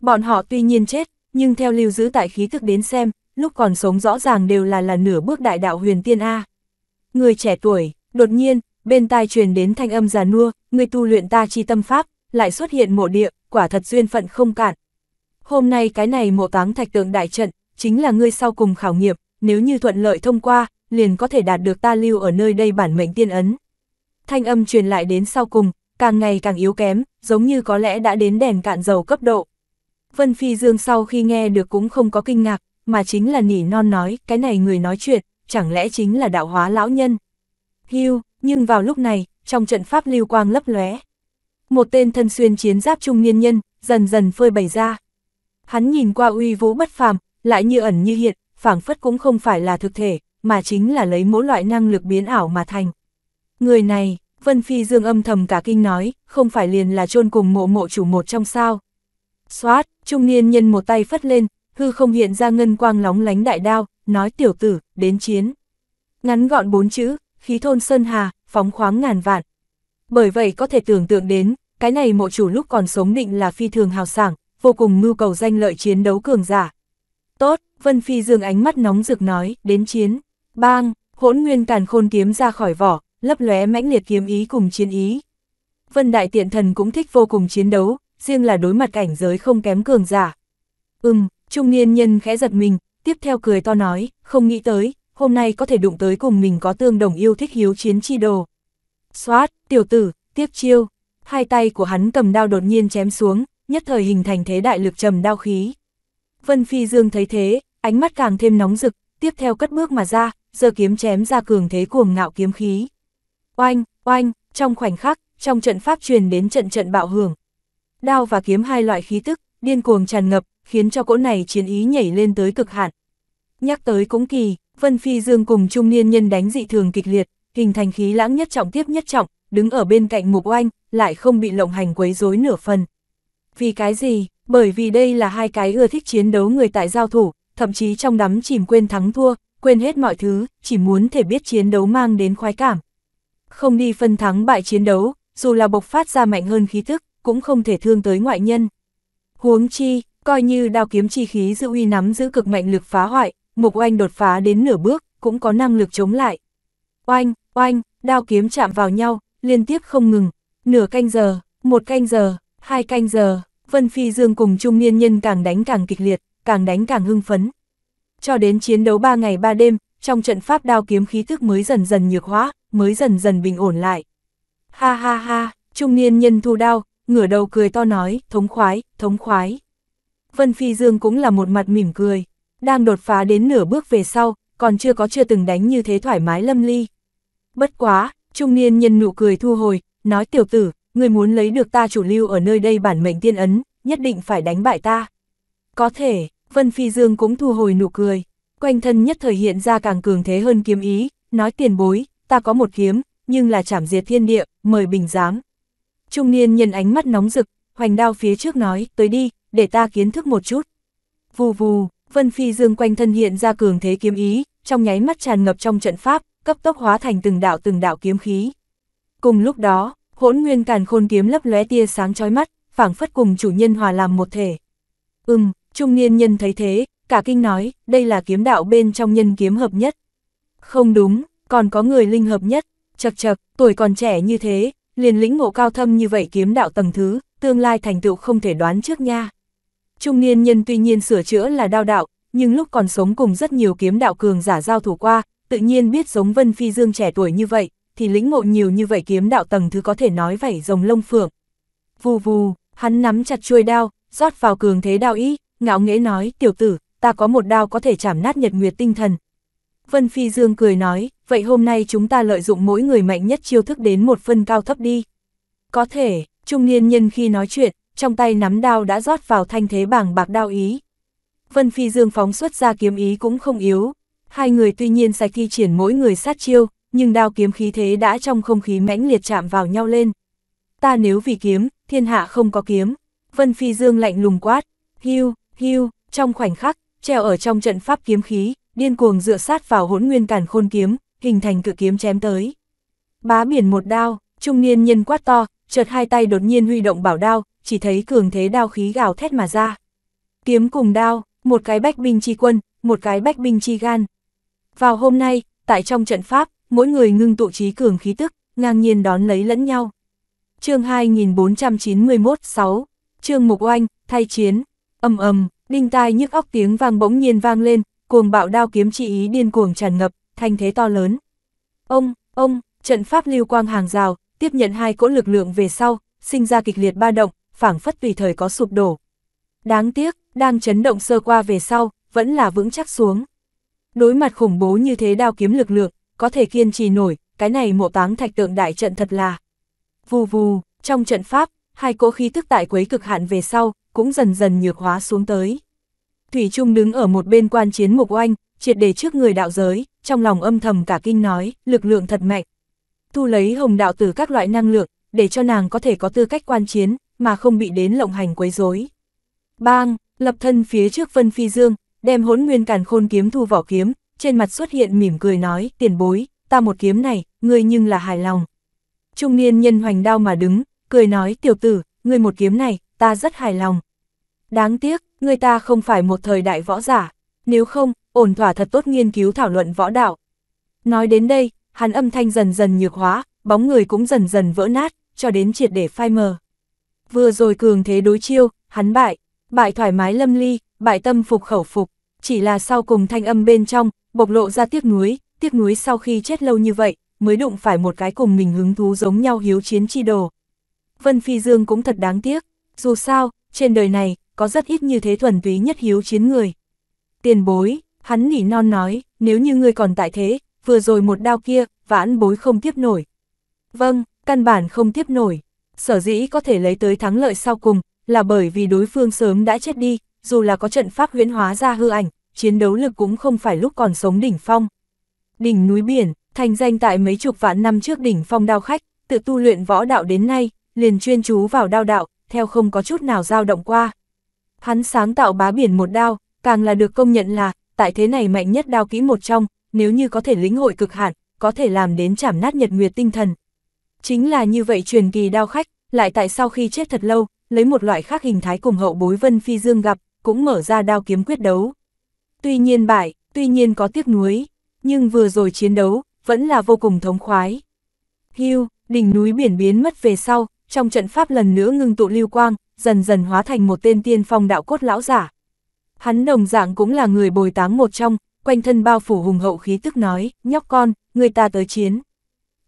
Bọn họ tuy nhiên chết, nhưng theo lưu giữ tại khí thức đến xem, lúc còn sống rõ ràng đều là là nửa bước đại đạo huyền tiên A. Người trẻ tuổi, đột nhiên, bên tai truyền đến thanh âm già nua, người tu luyện ta chi tâm pháp, lại xuất hiện mộ địa, quả thật duyên phận không cạn. Hôm nay cái này mộ táng thạch tượng đại trận, chính là ngươi sau cùng khảo nghiệm, nếu như thuận lợi thông qua, liền có thể đạt được ta lưu ở nơi đây bản mệnh tiên ấn. Thanh âm truyền lại đến sau cùng, càng ngày càng yếu kém, giống như có lẽ đã đến đèn cạn dầu cấp độ. Vân Phi Dương sau khi nghe được cũng không có kinh ngạc, mà chính là nỉ non nói, cái này người nói chuyện, chẳng lẽ chính là đạo hóa lão nhân. hưu nhưng vào lúc này, trong trận pháp lưu quang lấp lóe Một tên thân xuyên chiến giáp trung niên nhân, dần dần phơi bày ra. Hắn nhìn qua uy vũ bất phàm, lại như ẩn như hiện, phảng phất cũng không phải là thực thể, mà chính là lấy mỗi loại năng lực biến ảo mà thành. Người này, Vân Phi Dương âm thầm cả kinh nói, không phải liền là chôn cùng mộ mộ chủ một trong sao. Xoát, trung niên nhân một tay phất lên, hư không hiện ra ngân quang lóng lánh đại đao, nói tiểu tử, đến chiến. Ngắn gọn bốn chữ, khí thôn Sơn Hà, phóng khoáng ngàn vạn. Bởi vậy có thể tưởng tượng đến, cái này mộ chủ lúc còn sống định là phi thường hào sảng, vô cùng mưu cầu danh lợi chiến đấu cường giả. Tốt, Vân Phi dương ánh mắt nóng rực nói, đến chiến. Bang, hỗn nguyên càn khôn kiếm ra khỏi vỏ, lấp lóe mãnh liệt kiếm ý cùng chiến ý. Vân Đại Tiện Thần cũng thích vô cùng chiến đấu, riêng là đối mặt cảnh giới không kém cường giả. Ừm, Trung niên nhân khẽ giật mình, tiếp theo cười to nói, không nghĩ tới, hôm nay có thể đụng tới cùng mình có tương đồng yêu thích hiếu chiến chi đồ. Xoát, tiểu tử, tiếp chiêu, hai tay của hắn cầm đao đột nhiên chém xuống, nhất thời hình thành thế đại lực trầm đao khí. Vân Phi Dương thấy thế, ánh mắt càng thêm nóng rực, tiếp theo cất bước mà ra, giờ kiếm chém ra cường thế cuồng ngạo kiếm khí. Oanh, oanh, trong khoảnh khắc, trong trận pháp truyền đến trận trận bạo hưởng. Đao và kiếm hai loại khí tức, điên cuồng tràn ngập, khiến cho cỗ này chiến ý nhảy lên tới cực hạn. Nhắc tới cũng kỳ, Vân Phi Dương cùng trung niên nhân đánh dị thường kịch liệt, hình thành khí lãng nhất trọng tiếp nhất trọng, đứng ở bên cạnh mục oanh, lại không bị lộng hành quấy rối nửa phần. Vì cái gì? Bởi vì đây là hai cái ưa thích chiến đấu người tại giao thủ, thậm chí trong đắm chìm quên thắng thua, quên hết mọi thứ, chỉ muốn thể biết chiến đấu mang đến khoái cảm. Không đi phân thắng bại chiến đấu, dù là bộc phát ra mạnh hơn khí thức, cũng không thể thương tới ngoại nhân. Huống chi, Coi như đao kiếm chi khí dư uy nắm giữ cực mạnh lực phá hoại, mục oanh đột phá đến nửa bước, cũng có năng lực chống lại. Oanh, oanh, đao kiếm chạm vào nhau, liên tiếp không ngừng, nửa canh giờ, một canh giờ, hai canh giờ, Vân Phi Dương cùng trung niên nhân càng đánh càng kịch liệt, càng đánh càng hưng phấn. Cho đến chiến đấu ba ngày ba đêm, trong trận pháp đao kiếm khí thức mới dần dần nhược hóa, mới dần dần bình ổn lại. Ha ha ha, trung niên nhân thu đao, ngửa đầu cười to nói, thống khoái, thống khoái. Vân Phi Dương cũng là một mặt mỉm cười, đang đột phá đến nửa bước về sau, còn chưa có chưa từng đánh như thế thoải mái lâm ly. Bất quá, trung niên nhân nụ cười thu hồi, nói tiểu tử, người muốn lấy được ta chủ lưu ở nơi đây bản mệnh tiên ấn, nhất định phải đánh bại ta. Có thể, Vân Phi Dương cũng thu hồi nụ cười, quanh thân nhất thời hiện ra càng cường thế hơn kiếm ý, nói tiền bối, ta có một kiếm, nhưng là chảm diệt thiên địa, mời bình giám. Trung niên nhân ánh mắt nóng rực, hoành đao phía trước nói, tới đi, để ta kiến thức một chút. Vù vù, Vân Phi Dương quanh thân hiện ra cường thế kiếm ý, trong nháy mắt tràn ngập trong trận pháp, cấp tốc hóa thành từng đạo từng đạo kiếm khí. Cùng lúc đó, hỗn nguyên càn khôn kiếm lấp lóe tia sáng chói mắt, phảng phất cùng chủ nhân hòa làm một thể. Ừm, trung niên nhân thấy thế, cả kinh nói, đây là kiếm đạo bên trong nhân kiếm hợp nhất. Không đúng, còn có người linh hợp nhất, chật chật, tuổi còn trẻ như thế, liền lĩnh ngộ cao thâm như vậy kiếm đạo tầng thứ, tương lai thành tựu không thể đoán trước nha. Trung niên nhân tuy nhiên sửa chữa là đao đạo, nhưng lúc còn sống cùng rất nhiều kiếm đạo cường giả giao thủ qua, tự nhiên biết giống Vân Phi Dương trẻ tuổi như vậy, thì lĩnh ngộ nhiều như vậy kiếm đạo tầng thứ có thể nói vảy rồng lông phượng. Vù vù, hắn nắm chặt chuôi đao, rót vào cường thế đao ý, ngạo nghễ nói, tiểu tử, ta có một đao có thể chảm nát nhật nguyệt tinh thần. Vân Phi Dương cười nói, vậy hôm nay chúng ta lợi dụng mỗi người mạnh nhất chiêu thức đến một phân cao thấp đi. Có thể, trung niên nhân khi nói chuyện, trong tay nắm đao đã rót vào thanh thế bảng bạc đao ý. Vân Phi Dương phóng xuất ra kiếm ý cũng không yếu, hai người tuy nhiên sạch thi triển mỗi người sát chiêu, nhưng đao kiếm khí thế đã trong không khí mãnh liệt chạm vào nhau lên. Ta nếu vì kiếm, thiên hạ không có kiếm. Vân Phi Dương lạnh lùng quát, hưu, hưu, trong khoảnh khắc, treo ở trong trận pháp kiếm khí, điên cuồng dựa sát vào hỗn nguyên cản khôn kiếm, hình thành cự kiếm chém tới. Bá biển một đao, trung niên nhân quát to, chợt hai tay đột nhiên huy động bảo đao, chỉ thấy cường thế đao khí gào thét mà ra. Kiếm cùng đao, một cái bách binh chi quân, một cái bách binh chi gan. Vào hôm nay, tại trong trận pháp, mỗi người ngưng tụ trí cường khí tức, ngang nhiên đón lấy lẫn nhau. chương 2491 6, chương Mục Oanh, thay chiến, ầm ầm, đinh tai nhức óc tiếng vang bỗng nhiên vang lên, cuồng bạo đao kiếm chi ý điên cuồng tràn ngập, thanh thế to lớn. Ông, ông, trận pháp lưu quang hàng rào, tiếp nhận hai cỗ lực lượng về sau, sinh ra kịch liệt ba động, phảng phất tùy thời có sụp đổ. Đáng tiếc, đang chấn động sơ qua về sau, vẫn là vững chắc xuống. Đối mặt khủng bố như thế đao kiếm lực lượng, có thể kiên trì nổi, cái này mộ táng thạch tượng đại trận thật là. Vù vù, trong trận pháp, hai cỗ khí tức tại quấy cực hạn về sau, cũng dần dần nhược hóa xuống tới. Thủy Trung đứng ở một bên quan chiến mục oanh, triệt để trước người đạo giới, trong lòng âm thầm cả kinh nói, lực lượng thật mạnh. Thu lấy hồng đạo từ các loại năng lượng, để cho nàng có thể có tư cách quan chiến, mà không bị đến lộng hành quấy rối. Bang, lập thân phía trước Vân Phi Dương, đem hỗn nguyên càn khôn kiếm thu vỏ kiếm, trên mặt xuất hiện mỉm cười nói, tiền bối, ta một kiếm này, ngươi nhưng là hài lòng. Trung niên nhân hoành đao mà đứng, cười nói, tiểu tử, ngươi một kiếm này, ta rất hài lòng. Đáng tiếc, người ta không phải một thời đại võ giả, nếu không, ổn thỏa thật tốt nghiên cứu thảo luận võ đạo. Nói đến đây, hắn âm thanh dần dần nhược hóa, bóng người cũng dần dần vỡ nát, cho đến triệt để phai mờ vừa rồi cường thế đối chiêu, hắn bại, bại thoải mái lâm ly, bại tâm phục khẩu phục, chỉ là sau cùng thanh âm bên trong, bộc lộ ra tiếc núi tiếc núi sau khi chết lâu như vậy, mới đụng phải một cái cùng mình hứng thú giống nhau hiếu chiến chi đồ. Vân Phi Dương cũng thật đáng tiếc, dù sao, trên đời này, có rất ít như thế thuần túy nhất hiếu chiến người. Tiền bối, hắn nỉ non nói, nếu như ngươi còn tại thế, vừa rồi một đao kia, vãn bối không tiếp nổi. Vâng, căn bản không tiếp nổi sở dĩ có thể lấy tới thắng lợi sau cùng, là bởi vì đối phương sớm đã chết đi, dù là có trận pháp huyễn hóa ra hư ảnh, chiến đấu lực cũng không phải lúc còn sống đỉnh phong. Đỉnh núi biển, thành danh tại mấy chục vạn năm trước đỉnh phong đao khách, tự tu luyện võ đạo đến nay, liền chuyên chú vào đao đạo, theo không có chút nào dao động qua. Hắn sáng tạo bá biển một đao, càng là được công nhận là, tại thế này mạnh nhất đao kỹ một trong, nếu như có thể lĩnh hội cực hạn, có thể làm đến chảm nát nhật nguyệt tinh thần, Chính là như vậy truyền kỳ đao khách, lại tại sau khi chết thật lâu, lấy một loại khác hình thái cùng hậu bối Vân Phi Dương gặp, cũng mở ra đao kiếm quyết đấu. Tuy nhiên bại, tuy nhiên có tiếc nuối, nhưng vừa rồi chiến đấu, vẫn là vô cùng thống khoái. Hưu, đỉnh núi biển biến mất về sau, trong trận pháp lần nữa ngưng tụ lưu quang, dần dần hóa thành một tên tiên phong đạo cốt lão giả. Hắn đồng dạng cũng là người bồi táng một trong, quanh thân bao phủ hùng hậu khí tức nói, nhóc con, người ta tới chiến.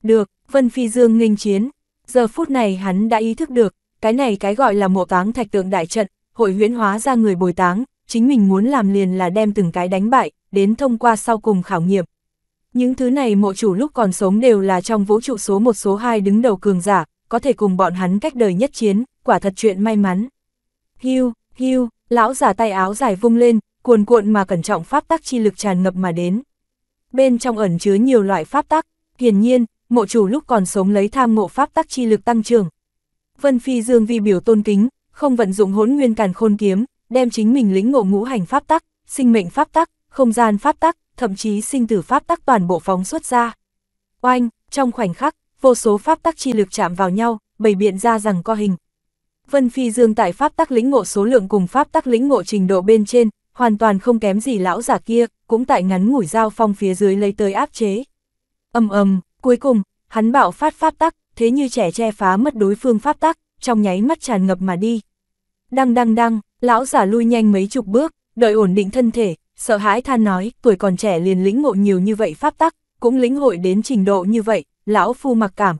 Được, Vân Phi Dương nghênh chiến, giờ phút này hắn đã ý thức được, cái này cái gọi là mộ táng thạch tượng đại trận, hội huyễn hóa ra người bồi táng, chính mình muốn làm liền là đem từng cái đánh bại, đến thông qua sau cùng khảo nghiệm. Những thứ này mộ chủ lúc còn sống đều là trong vũ trụ số một số 2 đứng đầu cường giả, có thể cùng bọn hắn cách đời nhất chiến, quả thật chuyện may mắn. Hiu, hiu, lão giả tay áo dài vung lên, cuồn cuộn mà cẩn trọng pháp tắc chi lực tràn ngập mà đến. Bên trong ẩn chứa nhiều loại pháp tắc, hiển nhiên, mộ chủ lúc còn sống lấy tham ngộ pháp tắc chi lực tăng trưởng. Vân Phi Dương vi biểu tôn kính, không vận dụng hỗn nguyên càn khôn kiếm, đem chính mình lĩnh ngộ ngũ hành pháp tắc, sinh mệnh pháp tắc, không gian pháp tắc, thậm chí sinh tử pháp tắc toàn bộ phóng xuất ra. Oanh, trong khoảnh khắc, vô số pháp tắc chi lực chạm vào nhau, bày biện ra rằng co hình. Vân Phi Dương tại pháp tắc lĩnh ngộ số lượng cùng pháp tắc lĩnh ngộ trình độ bên trên, hoàn toàn không kém gì lão giả kia, cũng tại ngắn ngủi giao phong phía dưới lấy tới áp chế. Âm ầm, Cuối cùng, hắn bạo phát pháp tắc, thế như trẻ che phá mất đối phương pháp tắc, trong nháy mắt tràn ngập mà đi. Đăng đăng đăng, lão giả lui nhanh mấy chục bước, đợi ổn định thân thể, sợ hãi than nói, tuổi còn trẻ liền lĩnh ngộ nhiều như vậy pháp tắc, cũng lĩnh hội đến trình độ như vậy, lão phu mặc cảm.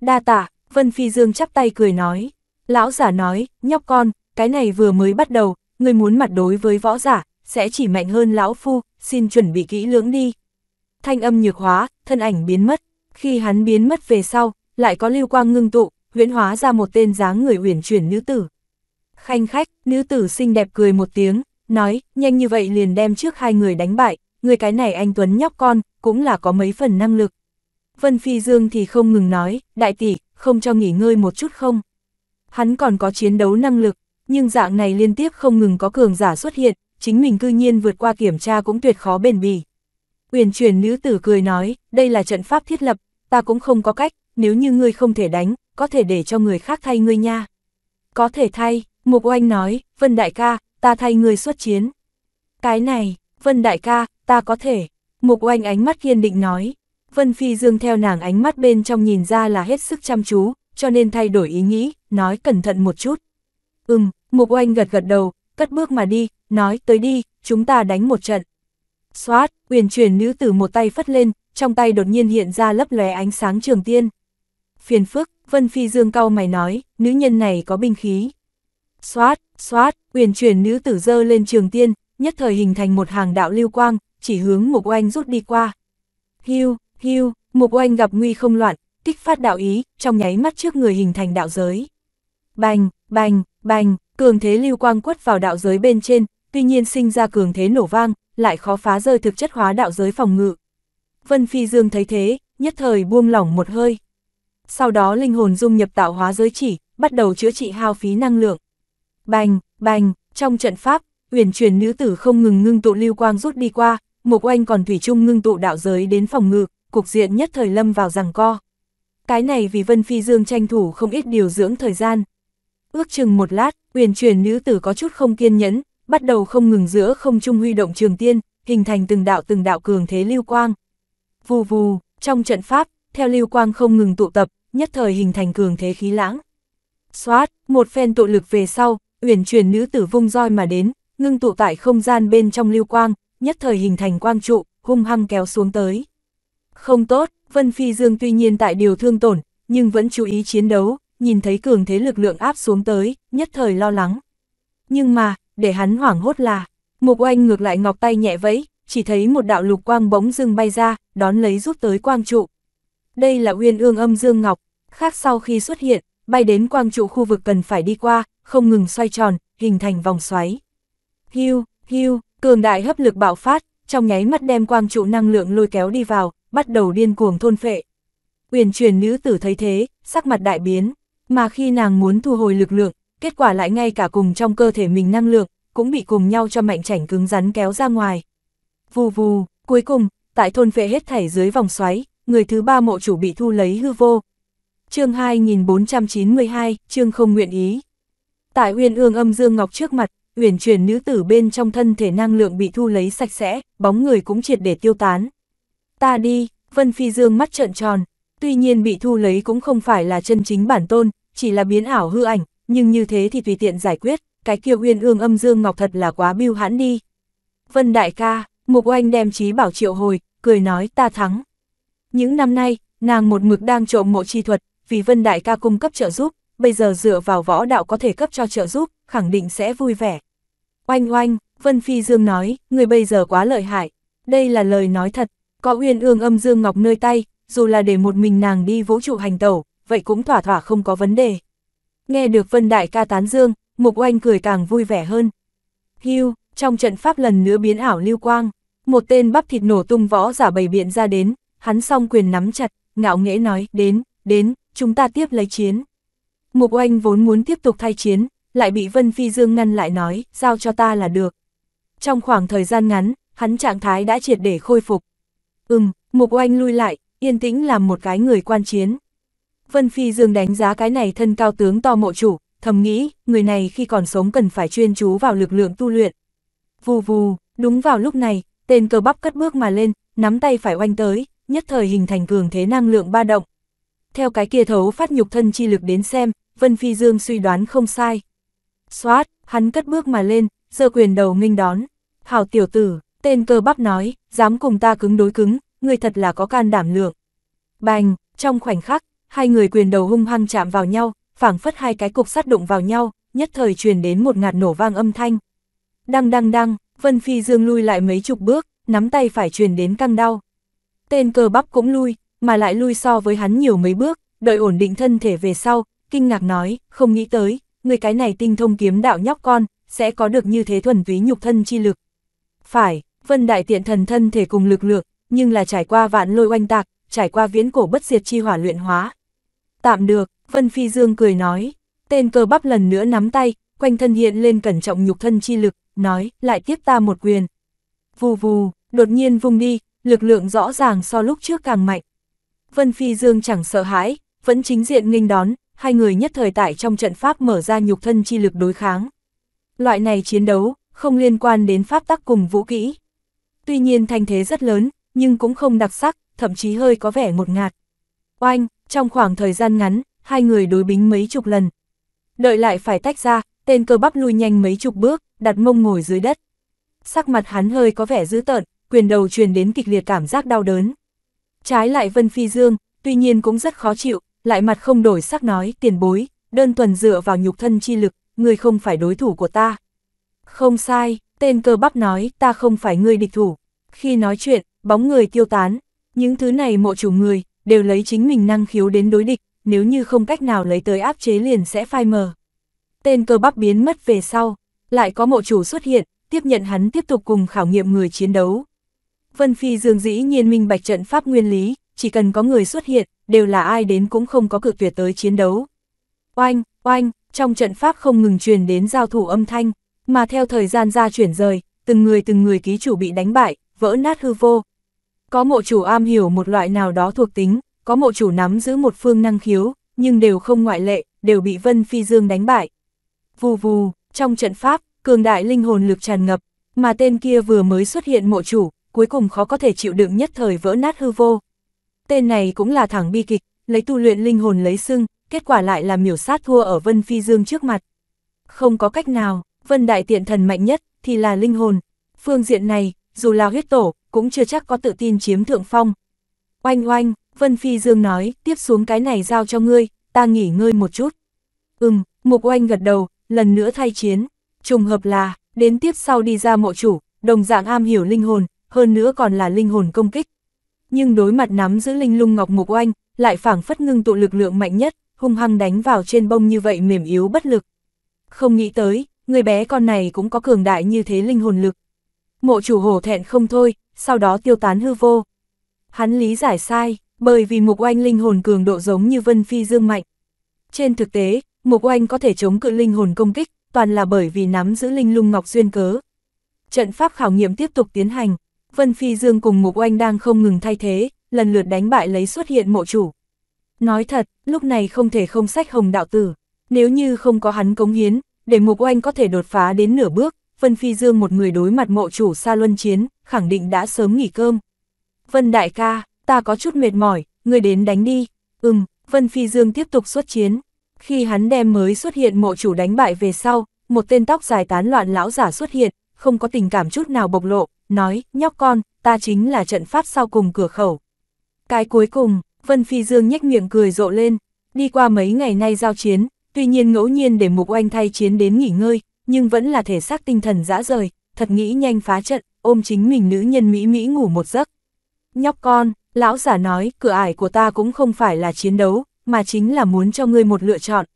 Đa tạ, Vân Phi Dương chắp tay cười nói, lão giả nói, nhóc con, cái này vừa mới bắt đầu, người muốn mặt đối với võ giả, sẽ chỉ mạnh hơn lão phu, xin chuẩn bị kỹ lưỡng đi thanh âm nhược hóa, thân ảnh biến mất. Khi hắn biến mất về sau, lại có lưu quang ngưng tụ, huyễn hóa ra một tên dáng người uyển chuyển nữ tử. Khanh khách, nữ tử xinh đẹp cười một tiếng, nói, nhanh như vậy liền đem trước hai người đánh bại, người cái này anh Tuấn nhóc con, cũng là có mấy phần năng lực. Vân Phi Dương thì không ngừng nói, đại tỷ, không cho nghỉ ngơi một chút không. Hắn còn có chiến đấu năng lực, nhưng dạng này liên tiếp không ngừng có cường giả xuất hiện, chính mình cư nhiên vượt qua kiểm tra cũng tuyệt khó bền bỉ. Uyển chuyển nữ tử cười nói, đây là trận pháp thiết lập, ta cũng không có cách, nếu như ngươi không thể đánh, có thể để cho người khác thay ngươi nha. Có thể thay, Mục Oanh nói, Vân Đại ca, ta thay ngươi xuất chiến. Cái này, Vân Đại ca, ta có thể. Mục Oanh ánh mắt kiên định nói. Vân Phi Dương theo nàng ánh mắt bên trong nhìn ra là hết sức chăm chú, cho nên thay đổi ý nghĩ, nói cẩn thận một chút. Ừm, Mục Oanh gật gật đầu, cất bước mà đi, nói tới đi, chúng ta đánh một trận. Xoát, quyền chuyển nữ tử một tay phất lên, trong tay đột nhiên hiện ra lấp lóe ánh sáng trường tiên. Phiền phức, Vân Phi Dương cau mày nói, nữ nhân này có binh khí. Xoát, xoát, quyền chuyển nữ tử dơ lên trường tiên, nhất thời hình thành một hàng đạo lưu quang, chỉ hướng Mục Oanh rút đi qua. Hưu, hưu, Mục Oanh gặp nguy không loạn, kích phát đạo ý, trong nháy mắt trước người hình thành đạo giới. Bành, bành, bành, cường thế lưu quang quất vào đạo giới bên trên, tuy nhiên sinh ra cường thế nổ vang, lại khó phá rơi thực chất hóa đạo giới phòng ngự. Vân Phi Dương thấy thế, nhất thời buông lỏng một hơi. Sau đó linh hồn dung nhập tạo hóa giới chỉ, bắt đầu chữa trị hao phí năng lượng. Bành, bành, trong trận pháp, uyển chuyển nữ tử không ngừng ngưng tụ lưu quang rút đi qua, Mục Oanh còn thủy chung ngưng tụ đạo giới đến phòng ngự, cục diện nhất thời lâm vào rằng co. Cái này vì Vân Phi Dương tranh thủ không ít điều dưỡng thời gian. Ước chừng một lát, uyển chuyển nữ tử có chút không kiên nhẫn, bắt đầu không ngừng giữa không trung huy động trường tiên, hình thành từng đạo từng đạo cường thế lưu quang. Vù vù, trong trận pháp, theo lưu quang không ngừng tụ tập, nhất thời hình thành cường thế khí lãng. Xoát, một phen tụ lực về sau, uyển chuyển nữ tử vung roi mà đến, ngưng tụ tại không gian bên trong lưu quang, nhất thời hình thành quang trụ, hung hăng kéo xuống tới. Không tốt, Vân Phi Dương tuy nhiên tại điều thương tổn, nhưng vẫn chú ý chiến đấu, nhìn thấy cường thế lực lượng áp xuống tới, nhất thời lo lắng. Nhưng mà, để hắn hoảng hốt là, Mục Oanh ngược lại ngọc tay nhẹ vẫy, chỉ thấy một đạo lục quang bóng dưng bay ra, đón lấy rút tới quang trụ. Đây là uyên ương âm dương ngọc, khác sau khi xuất hiện, bay đến quang trụ khu vực cần phải đi qua, không ngừng xoay tròn, hình thành vòng xoáy. Hưu, hưu, cường đại hấp lực bạo phát, trong nháy mắt đem quang trụ năng lượng lôi kéo đi vào, bắt đầu điên cuồng thôn phệ. Uyển truyền nữ tử thấy thế, sắc mặt đại biến, mà khi nàng muốn thu hồi lực lượng, kết quả lại ngay cả cùng trong cơ thể mình năng lượng, cũng bị cùng nhau cho mạnh chảnh cứng rắn kéo ra ngoài. Vù vù, cuối cùng, tại thôn vệ hết thảy dưới vòng xoáy, người thứ ba mộ chủ bị thu lấy hư vô. chương 2492, chương không nguyện ý. Tại huyền ương âm dương ngọc trước mặt, huyền truyền nữ tử bên trong thân thể năng lượng bị thu lấy sạch sẽ, bóng người cũng triệt để tiêu tán. Ta đi, Vân Phi Dương mắt trợn tròn, tuy nhiên bị thu lấy cũng không phải là chân chính bản tôn, chỉ là biến ảo hư ảnh, nhưng như thế thì tùy tiện giải quyết, cái kia uyên ương âm dương ngọc thật là quá biêu hãn đi. Vân đại ca, Mục Oanh đem trí bảo triệu hồi, cười nói ta thắng. Những năm nay, nàng một mực đang trộm mộ chi thuật, vì Vân đại ca cung cấp trợ giúp, bây giờ dựa vào võ đạo có thể cấp cho trợ giúp, khẳng định sẽ vui vẻ. Oanh oanh, Vân Phi Dương nói, người bây giờ quá lợi hại, đây là lời nói thật, có uyên ương âm dương ngọc nơi tay, dù là để một mình nàng đi vũ trụ hành tẩu, vậy cũng thỏa thỏa không có vấn đề. Nghe được Vân Đại ca tán dương, Mục Oanh cười càng vui vẻ hơn. Hưu, trong trận pháp lần nữa biến ảo lưu quang, một tên bắp thịt nổ tung võ giả bầy biện ra đến, hắn song quyền nắm chặt, ngạo nghễ nói, đến, đến, chúng ta tiếp lấy chiến. Mục Oanh vốn muốn tiếp tục thay chiến, lại bị Vân Phi Dương ngăn lại nói, giao cho ta là được. Trong khoảng thời gian ngắn, hắn trạng thái đã triệt để khôi phục. Ừm, Mục Oanh lui lại, yên tĩnh làm một cái người quan chiến. Vân Phi Dương đánh giá cái này thân cao tướng to mộ chủ, thầm nghĩ, người này khi còn sống cần phải chuyên chú vào lực lượng tu luyện. Vù vù, đúng vào lúc này, tên cơ bắp cất bước mà lên, nắm tay phải oanh tới, nhất thời hình thành cường thế năng lượng ba động. Theo cái kia thấu phát nhục thân chi lực đến xem, Vân Phi Dương suy đoán không sai. Xoát, hắn cất bước mà lên, giơ quyền đầu nghênh đón. Hảo tiểu tử, tên cơ bắp nói, dám cùng ta cứng đối cứng, người thật là có can đảm lượng. Bành, trong khoảnh khắc, Hai người quyền đầu hung hăng chạm vào nhau, phảng phất hai cái cục sắt đụng vào nhau, nhất thời truyền đến một ngạt nổ vang âm thanh. Đăng đăng đăng, Vân Phi Dương lui lại mấy chục bước, nắm tay phải truyền đến căng đau. Tên cờ bắp cũng lui, mà lại lui so với hắn nhiều mấy bước, đợi ổn định thân thể về sau, kinh ngạc nói, không nghĩ tới, người cái này tinh thông kiếm đạo nhóc con, sẽ có được như thế thuần túy nhục thân chi lực. Phải, Vân Đại Tiện Thần thân thể cùng lực lượng, nhưng là trải qua vạn lôi oanh tạc, trải qua viễn cổ bất diệt chi hỏa luyện hóa, Tạm được, Vân Phi Dương cười nói, tên cơ bắp lần nữa nắm tay, quanh thân hiện lên cẩn trọng nhục thân chi lực, nói, lại tiếp ta một quyền. Vù vù, đột nhiên vung đi, lực lượng rõ ràng so lúc trước càng mạnh. Vân Phi Dương chẳng sợ hãi, vẫn chính diện nghênh đón, hai người nhất thời tại trong trận pháp mở ra nhục thân chi lực đối kháng. Loại này chiến đấu, không liên quan đến pháp tắc cùng vũ kỹ. Tuy nhiên thanh thế rất lớn, nhưng cũng không đặc sắc, thậm chí hơi có vẻ ngột ngạt. Oanh, trong khoảng thời gian ngắn, hai người đối bính mấy chục lần. Đợi lại phải tách ra, tên cơ bắp lui nhanh mấy chục bước, đặt mông ngồi dưới đất. Sắc mặt hắn hơi có vẻ dữ tợn, quyền đầu truyền đến kịch liệt cảm giác đau đớn. Trái lại Vân Phi Dương, tuy nhiên cũng rất khó chịu, lại mặt không đổi sắc nói, tiền bối, đơn thuần dựa vào nhục thân chi lực, người không phải đối thủ của ta. Không sai, tên cơ bắp nói, ta không phải người địch thủ. Khi nói chuyện, bóng người tiêu tán, những thứ này mộ chủ người, đều lấy chính mình năng khiếu đến đối địch, nếu như không cách nào lấy tới áp chế liền sẽ phai mờ. Tên cơ bắp biến mất về sau, lại có mộ chủ xuất hiện, tiếp nhận hắn tiếp tục cùng khảo nghiệm người chiến đấu. Vân Phi Dương dĩ nhiên minh bạch trận pháp nguyên lý, chỉ cần có người xuất hiện, đều là ai đến cũng không có cực tuyệt tới chiến đấu. Oanh, oanh, trong trận pháp không ngừng truyền đến giao thủ âm thanh, mà theo thời gian ra chuyển rời, từng người từng người ký chủ bị đánh bại, vỡ nát hư vô, có mộ chủ am hiểu một loại nào đó thuộc tính, có mộ chủ nắm giữ một phương năng khiếu, nhưng đều không ngoại lệ, đều bị Vân Phi Dương đánh bại. Vù vù, trong trận pháp, cường đại linh hồn lực tràn ngập, mà tên kia vừa mới xuất hiện mộ chủ, cuối cùng khó có thể chịu đựng nhất thời vỡ nát hư vô. Tên này cũng là thẳng bi kịch, lấy tu luyện linh hồn lấy xưng, kết quả lại là miểu sát thua ở Vân Phi Dương trước mặt. Không có cách nào, Vân Đại Tiện Thần mạnh nhất thì là linh hồn. Phương diện này, dù là huyết tổ, cũng chưa chắc có tự tin chiếm thượng phong. Oanh oanh, Vân Phi Dương nói, tiếp xuống cái này giao cho ngươi, ta nghỉ ngơi một chút. Ừm, Mục Oanh gật đầu, lần nữa thay chiến. Trùng hợp là, đến tiếp sau đi ra mộ chủ, đồng dạng am hiểu linh hồn, hơn nữa còn là linh hồn công kích. Nhưng đối mặt nắm giữ linh lung ngọc Mục Oanh, lại phảng phất ngưng tụ lực lượng mạnh nhất, hung hăng đánh vào trên bông như vậy mềm yếu bất lực. Không nghĩ tới, người bé con này cũng có cường đại như thế linh hồn lực. Mộ chủ hổ thẹn không thôi, sau đó tiêu tán hư vô. Hắn lý giải sai, bởi vì mục oanh linh hồn cường độ giống như vân phi dương mạnh. Trên thực tế, mục oanh có thể chống cự linh hồn công kích, toàn là bởi vì nắm giữ linh lung ngọc duyên cớ. Trận pháp khảo nghiệm tiếp tục tiến hành, vân phi dương cùng mục oanh đang không ngừng thay thế, lần lượt đánh bại lấy xuất hiện mộ chủ. Nói thật, lúc này không thể không sách hồng đạo tử, nếu như không có hắn cống hiến, để mục oanh có thể đột phá đến nửa bước, Vân Phi Dương một người đối mặt mộ chủ xa luân chiến, khẳng định đã sớm nghỉ cơm. Vân đại ca, ta có chút mệt mỏi, người đến đánh đi. Ừm, Vân Phi Dương tiếp tục xuất chiến. Khi hắn đem mới xuất hiện mộ chủ đánh bại về sau, một tên tóc dài tán loạn lão giả xuất hiện, không có tình cảm chút nào bộc lộ, nói, nhóc con, ta chính là trận pháp sau cùng cửa khẩu. Cái cuối cùng, Vân Phi Dương nhếch miệng cười rộ lên, đi qua mấy ngày nay giao chiến, tuy nhiên ngẫu nhiên để Mục Oanh thay chiến đến nghỉ ngơi, nhưng vẫn là thể xác tinh thần dã rời, thật nghĩ nhanh phá trận, ôm chính mình nữ nhân Mỹ Mỹ ngủ một giấc. Nhóc con, lão giả nói, cửa ải của ta cũng không phải là chiến đấu, mà chính là muốn cho ngươi một lựa chọn.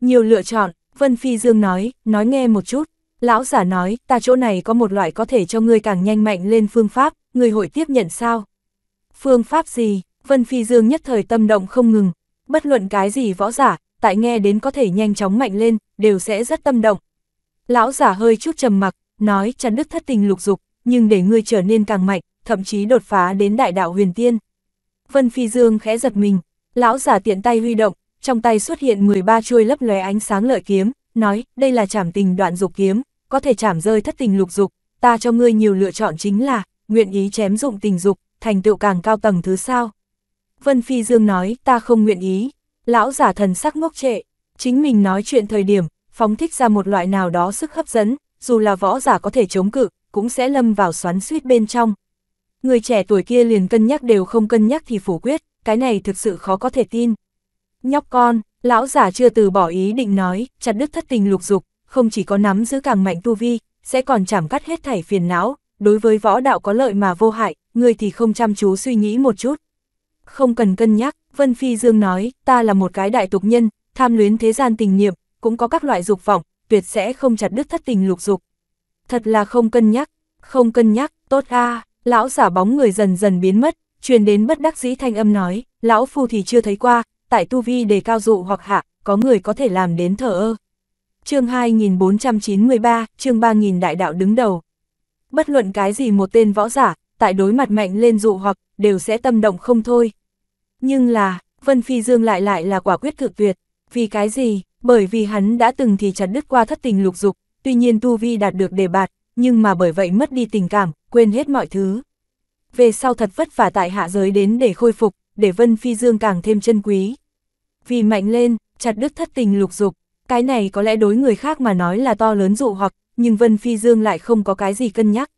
Nhiều lựa chọn, Vân Phi Dương nói, nói nghe một chút. Lão giả nói, ta chỗ này có một loại có thể cho ngươi càng nhanh mạnh lên phương pháp, ngươi hội tiếp nhận sao? Phương pháp gì? Vân Phi Dương nhất thời tâm động không ngừng. Bất luận cái gì võ giả, tại nghe đến có thể nhanh chóng mạnh lên, đều sẽ rất tâm động, Lão giả hơi chút trầm mặc, nói chắn đức thất tình lục dục, nhưng để ngươi trở nên càng mạnh, thậm chí đột phá đến đại đạo huyền tiên. Vân Phi Dương khẽ giật mình, lão giả tiện tay huy động, trong tay xuất hiện 13 chuôi lấp lóe ánh sáng lợi kiếm, nói, đây là trảm tình đoạn dục kiếm, có thể trảm rơi thất tình lục dục, ta cho ngươi nhiều lựa chọn chính là, nguyện ý chém dụng tình dục, thành tựu càng cao tầng thứ sao. Vân Phi Dương nói, ta không nguyện ý, lão giả thần sắc ngốc trệ, chính mình nói chuyện thời điểm, phóng thích ra một loại nào đó sức hấp dẫn, dù là võ giả có thể chống cự, cũng sẽ lâm vào xoắn suýt bên trong. Người trẻ tuổi kia liền cân nhắc đều không cân nhắc thì phủ quyết, cái này thực sự khó có thể tin. Nhóc con, lão giả chưa từ bỏ ý định nói, chặt đứt thất tình lục dục, không chỉ có nắm giữ càng mạnh tu vi, sẽ còn chảm cắt hết thảy phiền não, đối với võ đạo có lợi mà vô hại, người thì không chăm chú suy nghĩ một chút. Không cần cân nhắc, Vân Phi Dương nói, ta là một cái đại tục nhân, tham luyến thế gian tình niệm, cũng có các loại dục vọng, tuyệt sẽ không chặt đứt thất tình lục dục. Thật là không cân nhắc, không cân nhắc, tốt a lão giả bóng người dần dần biến mất, truyền đến bất đắc dĩ thanh âm nói, lão phu thì chưa thấy qua, tại tu vi đề cao dụ hoặc hạ, có người có thể làm đến thờ ơ. chương 2493, chương 3000 đại đạo đứng đầu. Bất luận cái gì một tên võ giả, tại đối mặt mạnh lên dụ hoặc, đều sẽ tâm động không thôi. Nhưng là, Vân Phi Dương lại lại là quả quyết cực tuyệt, vì cái gì, bởi vì hắn đã từng thì chặt đứt qua thất tình lục dục, tuy nhiên tu vi đạt được đề bạt, nhưng mà bởi vậy mất đi tình cảm, quên hết mọi thứ. Về sau thật vất vả tại hạ giới đến để khôi phục, để Vân Phi Dương càng thêm chân quý. Vì mạnh lên, chặt đứt thất tình lục dục, cái này có lẽ đối người khác mà nói là to lớn dụ hoặc, nhưng Vân Phi Dương lại không có cái gì cân nhắc.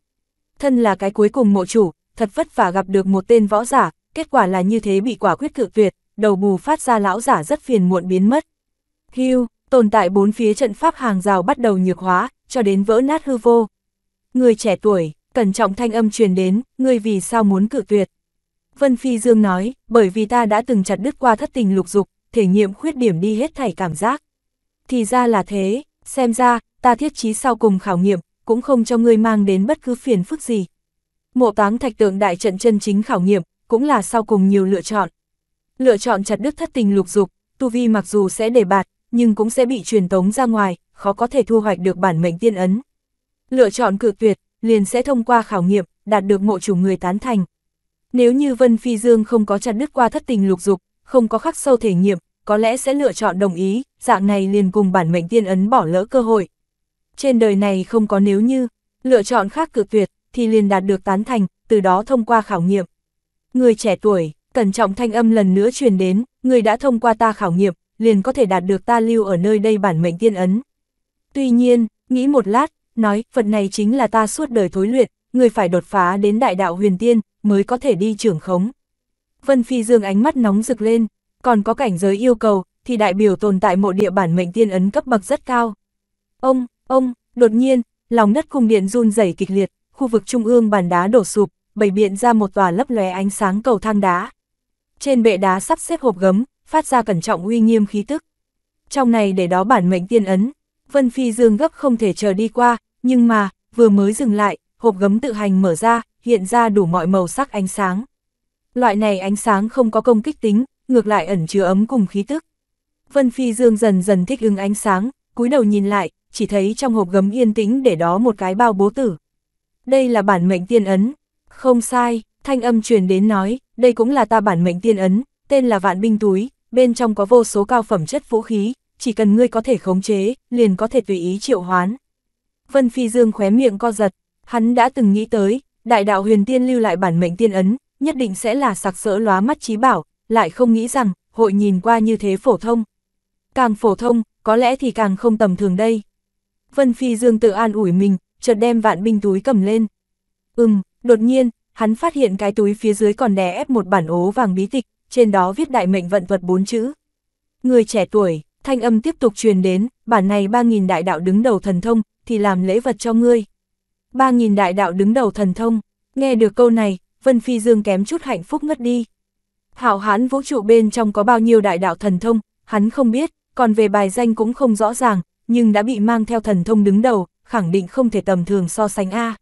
Thân là cái cuối cùng mộ chủ, thật vất vả gặp được một tên võ giả, kết quả là như thế bị quả quyết cự tuyệt, đầu bù phát ra lão giả rất phiền muộn biến mất. Hưu, tồn tại bốn phía trận pháp hàng rào bắt đầu nhược hóa, cho đến vỡ nát hư vô. Người trẻ tuổi, cẩn trọng thanh âm truyền đến, người vì sao muốn cự tuyệt? Vân Phi Dương nói, bởi vì ta đã từng chặt đứt qua thất tình lục dục, thể nghiệm khuyết điểm đi hết thảy cảm giác. Thì ra là thế, xem ra, ta thiết trí sau cùng khảo nghiệm, cũng không cho ngươi mang đến bất cứ phiền phức gì. Mộ táng thạch tượng đại trận chân chính khảo nghiệm, cũng là sau cùng nhiều lựa chọn. Lựa chọn chặt đứt thất tình lục dục, tu vi mặc dù sẽ đề bạt, nhưng cũng sẽ bị truyền tống ra ngoài, khó có thể thu hoạch được bản mệnh tiên ấn. Lựa chọn cự tuyệt, liền sẽ thông qua khảo nghiệm, đạt được mộ chủ người tán thành. Nếu như Vân Phi Dương không có chặt đứt qua thất tình lục dục, không có khắc sâu thể nghiệm, có lẽ sẽ lựa chọn đồng ý, dạng này liền cùng bản mệnh tiên ấn bỏ lỡ cơ hội. Trên đời này không có nếu như, lựa chọn khác cự tuyệt, thì liền đạt được tán thành, từ đó thông qua khảo nghiệm. Người trẻ tuổi, cẩn trọng thanh âm lần nữa truyền đến, người đã thông qua ta khảo nghiệm, liền có thể đạt được ta lưu ở nơi đây bản mệnh tiên ấn. Tuy nhiên, nghĩ một lát, nói, Phật này chính là ta suốt đời thối luyện, người phải đột phá đến đại đạo huyền tiên, mới có thể đi trưởng khống. Vân Phi Dương ánh mắt nóng rực lên, còn có cảnh giới yêu cầu, thì đại biểu tồn tại mộ địa bản mệnh tiên ấn cấp bậc rất cao. Ông, ông, đột nhiên, lòng đất cung điện run rẩy kịch liệt, khu vực trung ương bàn đá đổ sụp, bày biện ra một tòa lấp lóe ánh sáng cầu thang đá. Trên bệ đá sắp xếp hộp gấm, phát ra cẩn trọng uy nghiêm khí tức. Trong này để đó bản mệnh tiên ấn, Vân Phi Dương gấp không thể chờ đi qua, nhưng mà, vừa mới dừng lại, hộp gấm tự hành mở ra, hiện ra đủ mọi màu sắc ánh sáng. Loại này ánh sáng không có công kích tính, ngược lại ẩn chứa ấm cùng khí tức. Vân Phi Dương dần dần thích ứng ánh sáng, cúi đầu nhìn lại, chỉ thấy trong hộp gấm yên tĩnh để đó một cái bao bố tử. Đây là bản mệnh tiên ấn. Không sai, thanh âm truyền đến nói, đây cũng là ta bản mệnh tiên ấn, tên là vạn binh túi, bên trong có vô số cao phẩm chất vũ khí, chỉ cần ngươi có thể khống chế, liền có thể tùy ý triệu hoán. Vân Phi Dương khóe miệng co giật, hắn đã từng nghĩ tới, đại đạo huyền tiên lưu lại bản mệnh tiên ấn, nhất định sẽ là sặc sỡ lóa mắt trí bảo, lại không nghĩ rằng, hội nhìn qua như thế phổ thông. Càng phổ thông, có lẽ thì càng không tầm thường đây. Vân Phi Dương tự an ủi mình, chợt đem vạn binh túi cầm lên. Ừm, đột nhiên, hắn phát hiện cái túi phía dưới còn đè ép một bản ố vàng bí tịch, trên đó viết đại mệnh vận vật bốn chữ. Người trẻ tuổi, thanh âm tiếp tục truyền đến, bản này 3.000 đại đạo đứng đầu thần thông, thì làm lễ vật cho ngươi. 3.000 đại đạo đứng đầu thần thông, nghe được câu này, Vân Phi Dương kém chút hạnh phúc ngất đi. Hảo hán vũ trụ bên trong có bao nhiêu đại đạo thần thông, hắn không biết, còn về bài danh cũng không rõ ràng, nhưng đã bị mang theo thần thông đứng đầu, khẳng định không thể tầm thường so sánh A.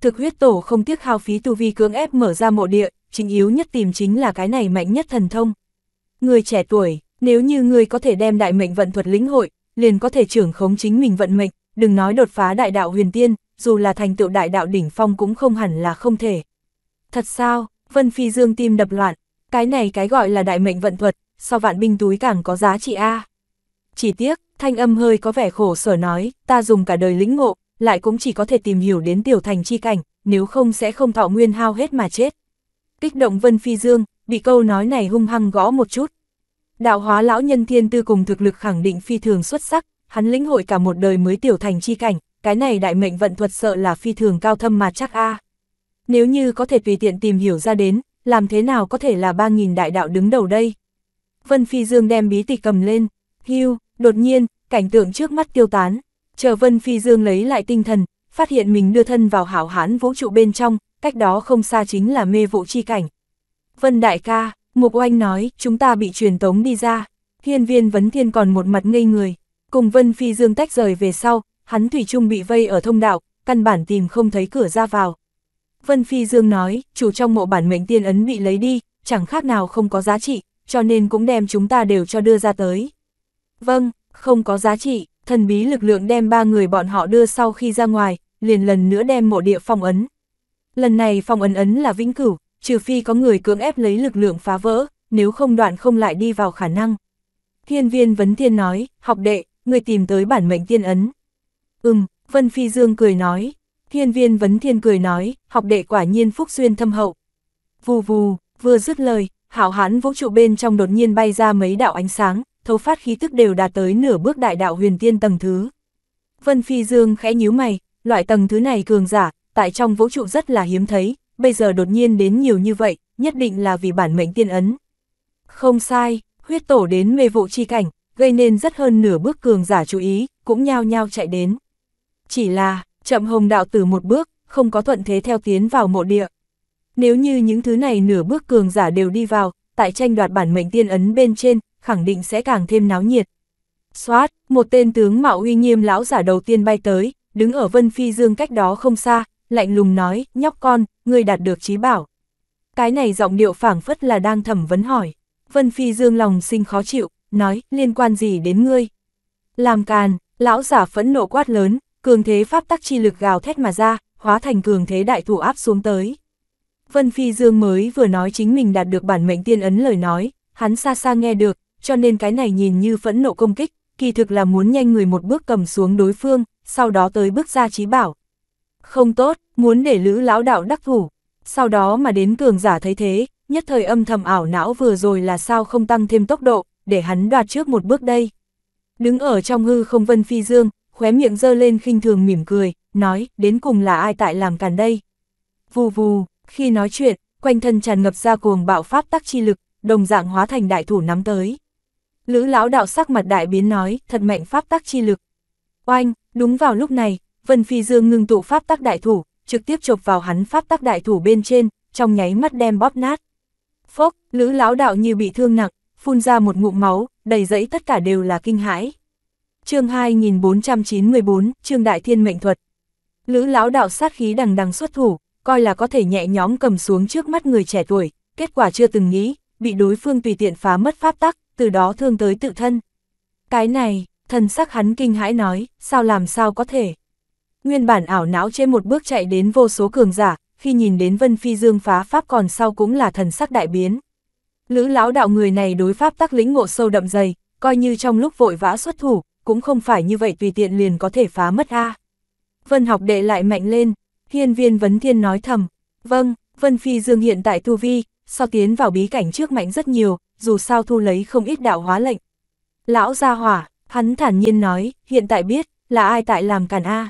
Thực huyết tổ không tiếc hao phí tu vi cưỡng ép mở ra mộ địa, chính yếu nhất tìm chính là cái này mạnh nhất thần thông. Người trẻ tuổi, nếu như người có thể đem đại mệnh vận thuật lĩnh hội, liền có thể trưởng khống chính mình vận mệnh, đừng nói đột phá đại đạo huyền tiên, dù là thành tựu đại đạo đỉnh phong cũng không hẳn là không thể. Thật sao, Vân Phi Dương tim đập loạn, cái này cái gọi là đại mệnh vận thuật, so vạn binh túi càng có giá trị A. Chỉ tiếc, thanh âm hơi có vẻ khổ sở nói, ta dùng cả đời lĩnh ngộ, lại cũng chỉ có thể tìm hiểu đến tiểu thành chi cảnh, nếu không sẽ không thọ nguyên hao hết mà chết kích động Vân Phi Dương, bị câu nói này hung hăng gõ một chút. Đạo hóa lão nhân thiên tư cùng thực lực khẳng định phi thường xuất sắc, hắn lĩnh hội cả một đời mới tiểu thành chi cảnh, cái này đại mệnh vận thuật sợ là phi thường cao thâm mà chắc a. Nếu như có thể tùy tiện tìm hiểu ra đến, làm thế nào có thể là 3.000 đại đạo đứng đầu đây? Vân Phi Dương đem bí tịch cầm lên, hưu, đột nhiên, cảnh tượng trước mắt tiêu tán, chờ Vân Phi Dương lấy lại tinh thần, phát hiện mình đưa thân vào hảo hán vũ trụ bên trong, cách đó không xa chính là mê vụ chi cảnh. Vân đại ca, Mục Oanh nói, chúng ta bị truyền tống đi ra. thiên viên vấn thiên còn một mặt ngây người, cùng Vân Phi Dương tách rời về sau, hắn Thủy chung bị vây ở thông đạo, căn bản tìm không thấy cửa ra vào. Vân Phi Dương nói, chủ trong mộ bản mệnh tiên ấn bị lấy đi, chẳng khác nào không có giá trị, cho nên cũng đem chúng ta đều cho đưa ra tới. Vâng, không có giá trị, thần bí lực lượng đem ba người bọn họ đưa sau khi ra ngoài, liền lần nữa đem mộ địa phong ấn, Lần này phong ấn ấn là vĩnh cửu, trừ phi có người cưỡng ép lấy lực lượng phá vỡ, nếu không đoạn không lại đi vào khả năng. Thiên viên vấn thiên nói, học đệ, người tìm tới bản mệnh tiên ấn. Ừm, Vân Phi Dương cười nói. Thiên viên vấn thiên cười nói, học đệ quả nhiên phúc xuyên thâm hậu. Vù vù, vừa dứt lời, hảo hán vũ trụ bên trong đột nhiên bay ra mấy đạo ánh sáng, thấu phát khí tức đều đạt tới nửa bước đại đạo huyền tiên tầng thứ. Vân Phi Dương khẽ nhíu mày, loại tầng thứ này cường giả, tại trong vũ trụ rất là hiếm thấy, bây giờ đột nhiên đến nhiều như vậy, nhất định là vì bản mệnh tiên ấn. Không sai, huyết tổ đến mê vụ chi cảnh, gây nên rất hơn nửa bước cường giả chú ý, cũng nhao nhao chạy đến. Chỉ là, chậm hồng đạo tử một bước, không có thuận thế theo tiến vào mộ địa. Nếu như những thứ này nửa bước cường giả đều đi vào, tại tranh đoạt bản mệnh tiên ấn bên trên, khẳng định sẽ càng thêm náo nhiệt. Xoát, một tên tướng mạo uy nghiêm lão giả đầu tiên bay tới, đứng ở Vân Phi Dương cách đó không xa, lạnh lùng nói, nhóc con, ngươi đạt được trí bảo. Cái này giọng điệu phảng phất là đang thẩm vấn hỏi. Vân Phi Dương lòng sinh khó chịu, nói, liên quan gì đến ngươi? Làm càn, lão giả phẫn nộ quát lớn, cường thế pháp tắc chi lực gào thét mà ra, hóa thành cường thế đại thủ áp xuống tới. Vân Phi Dương mới vừa nói chính mình đạt được bản mệnh tiên ấn lời nói, hắn xa xa nghe được, cho nên cái này nhìn như phẫn nộ công kích, kỳ thực là muốn nhanh người một bước cầm xuống đối phương, sau đó tới bước ra trí bảo, không tốt, muốn để lữ lão đạo đắc thủ. Sau đó mà đến cường giả thấy thế, nhất thời âm thầm ảo não vừa rồi là sao không tăng thêm tốc độ, để hắn đoạt trước một bước đây. Đứng ở trong hư không vân phi dương, khóe miệng dơ lên khinh thường mỉm cười, nói, đến cùng là ai tại làm càn đây. Vù vù, khi nói chuyện, quanh thân tràn ngập ra cuồng bạo pháp tắc chi lực, đồng dạng hóa thành đại thủ nắm tới. Lữ lão đạo sắc mặt đại biến nói, thật mạnh pháp tắc chi lực. Oanh, đúng vào lúc này, Vân Phi Dương ngưng tụ pháp tác đại thủ, trực tiếp chộp vào hắn pháp tác đại thủ bên trên, trong nháy mắt đem bóp nát. Phốc, Lữ lão đạo như bị thương nặng, phun ra một ngụm máu, đầy dẫy tất cả đều là kinh hãi. Chương 2494, Chương Đại Thiên Mệnh Thuật. Lữ lão đạo sát khí đằng đằng xuất thủ, coi là có thể nhẹ nhóm cầm xuống trước mắt người trẻ tuổi, kết quả chưa từng nghĩ, bị đối phương tùy tiện phá mất pháp tắc, từ đó thương tới tự thân. Cái này, thần sắc hắn kinh hãi nói, sao làm sao có thể nguyên bản ảo não trên một bước chạy đến vô số cường giả, khi nhìn đến Vân Phi Dương phá pháp còn sau cũng là thần sắc đại biến. Lữ lão đạo người này đối pháp tác lĩnh ngộ sâu đậm dày, coi như trong lúc vội vã xuất thủ, cũng không phải như vậy tùy tiện liền có thể phá mất a. Vân học đệ lại mạnh lên, hiên viên vấn thiên nói thầm, vâng, Vân Phi Dương hiện tại tu vi, so tiến vào bí cảnh trước mạnh rất nhiều, dù sao thu lấy không ít đạo hóa lệnh. Lão gia hỏa, hắn thản nhiên nói, hiện tại biết, là ai tại làm cản a.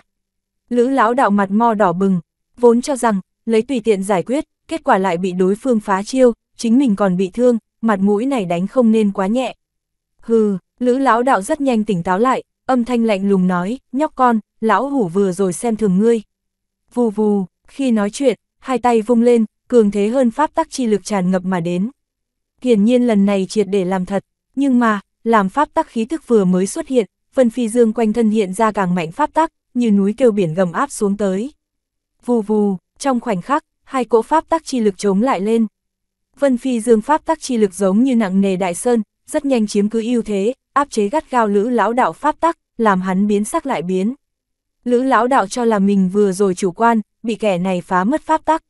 Lữ lão đạo mặt mo đỏ bừng, vốn cho rằng, lấy tùy tiện giải quyết, kết quả lại bị đối phương phá chiêu, chính mình còn bị thương, mặt mũi này đánh không nên quá nhẹ. Hừ, lữ lão đạo rất nhanh tỉnh táo lại, âm thanh lạnh lùng nói, nhóc con, lão hủ vừa rồi xem thường ngươi. Vù vù, khi nói chuyện, hai tay vung lên, cường thế hơn pháp tắc chi lực tràn ngập mà đến. Hiển nhiên lần này triệt để làm thật, nhưng mà, làm pháp tắc khí thức vừa mới xuất hiện, phân Phi Dương quanh thân hiện ra càng mạnh pháp tắc, như núi kêu biển gầm áp xuống tới. Vù vù, trong khoảnh khắc, hai cỗ pháp tắc chi lực chống lại lên. Vân Phi Dương pháp tắc chi lực giống như nặng nề đại sơn, rất nhanh chiếm cứ ưu thế, áp chế gắt gao lữ lão đạo pháp tắc, làm hắn biến sắc lại biến. Lữ lão đạo cho là mình vừa rồi chủ quan, bị kẻ này phá mất pháp tắc.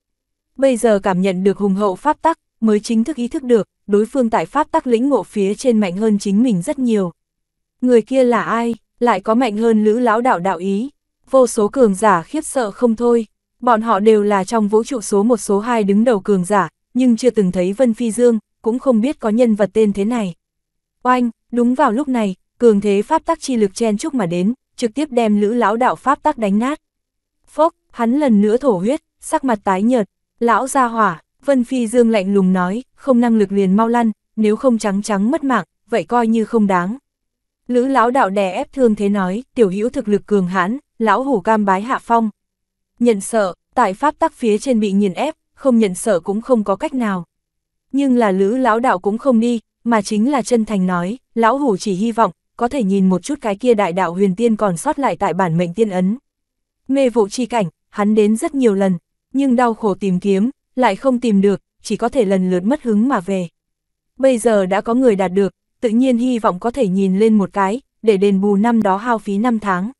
Bây giờ cảm nhận được hùng hậu pháp tắc, mới chính thức ý thức được, đối phương tại pháp tắc lĩnh ngộ phía trên mạnh hơn chính mình rất nhiều. Người kia là ai? lại có mạnh hơn lữ lão đạo đạo ý. Vô số cường giả khiếp sợ không thôi, bọn họ đều là trong vũ trụ số một số hai đứng đầu cường giả, nhưng chưa từng thấy Vân Phi Dương, cũng không biết có nhân vật tên thế này. Oanh, đúng vào lúc này, cường thế pháp tắc chi lực chen chúc mà đến, trực tiếp đem lữ lão đạo pháp tắc đánh nát. Phốc, hắn lần nữa thổ huyết, sắc mặt tái nhợt, lão ra hỏa, Vân Phi Dương lạnh lùng nói, không năng lực liền mau lăn, nếu không trắng trắng mất mạng, vậy coi như không đáng. Lữ lão đạo đè ép thương thế nói, tiểu hữu thực lực cường hãn, lão hủ cam bái hạ phong. Nhận sợ, tại pháp tắc phía trên bị nhìn ép, không nhận sợ cũng không có cách nào. Nhưng là lữ lão đạo cũng không đi, mà chính là chân thành nói, lão hủ chỉ hy vọng, có thể nhìn một chút cái kia đại đạo huyền tiên còn sót lại tại bản mệnh tiên ấn. Mê vụ chi cảnh, hắn đến rất nhiều lần, nhưng đau khổ tìm kiếm, lại không tìm được, chỉ có thể lần lượt mất hứng mà về. Bây giờ đã có người đạt được, tự nhiên hy vọng có thể nhìn lên một cái, để đền bù năm đó hao phí năm tháng.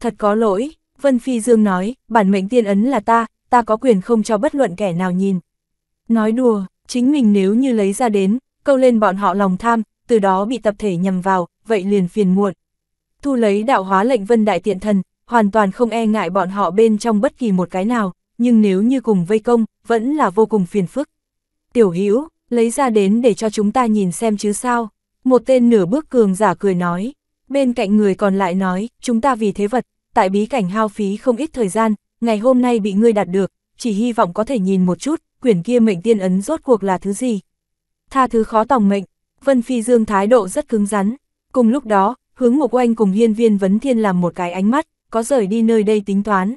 Thật có lỗi, Vân Phi Dương nói, bản mệnh tiên ấn là ta, ta có quyền không cho bất luận kẻ nào nhìn. Nói đùa, chính mình nếu như lấy ra đến, câu lên bọn họ lòng tham, từ đó bị tập thể nhầm vào, vậy liền phiền muộn. Thu lấy đạo hóa lệnh Vân Đại Tiện Thần, hoàn toàn không e ngại bọn họ bên trong bất kỳ một cái nào, nhưng nếu như cùng vây công, vẫn là vô cùng phiền phức. Tiểu Hữu lấy ra đến để cho chúng ta nhìn xem chứ sao. Một tên nửa bước cường giả cười nói, bên cạnh người còn lại nói, chúng ta vì thế vật, tại bí cảnh hao phí không ít thời gian, ngày hôm nay bị ngươi đạt được, chỉ hy vọng có thể nhìn một chút, quyển kia mệnh tiên ấn rốt cuộc là thứ gì. Tha thứ khó tòng mệnh, Vân Phi Dương thái độ rất cứng rắn. Cùng lúc đó, hướng ngục Oanh cùng hiên viên Vấn Thiên làm một cái ánh mắt, có rời đi nơi đây tính toán.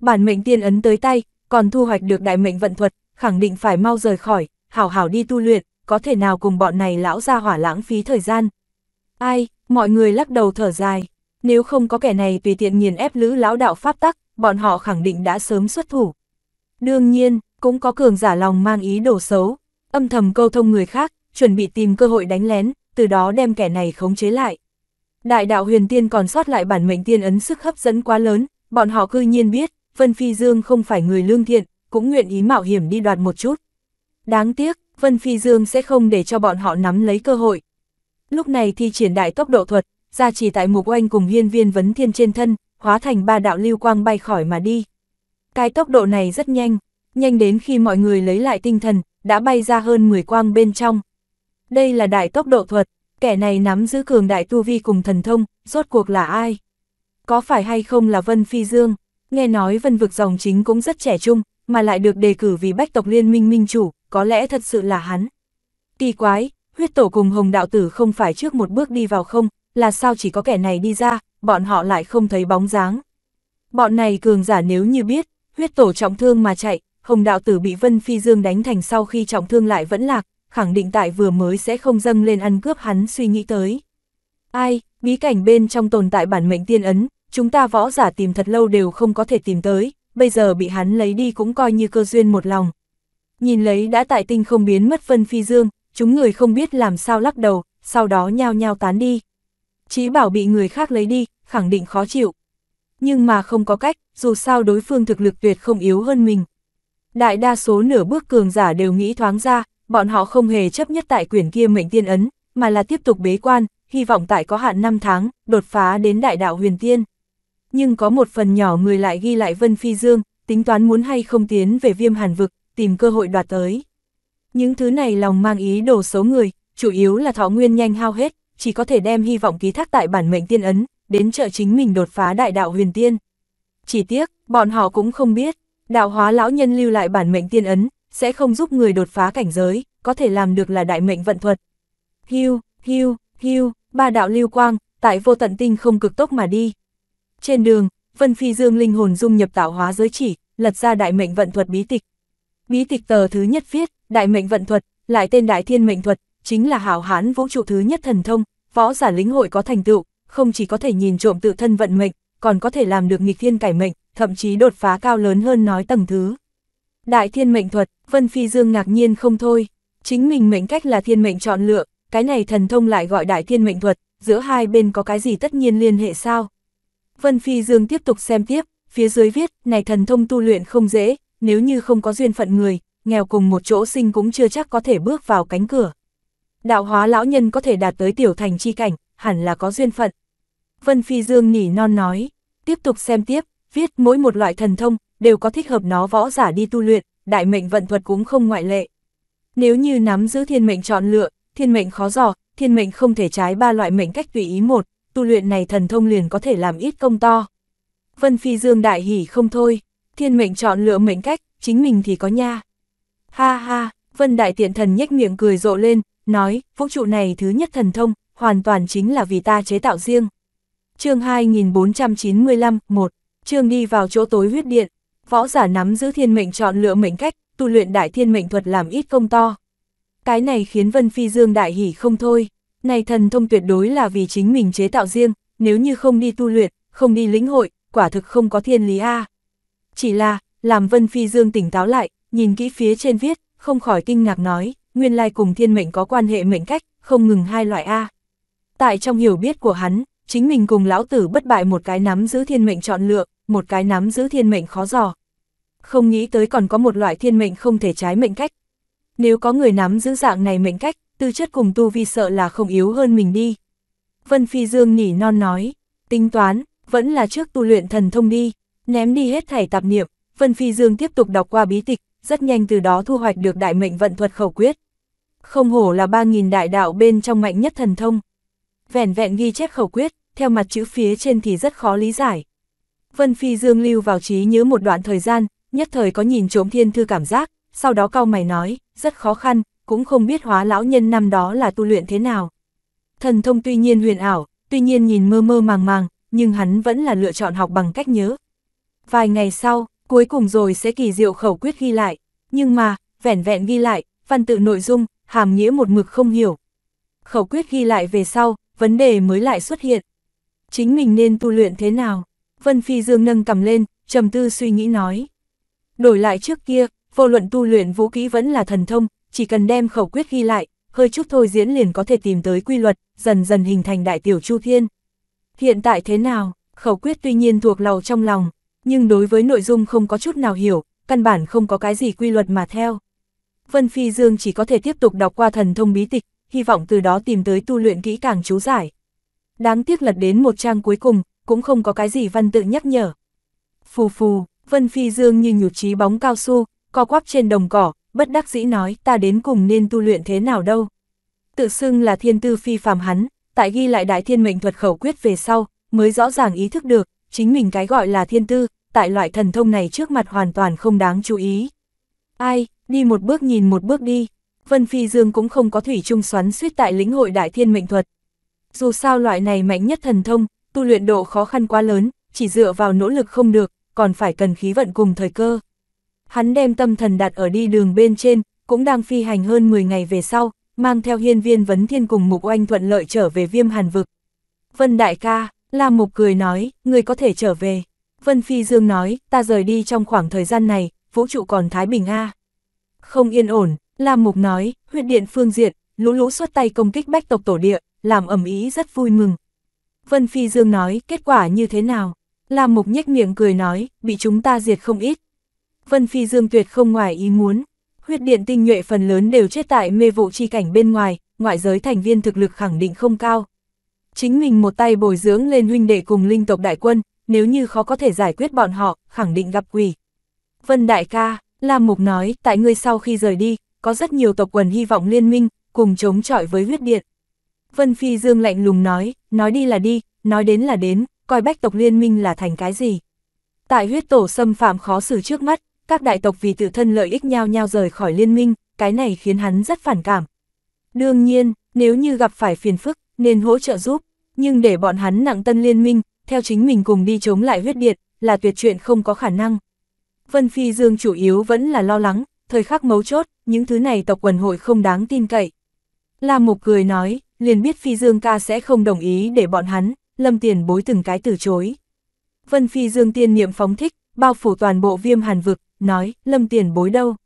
Bản mệnh tiên ấn tới tay, còn thu hoạch được đại mệnh vận thuật, khẳng định phải mau rời khỏi, hảo hảo đi tu luyện, có thể nào cùng bọn này lão ra hỏa lãng phí thời gian. Ai, mọi người lắc đầu thở dài, nếu không có kẻ này tùy tiện nghiền ép lữ lão đạo pháp tắc, bọn họ khẳng định đã sớm xuất thủ. Đương nhiên, cũng có cường giả lòng mang ý đồ xấu, âm thầm câu thông người khác, chuẩn bị tìm cơ hội đánh lén, từ đó đem kẻ này khống chế lại. Đại đạo huyền tiên còn sót lại bản mệnh tiên ấn sức hấp dẫn quá lớn, bọn họ cư nhiên biết, Vân Phi Dương không phải người lương thiện, cũng nguyện ý mạo hiểm đi đoạt một chút. Đáng tiếc, Vân Phi Dương sẽ không để cho bọn họ nắm lấy cơ hội. Lúc này thì triển đại tốc độ thuật, ra chỉ tại mục oanh cùng viên viên vấn thiên trên thân, hóa thành ba đạo lưu quang bay khỏi mà đi. Cái tốc độ này rất nhanh, nhanh đến khi mọi người lấy lại tinh thần, đã bay ra hơn 10 quang bên trong. Đây là đại tốc độ thuật, kẻ này nắm giữ cường đại tu vi cùng thần thông, rốt cuộc là ai? Có phải hay không là Vân Phi Dương? Nghe nói vân vực dòng chính cũng rất trẻ trung, mà lại được đề cử vì bách tộc liên minh minh chủ, có lẽ thật sự là hắn. Kỳ quái, huyết tổ cùng hồng đạo tử không phải trước một bước đi vào không, là sao chỉ có kẻ này đi ra, bọn họ lại không thấy bóng dáng. Bọn này cường giả nếu như biết, huyết tổ trọng thương mà chạy, hồng đạo tử bị Vân Phi Dương đánh thành sau khi trọng thương lại vẫn lạc, khẳng định tại vừa mới sẽ không dâng lên ăn cướp hắn suy nghĩ tới. Ai, bí cảnh bên trong tồn tại bản mệnh tiên ấn, chúng ta võ giả tìm thật lâu đều không có thể tìm tới, bây giờ bị hắn lấy đi cũng coi như cơ duyên một lòng, Nhìn lấy đã tại tinh không biến mất Vân Phi Dương, chúng người không biết làm sao lắc đầu, sau đó nhao nhao tán đi. Chí bảo bị người khác lấy đi, khẳng định khó chịu. Nhưng mà không có cách, dù sao đối phương thực lực tuyệt không yếu hơn mình. Đại đa số nửa bước cường giả đều nghĩ thoáng ra, bọn họ không hề chấp nhất tại quyển kia mệnh tiên ấn, mà là tiếp tục bế quan, hy vọng tại có hạn 5 tháng, đột phá đến đại đạo huyền tiên. Nhưng có một phần nhỏ người lại ghi lại Vân Phi Dương, tính toán muốn hay không tiến về viêm hàn vực, tìm cơ hội đoạt tới. Những thứ này lòng mang ý đồ xấu người, chủ yếu là thọ nguyên nhanh hao hết, chỉ có thể đem hy vọng ký thác tại bản mệnh tiên ấn, đến trợ chính mình đột phá đại đạo huyền tiên. Chỉ tiếc, bọn họ cũng không biết, đạo hóa lão nhân lưu lại bản mệnh tiên ấn, sẽ không giúp người đột phá cảnh giới, có thể làm được là đại mệnh vận thuật. Hưu, hưu, hưu, ba đạo lưu quang, tại vô tận tinh không cực tốc mà đi. Trên đường, Vân Phi Dương linh hồn dung nhập tạo hóa giới chỉ, lật ra đại mệnh vận thuật bí tịch, Bí tịch tờ thứ nhất viết, Đại Mệnh Vận Thuật, lại tên Đại Thiên Mệnh Thuật, chính là hảo hán vũ trụ thứ nhất thần thông, võ giả lĩnh hội có thành tựu, không chỉ có thể nhìn trộm tự thân vận mệnh, còn có thể làm được nghịch thiên cải mệnh, thậm chí đột phá cao lớn hơn nói tầng thứ. Đại Thiên Mệnh Thuật, Vân Phi Dương ngạc nhiên không thôi, chính mình mệnh cách là thiên mệnh chọn lựa, cái này thần thông lại gọi Đại Thiên Mệnh Thuật, giữa hai bên có cái gì tất nhiên liên hệ sao? Vân Phi Dương tiếp tục xem tiếp, phía dưới viết, này thần thông tu luyện không dễ, nếu như không có duyên phận người, nghèo cùng một chỗ sinh cũng chưa chắc có thể bước vào cánh cửa. Đạo hóa lão nhân có thể đạt tới tiểu thành chi cảnh, hẳn là có duyên phận. Vân Phi Dương nhỉ non nói, tiếp tục xem tiếp, viết mỗi một loại thần thông, đều có thích hợp nó võ giả đi tu luyện, đại mệnh vận thuật cũng không ngoại lệ. Nếu như nắm giữ thiên mệnh chọn lựa, thiên mệnh khó dò, thiên mệnh không thể trái ba loại mệnh cách tùy ý một, tu luyện này thần thông liền có thể làm ít công to. Vân Phi Dương đại hỉ không thôi thiên mệnh chọn lựa mệnh cách, chính mình thì có nha. Ha ha, Vân Đại Tiện Thần nhếch miệng cười rộ lên, nói, vũ trụ này thứ nhất thần thông, hoàn toàn chính là vì ta chế tạo riêng. chương 2495, 1, chương đi vào chỗ tối huyết điện, võ giả nắm giữ thiên mệnh chọn lựa mệnh cách, tu luyện đại thiên mệnh thuật làm ít công to. Cái này khiến Vân Phi Dương đại hỉ không thôi, này thần thông tuyệt đối là vì chính mình chế tạo riêng, nếu như không đi tu luyện, không đi lĩnh hội, quả thực không có thiên lý a chỉ là, làm Vân Phi Dương tỉnh táo lại, nhìn kỹ phía trên viết, không khỏi kinh ngạc nói, nguyên lai cùng thiên mệnh có quan hệ mệnh cách, không ngừng hai loại A. Tại trong hiểu biết của hắn, chính mình cùng lão tử bất bại một cái nắm giữ thiên mệnh chọn lựa, một cái nắm giữ thiên mệnh khó dò. Không nghĩ tới còn có một loại thiên mệnh không thể trái mệnh cách. Nếu có người nắm giữ dạng này mệnh cách, tư chất cùng tu vi sợ là không yếu hơn mình đi. Vân Phi Dương nỉ non nói, tính toán, vẫn là trước tu luyện thần thông đi, Ném đi hết thảy tạp niệm, Vân Phi Dương tiếp tục đọc qua bí tịch, rất nhanh từ đó thu hoạch được đại mệnh vận thuật khẩu quyết. Không hổ là 3.000 đại đạo bên trong mạnh nhất thần thông. Vẹn vẹn ghi chép khẩu quyết, theo mặt chữ phía trên thì rất khó lý giải. Vân Phi Dương lưu vào trí nhớ một đoạn thời gian, nhất thời có nhìn trống thiên thư cảm giác, sau đó cau mày nói, rất khó khăn, cũng không biết hóa lão nhân năm đó là tu luyện thế nào. Thần thông tuy nhiên huyền ảo, tuy nhiên nhìn mơ mơ màng màng, nhưng hắn vẫn là lựa chọn học bằng cách nhớ, Vài ngày sau, cuối cùng rồi sẽ kỳ diệu khẩu quyết ghi lại, nhưng mà, vẻn vẹn ghi lại, văn tự nội dung, hàm nghĩa một mực không hiểu. Khẩu quyết ghi lại về sau, vấn đề mới lại xuất hiện. Chính mình nên tu luyện thế nào? Vân Phi Dương nâng cầm lên, trầm tư suy nghĩ nói. Đổi lại trước kia, vô luận tu luyện vũ kỹ vẫn là thần thông, chỉ cần đem khẩu quyết ghi lại, hơi chút thôi diễn liền có thể tìm tới quy luật, dần dần hình thành đại tiểu chu thiên. Hiện tại thế nào, khẩu quyết tuy nhiên thuộc lầu trong lòng, nhưng đối với nội dung không có chút nào hiểu, căn bản không có cái gì quy luật mà theo. Vân Phi Dương chỉ có thể tiếp tục đọc qua thần thông bí tịch, hy vọng từ đó tìm tới tu luyện kỹ càng chú giải. Đáng tiếc lật đến một trang cuối cùng, cũng không có cái gì văn tự nhắc nhở. Phù phù, Vân Phi Dương như nhụt chí bóng cao su, co quắp trên đồng cỏ, bất đắc dĩ nói ta đến cùng nên tu luyện thế nào đâu. Tự xưng là thiên tư phi phàm hắn, tại ghi lại đại thiên mệnh thuật khẩu quyết về sau, mới rõ ràng ý thức được, chính mình cái gọi là thiên tư, tại loại thần thông này trước mặt hoàn toàn không đáng chú ý. Ai, đi một bước nhìn một bước đi, Vân Phi Dương cũng không có thủy trung xoắn suýt tại lĩnh hội đại thiên mệnh thuật. Dù sao loại này mạnh nhất thần thông, tu luyện độ khó khăn quá lớn, chỉ dựa vào nỗ lực không được, còn phải cần khí vận cùng thời cơ. Hắn đem tâm thần đặt ở đi đường bên trên, cũng đang phi hành hơn 10 ngày về sau, mang theo hiên viên vấn thiên cùng mục oanh thuận lợi trở về viêm hàn vực. Vân đại ca, Lam Mục cười nói, người có thể trở về. Vân Phi Dương nói, ta rời đi trong khoảng thời gian này, vũ trụ còn Thái Bình A. Không yên ổn, Lam Mục nói, huyện điện phương diện, lũ lũ xuất tay công kích bách tộc tổ địa, làm ẩm ý rất vui mừng. Vân Phi Dương nói, kết quả như thế nào? Lam Mục nhếch miệng cười nói, bị chúng ta diệt không ít. Vân Phi Dương tuyệt không ngoài ý muốn. Huyết điện tinh nhuệ phần lớn đều chết tại mê vụ chi cảnh bên ngoài, ngoại giới thành viên thực lực khẳng định không cao, Chính mình một tay bồi dưỡng lên huynh đệ cùng linh tộc đại quân, nếu như khó có thể giải quyết bọn họ, khẳng định gặp quỷ. Vân đại ca, Lam Mục nói, tại ngươi sau khi rời đi, có rất nhiều tộc quần hy vọng liên minh, cùng chống chọi với huyết điện. Vân Phi Dương lạnh lùng nói, nói đi là đi, nói đến là đến, coi bách tộc liên minh là thành cái gì. Tại huyết tổ xâm phạm khó xử trước mắt, các đại tộc vì tự thân lợi ích nhau nhau rời khỏi liên minh, cái này khiến hắn rất phản cảm. Đương nhiên, nếu như gặp phải phiền phức, nên hỗ trợ giúp, nhưng để bọn hắn nặng tân liên minh, theo chính mình cùng đi chống lại huyết điện, là tuyệt chuyện không có khả năng. Vân Phi Dương chủ yếu vẫn là lo lắng, thời khắc mấu chốt, những thứ này tộc quần hội không đáng tin cậy. lam Mục cười nói, liền biết Phi Dương ca sẽ không đồng ý để bọn hắn, lâm tiền bối từng cái từ chối. Vân Phi Dương tiên niệm phóng thích, bao phủ toàn bộ viêm hàn vực, nói, lâm tiền bối đâu.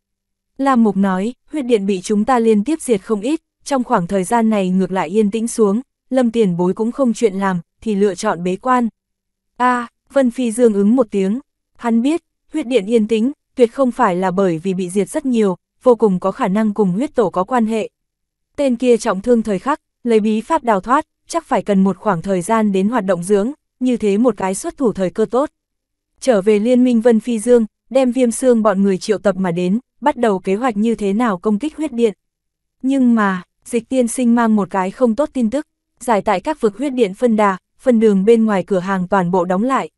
lam Mục nói, huyết điện bị chúng ta liên tiếp diệt không ít, trong khoảng thời gian này ngược lại yên tĩnh xuống, lâm tiền bối cũng không chuyện làm, thì lựa chọn bế quan. a Vân Phi Dương ứng một tiếng, hắn biết, huyết điện yên tĩnh, tuyệt không phải là bởi vì bị diệt rất nhiều, vô cùng có khả năng cùng huyết tổ có quan hệ. Tên kia trọng thương thời khắc, lấy bí pháp đào thoát, chắc phải cần một khoảng thời gian đến hoạt động dưỡng, như thế một cái xuất thủ thời cơ tốt. Trở về liên minh Vân Phi Dương, đem viêm xương bọn người triệu tập mà đến, bắt đầu kế hoạch như thế nào công kích huyết điện. Nhưng mà, Dịch tiên sinh mang một cái không tốt tin tức, giải tại các vực huyết điện phân đà, phân đường bên ngoài cửa hàng toàn bộ đóng lại.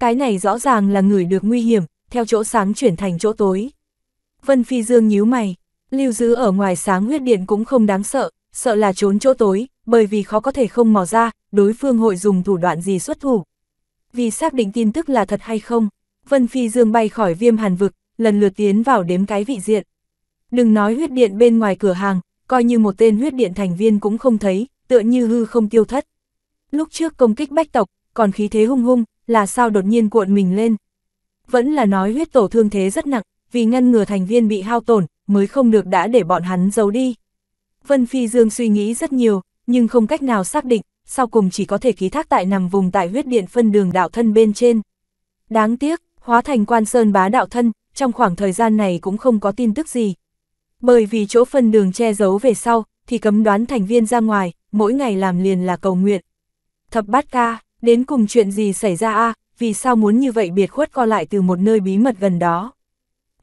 Cái này rõ ràng là người được nguy hiểm, theo chỗ sáng chuyển thành chỗ tối. Vân Phi Dương nhíu mày, lưu giữ ở ngoài sáng huyết điện cũng không đáng sợ, sợ là trốn chỗ tối, bởi vì khó có thể không mò ra, đối phương hội dùng thủ đoạn gì xuất thủ. Vì xác định tin tức là thật hay không, Vân Phi Dương bay khỏi viêm hàn vực, lần lượt tiến vào đếm cái vị diện. Đừng nói huyết điện bên ngoài cửa hàng, coi như một tên huyết điện thành viên cũng không thấy, tựa như hư không tiêu thất. Lúc trước công kích bách tộc, còn khí thế hung hung, là sao đột nhiên cuộn mình lên. Vẫn là nói huyết tổ thương thế rất nặng, vì ngăn ngừa thành viên bị hao tổn, mới không được đã để bọn hắn giấu đi. Vân Phi Dương suy nghĩ rất nhiều, nhưng không cách nào xác định, sau cùng chỉ có thể ký thác tại nằm vùng tại huyết điện phân đường đạo thân bên trên. Đáng tiếc, hóa thành quan sơn bá đạo thân, trong khoảng thời gian này cũng không có tin tức gì, bởi vì chỗ phân đường che giấu về sau, thì cấm đoán thành viên ra ngoài, mỗi ngày làm liền là cầu nguyện. Thập bát ca, đến cùng chuyện gì xảy ra a vì sao muốn như vậy biệt khuất co lại từ một nơi bí mật gần đó.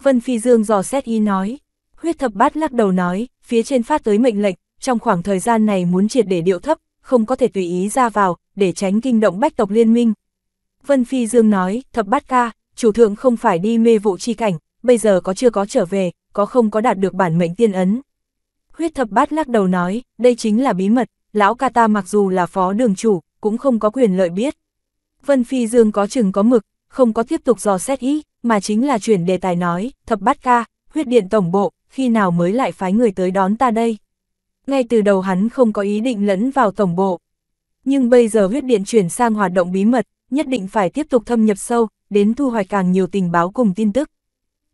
Vân Phi Dương dò xét y nói, huyết thập bát lắc đầu nói, phía trên phát tới mệnh lệnh, trong khoảng thời gian này muốn triệt để điệu thấp, không có thể tùy ý ra vào, để tránh kinh động bách tộc liên minh. Vân Phi Dương nói, thập bát ca, chủ thượng không phải đi mê vụ chi cảnh, bây giờ có chưa có trở về, có không có đạt được bản mệnh tiên ấn. Huyết thập bát lắc đầu nói, đây chính là bí mật, lão ca ta mặc dù là phó đường chủ, cũng không có quyền lợi biết. Vân Phi Dương có chừng có mực, không có tiếp tục dò xét ý, mà chính là chuyển đề tài nói, thập bát ca, huyết điện tổng bộ, khi nào mới lại phái người tới đón ta đây. Ngay từ đầu hắn không có ý định lẫn vào tổng bộ. Nhưng bây giờ huyết điện chuyển sang hoạt động bí mật, nhất định phải tiếp tục thâm nhập sâu, đến thu hoạch càng nhiều tình báo cùng tin tức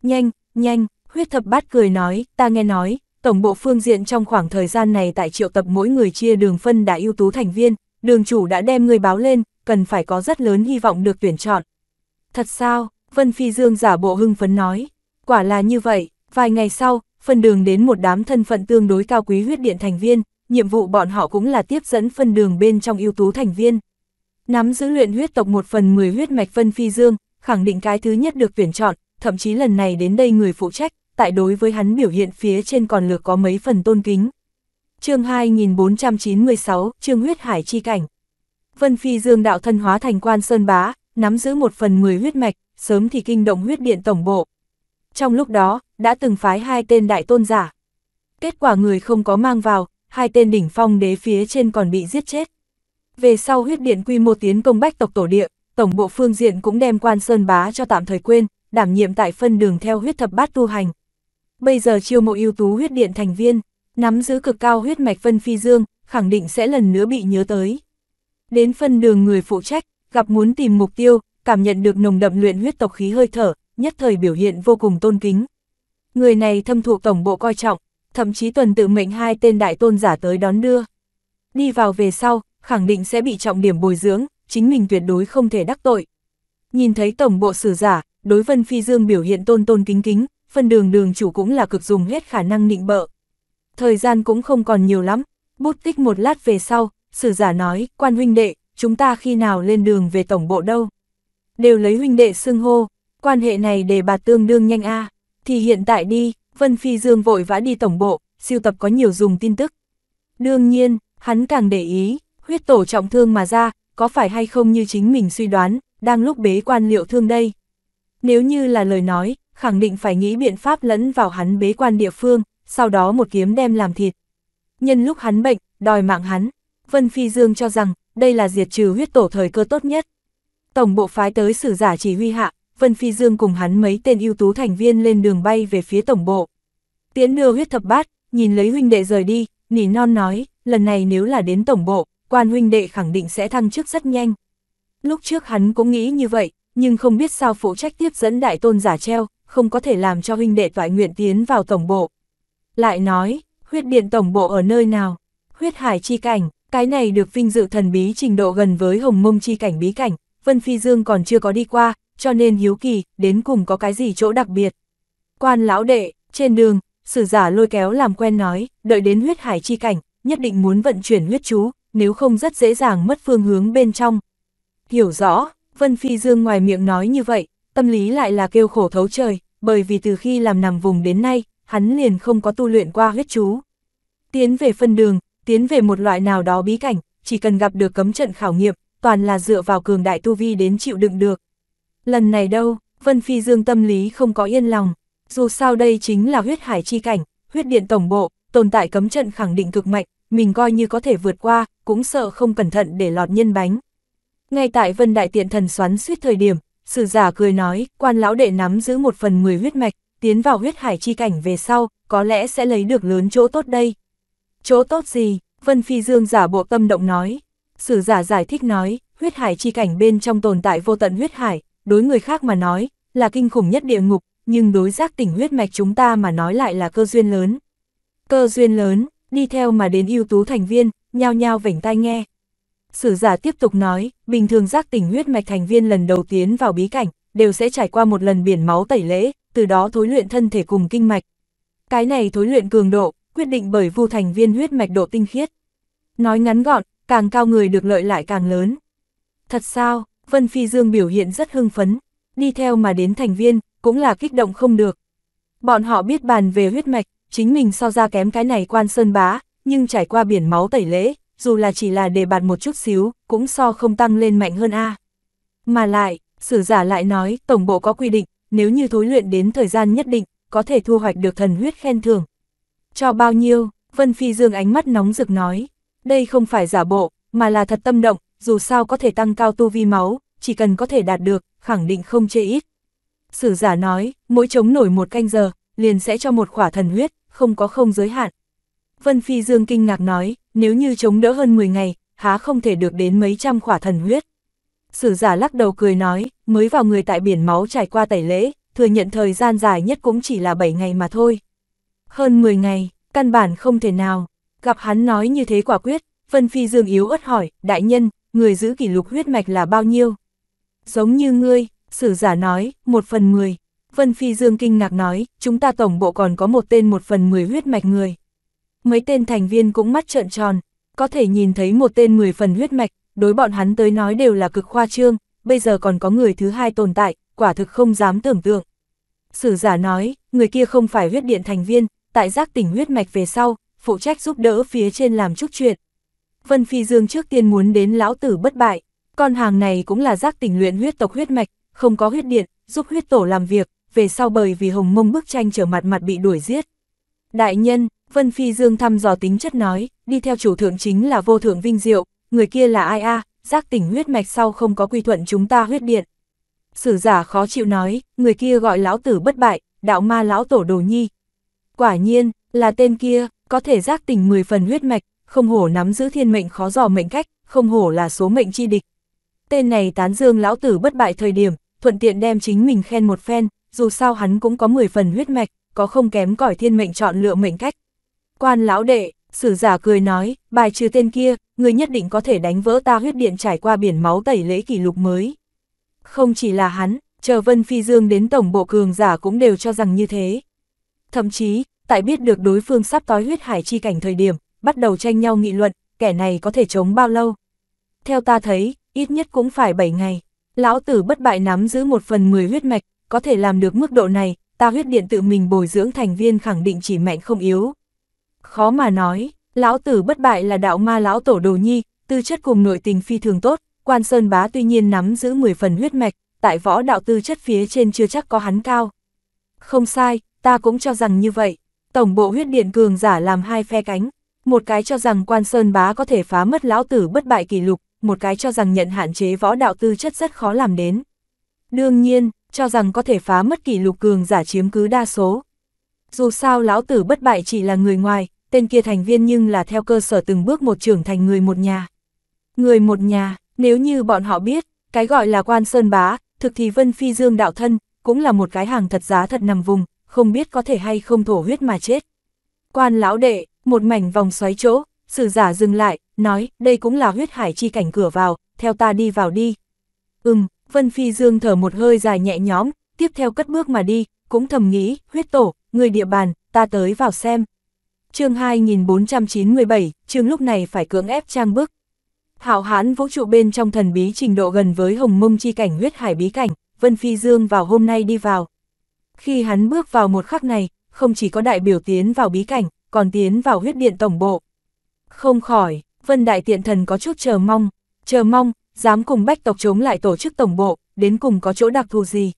nhanh, nhanh, huyết thập bát cười nói, ta nghe nói, tổng bộ phương diện trong khoảng thời gian này tại triệu tập mỗi người chia đường phân đã ưu tú thành viên, đường chủ đã đem người báo lên, cần phải có rất lớn hy vọng được tuyển chọn. Thật sao, Vân Phi Dương giả bộ hưng phấn nói, quả là như vậy, vài ngày sau, phân đường đến một đám thân phận tương đối cao quý huyết điện thành viên, nhiệm vụ bọn họ cũng là tiếp dẫn phân đường bên trong ưu tú thành viên. Nắm giữ luyện huyết tộc một phần 10 huyết mạch Vân Phi Dương, khẳng định cái thứ nhất được tuyển chọn, thậm chí lần này đến đây người phụ trách, tại đối với hắn biểu hiện phía trên còn lược có mấy phần tôn kính. chương 2496, Trương Huyết Hải Chi Cảnh Vân Phi Dương đạo thân hóa thành quan sơn bá, nắm giữ một phần 10 huyết mạch, sớm thì kinh động huyết điện tổng bộ. Trong lúc đó, đã từng phái hai tên đại tôn giả. Kết quả người không có mang vào, hai tên đỉnh phong đế phía trên còn bị giết chết. Về sau huyết điện quy mô tiến công bách tộc tổ địa, tổng bộ phương diện cũng đem quan sơn bá cho tạm thời quên, đảm nhiệm tại phân đường theo huyết thập bát tu hành. Bây giờ chiêu mộ ưu tú huyết điện thành viên, nắm giữ cực cao huyết mạch phân phi dương, khẳng định sẽ lần nữa bị nhớ tới. Đến phân đường người phụ trách, gặp muốn tìm mục tiêu, cảm nhận được nồng đậm luyện huyết tộc khí hơi thở, nhất thời biểu hiện vô cùng tôn kính. Người này thâm thụ tổng bộ coi trọng, thậm chí tuần tự mệnh hai tên đại tôn giả tới đón đưa. Đi vào về sau, khẳng định sẽ bị trọng điểm bồi dưỡng, chính mình tuyệt đối không thể đắc tội. Nhìn thấy tổng bộ sử giả, đối Vân Phi Dương biểu hiện tôn tôn kính kính, phân đường đường chủ cũng là cực dùng hết khả năng nịnh bợ. Thời gian cũng không còn nhiều lắm, bút tích một lát về sau, sử giả nói, quan huynh đệ, chúng ta khi nào lên đường về tổng bộ đâu? Đều lấy huynh đệ xưng hô, quan hệ này để bà tương đương nhanh a thì hiện tại đi, Vân Phi Dương vội vã đi tổng bộ, siêu tập có nhiều dùng tin tức. Đương nhiên, hắn càng để ý, huyết tổ trọng thương mà ra, có phải hay không như chính mình suy đoán, đang lúc bế quan liệu thương đây. Nếu như là lời nói, khẳng định phải nghĩ biện pháp lẫn vào hắn bế quan địa phương, sau đó một kiếm đem làm thịt. Nhân lúc hắn bệnh, đòi mạng hắn, Vân Phi Dương cho rằng đây là diệt trừ huyết tổ thời cơ tốt nhất. Tổng bộ phái tới sử giả chỉ huy hạ, Vân Phi Dương cùng hắn mấy tên ưu tú thành viên lên đường bay về phía tổng bộ. Tiễn đưa huyết thập bát, nhìn lấy huynh đệ rời đi, nỉ non nói, lần này nếu là đến tổng bộ, quan huynh đệ khẳng định sẽ thăng chức rất nhanh. Lúc trước hắn cũng nghĩ như vậy, nhưng không biết sao phụ trách tiếp dẫn đại tôn giả treo, không có thể làm cho huynh đệ toại nguyện tiến vào tổng bộ. Lại nói, huyết điện tổng bộ ở nơi nào? Huyết hải chi cảnh, cái này được vinh dự thần bí trình độ gần với hồng mông chi cảnh bí cảnh, Vân Phi Dương còn chưa có đi qua, cho nên hiếu kỳ, đến cùng có cái gì chỗ đặc biệt. Quan lão đệ, trên đường, sử giả lôi kéo làm quen nói, đợi đến huyết hải chi cảnh, nhất định muốn vận chuyển huyết chú, nếu không rất dễ dàng mất phương hướng bên trong. Hiểu rõ, Vân Phi Dương ngoài miệng nói như vậy, tâm lý lại là kêu khổ thấu trời, bởi vì từ khi làm nằm vùng đến nay, hắn liền không có tu luyện qua huyết chú. Tiến về phân đường, tiến về một loại nào đó bí cảnh, chỉ cần gặp được cấm trận khảo nghiệm, toàn là dựa vào cường đại tu vi đến chịu đựng được. Lần này đâu, Vân Phi Dương tâm lý không có yên lòng, dù sao đây chính là huyết hải chi cảnh, huyết điện tổng bộ, tồn tại cấm trận khẳng định cực mạnh, mình coi như có thể vượt qua, cũng sợ không cẩn thận để lọt nhân bánh. Ngay tại Vân Đại Tiện Thần xoắn suýt thời điểm, sử giả cười nói, quan lão đệ nắm giữ một phần 10 huyết mạch, tiến vào huyết hải chi cảnh về sau, có lẽ sẽ lấy được lớn chỗ tốt đây. Chỗ tốt gì? Vân Phi Dương giả bộ tâm động nói. Sử giả giải thích nói, huyết hải chi cảnh bên trong tồn tại vô tận huyết hải, đối người khác mà nói, là kinh khủng nhất địa ngục, nhưng đối giác tỉnh huyết mạch chúng ta mà nói lại là cơ duyên lớn. Cơ duyên lớn, đi theo mà đến ưu tú thành viên, nhao nhao vểnh tai nghe. Sử giả tiếp tục nói, bình thường giác tỉnh huyết mạch thành viên lần đầu tiến vào bí cảnh, đều sẽ trải qua một lần biển máu tẩy lễ, từ đó thối luyện thân thể cùng kinh mạch. Cái này thối luyện cường độ, quyết định bởi vu thành viên huyết mạch độ tinh khiết. Nói ngắn gọn, càng cao người được lợi lại càng lớn. Thật sao, Vân Phi Dương biểu hiện rất hưng phấn, đi theo mà đến thành viên, cũng là kích động không được. Bọn họ biết bàn về huyết mạch, chính mình so ra kém cái này quan sơn bá, nhưng trải qua biển máu tẩy lễ, dù là chỉ là để bạt một chút xíu, cũng so không tăng lên mạnh hơn A. Mà lại, sử giả lại nói, tổng bộ có quy định, nếu như thối luyện đến thời gian nhất định, có thể thu hoạch được thần huyết khen thưởng. Cho bao nhiêu, Vân Phi Dương ánh mắt nóng rực nói, đây không phải giả bộ, mà là thật tâm động, dù sao có thể tăng cao tu vi máu, chỉ cần có thể đạt được, khẳng định không chê ít. Sử giả nói, mỗi chống nổi một canh giờ, liền sẽ cho một khỏa thần huyết, không có không giới hạn. Vân Phi Dương kinh ngạc nói, nếu như chống đỡ hơn 10 ngày, há không thể được đến mấy trăm khỏa thần huyết. Sử giả lắc đầu cười nói, mới vào người tại biển máu trải qua tẩy lễ, thừa nhận thời gian dài nhất cũng chỉ là 7 ngày mà thôi. Hơn 10 ngày, căn bản không thể nào. Gặp hắn nói như thế quả quyết, Vân Phi Dương yếu ớt hỏi, đại nhân, người giữ kỷ lục huyết mạch là bao nhiêu? Giống như ngươi, sử giả nói, một phần mười. Vân Phi Dương kinh ngạc nói, chúng ta tổng bộ còn có một tên một phần mười huyết mạch người mấy tên thành viên cũng mắt trợn tròn, có thể nhìn thấy một tên 10 phần huyết mạch, đối bọn hắn tới nói đều là cực khoa trương, bây giờ còn có người thứ hai tồn tại, quả thực không dám tưởng tượng. Sử giả nói, người kia không phải huyết điện thành viên, tại giác tỉnh huyết mạch về sau, phụ trách giúp đỡ phía trên làm chút chuyện. Vân Phi Dương trước tiên muốn đến lão tử bất bại, con hàng này cũng là giác tỉnh luyện huyết tộc huyết mạch, không có huyết điện, giúp huyết tổ làm việc, về sau bởi vì hồng mông bức tranh trở mặt mặt bị đuổi giết. Đại nhân, Vân Phi Dương thăm dò tính chất nói, đi theo chủ thượng chính là vô thượng vinh diệu, người kia là ai a à, giác tỉnh huyết mạch sau không có quy thuận chúng ta huyết điện. Sử giả khó chịu nói, người kia gọi lão tử bất bại, đạo ma lão tổ đồ nhi. Quả nhiên, là tên kia, có thể giác tỉnh 10 phần huyết mạch, không hổ nắm giữ thiên mệnh khó dò mệnh cách, không hổ là số mệnh chi địch. Tên này tán dương lão tử bất bại thời điểm, thuận tiện đem chính mình khen một phen, dù sao hắn cũng có 10 phần huyết mạch, có không kém cỏi thiên mệnh chọn lựa mệnh cách. Quan lão đệ, sử giả cười nói, bài trừ tên kia, người nhất định có thể đánh vỡ ta huyết điện trải qua biển máu tẩy lễ kỷ lục mới. Không chỉ là hắn, chờ Vân Phi Dương đến tổng bộ cường giả cũng đều cho rằng như thế. Thậm chí, tại biết được đối phương sắp tối huyết hải chi cảnh thời điểm, bắt đầu tranh nhau nghị luận, kẻ này có thể chống bao lâu. Theo ta thấy, ít nhất cũng phải 7 ngày. Lão tử bất bại nắm giữ một phần 10 huyết mạch, có thể làm được mức độ này, ta huyết điện tự mình bồi dưỡng thành viên khẳng định chỉ mạnh không yếu. Khó mà nói, lão tử bất bại là đạo ma lão tổ đồ nhi, tư chất cùng nội tình phi thường tốt, quan sơn bá tuy nhiên nắm giữ 10 phần huyết mạch, tại võ đạo tư chất phía trên chưa chắc có hắn cao. Không sai, ta cũng cho rằng như vậy. Tổng bộ huyết điện cường giả làm hai phe cánh, một cái cho rằng quan sơn bá có thể phá mất lão tử bất bại kỷ lục, một cái cho rằng nhận hạn chế võ đạo tư chất rất khó làm đến. Đương nhiên, cho rằng có thể phá mất kỷ lục cường giả chiếm cứ đa số, dù sao lão tử bất bại chỉ là người ngoài, tên kia thành viên nhưng là theo cơ sở từng bước một trưởng thành người một nhà. Người một nhà, nếu như bọn họ biết, cái gọi là quan sơn bá, thực thì Vân Phi Dương đạo thân, cũng là một cái hàng thật giá thật nằm vùng, không biết có thể hay không thổ huyết mà chết. Quan lão đệ, một mảnh vòng xoáy chỗ, sử giả dừng lại, nói, đây cũng là huyết hải chi cảnh cửa vào, theo ta đi vào đi. Ừm, Vân Phi Dương thở một hơi dài nhẹ nhõm, tiếp theo cất bước mà đi, cũng thầm nghĩ, huyết tổ, người địa bàn, ta tới vào xem. chương 2497, chương lúc này phải cưỡng ép trang bức. hảo hán vũ trụ bên trong thần bí trình độ gần với hồng mông chi cảnh huyết hải bí cảnh, Vân Phi Dương vào hôm nay đi vào. Khi hắn bước vào một khắc này, không chỉ có đại biểu tiến vào bí cảnh, còn tiến vào huyết điện tổng bộ. Không khỏi, Vân Đại Tiện Thần có chút chờ mong, chờ mong, dám cùng bách tộc chống lại tổ chức tổng bộ, đến cùng có chỗ đặc thù gì.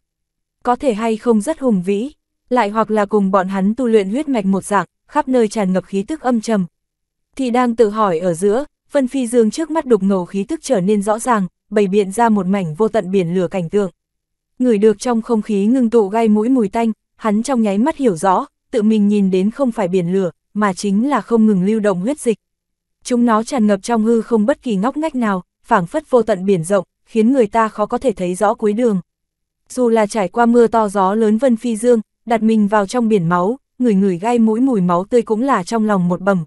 Có thể hay không rất hùng vĩ lại hoặc là cùng bọn hắn tu luyện huyết mạch một dạng, khắp nơi tràn ngập khí tức âm trầm. Thì đang tự hỏi ở giữa, Vân Phi Dương trước mắt đục ngầu khí tức trở nên rõ ràng, bày biện ra một mảnh vô tận biển lửa cảnh tượng. Người được trong không khí ngưng tụ gai mũi mùi tanh, hắn trong nháy mắt hiểu rõ, tự mình nhìn đến không phải biển lửa, mà chính là không ngừng lưu động huyết dịch. Chúng nó tràn ngập trong hư không bất kỳ ngóc ngách nào, phảng phất vô tận biển rộng, khiến người ta khó có thể thấy rõ cuối đường. Dù là trải qua mưa to gió lớn Vân Phi Dương, đặt mình vào trong biển máu, người người gai mũi mùi máu tươi cũng là trong lòng một bầm.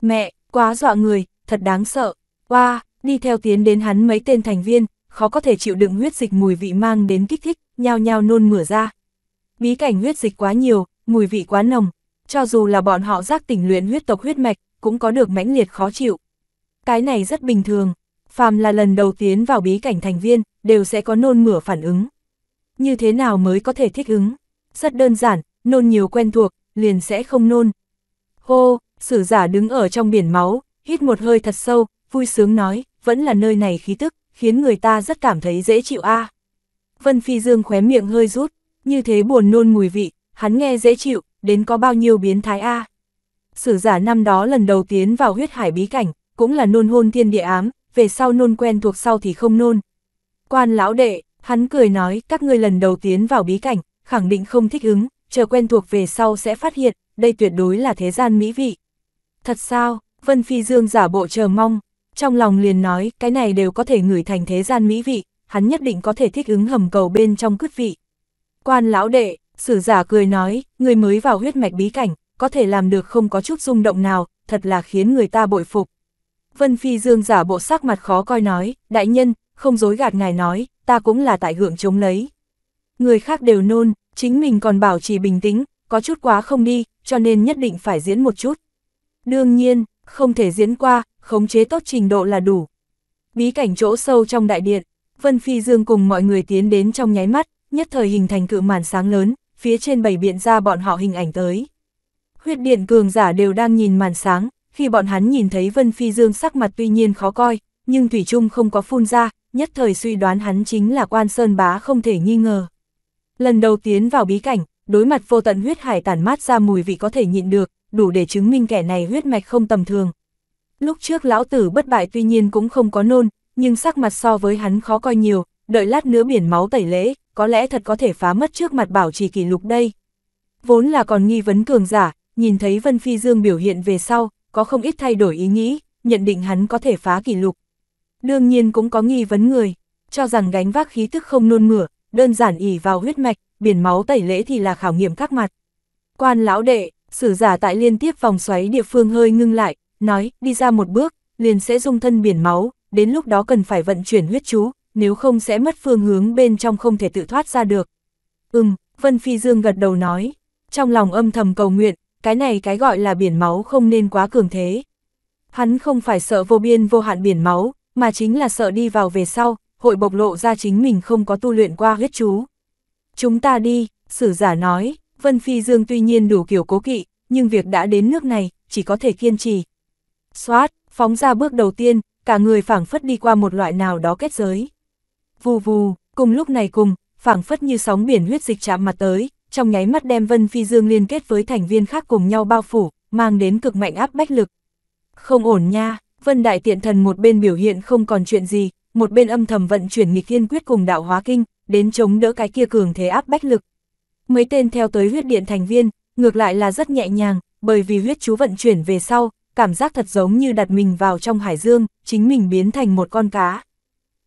Mẹ, quá dọa người, thật đáng sợ. Oa, đi theo tiến đến hắn mấy tên thành viên, khó có thể chịu đựng huyết dịch mùi vị mang đến kích thích, nhao nhao nôn mửa ra. Bí cảnh huyết dịch quá nhiều, mùi vị quá nồng, cho dù là bọn họ giác tỉnh luyện huyết tộc huyết mạch, cũng có được mãnh liệt khó chịu. Cái này rất bình thường, phàm là lần đầu tiến vào bí cảnh thành viên, đều sẽ có nôn mửa phản ứng. Như thế nào mới có thể thích ứng? rất đơn giản, nôn nhiều quen thuộc, liền sẽ không nôn. Hô, sử giả đứng ở trong biển máu, hít một hơi thật sâu, vui sướng nói, vẫn là nơi này khí tức, khiến người ta rất cảm thấy dễ chịu a. À. Vân Phi Dương khóe miệng hơi rút, như thế buồn nôn mùi vị, hắn nghe dễ chịu, đến có bao nhiêu biến thái a. À. Sử giả năm đó lần đầu tiến vào huyết hải bí cảnh, cũng là nôn hôn thiên địa ám, về sau nôn quen thuộc sau thì không nôn. Quan lão đệ, hắn cười nói, các ngươi lần đầu tiến vào bí cảnh, khẳng định không thích ứng, chờ quen thuộc về sau sẽ phát hiện, đây tuyệt đối là thế gian mỹ vị. Thật sao, Vân Phi Dương giả bộ chờ mong, trong lòng liền nói, cái này đều có thể ngửi thành thế gian mỹ vị, hắn nhất định có thể thích ứng hầm cầu bên trong cứt vị. Quan lão đệ, sử giả cười nói, người mới vào huyết mạch bí cảnh, có thể làm được không có chút rung động nào, thật là khiến người ta bội phục. Vân Phi Dương giả bộ sắc mặt khó coi nói, đại nhân, không dối gạt ngài nói, ta cũng là tại hưởng chống lấy người khác đều nôn, chính mình còn bảo trì bình tĩnh, có chút quá không đi, cho nên nhất định phải diễn một chút. Đương nhiên, không thể diễn qua, khống chế tốt trình độ là đủ. Bí cảnh chỗ sâu trong đại điện, Vân Phi Dương cùng mọi người tiến đến trong nháy mắt, nhất thời hình thành cự màn sáng lớn, phía trên bảy biện ra bọn họ hình ảnh tới. Huyết điện cường giả đều đang nhìn màn sáng, khi bọn hắn nhìn thấy Vân Phi Dương sắc mặt tuy nhiên khó coi, nhưng Thủy Trung không có phun ra, nhất thời suy đoán hắn chính là quan sơn bá không thể nghi ngờ. Lần đầu tiến vào bí cảnh, đối mặt vô tận huyết hải tản mát ra mùi vị có thể nhịn được, đủ để chứng minh kẻ này huyết mạch không tầm thường. Lúc trước lão tử bất bại tuy nhiên cũng không có nôn, nhưng sắc mặt so với hắn khó coi nhiều, đợi lát nữa biển máu tẩy lễ, có lẽ thật có thể phá mất trước mặt bảo trì kỷ lục đây. Vốn là còn nghi vấn cường giả, nhìn thấy Vân Phi Dương biểu hiện về sau, có không ít thay đổi ý nghĩ, nhận định hắn có thể phá kỷ lục. Đương nhiên cũng có nghi vấn người, cho rằng gánh vác khí tức không nôn mửa, đơn giản ỉ vào huyết mạch, biển máu tẩy lễ thì là khảo nghiệm các mặt. Quan lão đệ, sử giả tại liên tiếp vòng xoáy địa phương hơi ngưng lại, nói, đi ra một bước, liền sẽ dung thân biển máu, đến lúc đó cần phải vận chuyển huyết chú, nếu không sẽ mất phương hướng bên trong không thể tự thoát ra được. Ừm, Vân Phi Dương gật đầu nói, trong lòng âm thầm cầu nguyện, cái này cái gọi là biển máu không nên quá cường thế. Hắn không phải sợ vô biên vô hạn biển máu, mà chính là sợ đi vào về sau, hội bộc lộ ra chính mình không có tu luyện qua huyết chú. Chúng ta đi, sử giả nói, Vân Phi Dương tuy nhiên đủ kiểu cố kỵ, nhưng việc đã đến nước này, chỉ có thể kiên trì. Xoát, phóng ra bước đầu tiên, cả người phảng phất đi qua một loại nào đó kết giới. Vù vù, cùng lúc này cùng, phảng phất như sóng biển huyết dịch chạm mặt tới, trong nháy mắt đem Vân Phi Dương liên kết với thành viên khác cùng nhau bao phủ, mang đến cực mạnh áp bách lực. Không ổn nha, Vân Đại Tiện Thần một bên biểu hiện không còn chuyện gì, một bên âm thầm vận chuyển nghịch thiên quyết cùng đạo hóa kinh, đến chống đỡ cái kia cường thế áp bách lực. Mấy tên theo tới huyết điện thành viên, ngược lại là rất nhẹ nhàng, bởi vì huyết chú vận chuyển về sau, cảm giác thật giống như đặt mình vào trong hải dương, chính mình biến thành một con cá.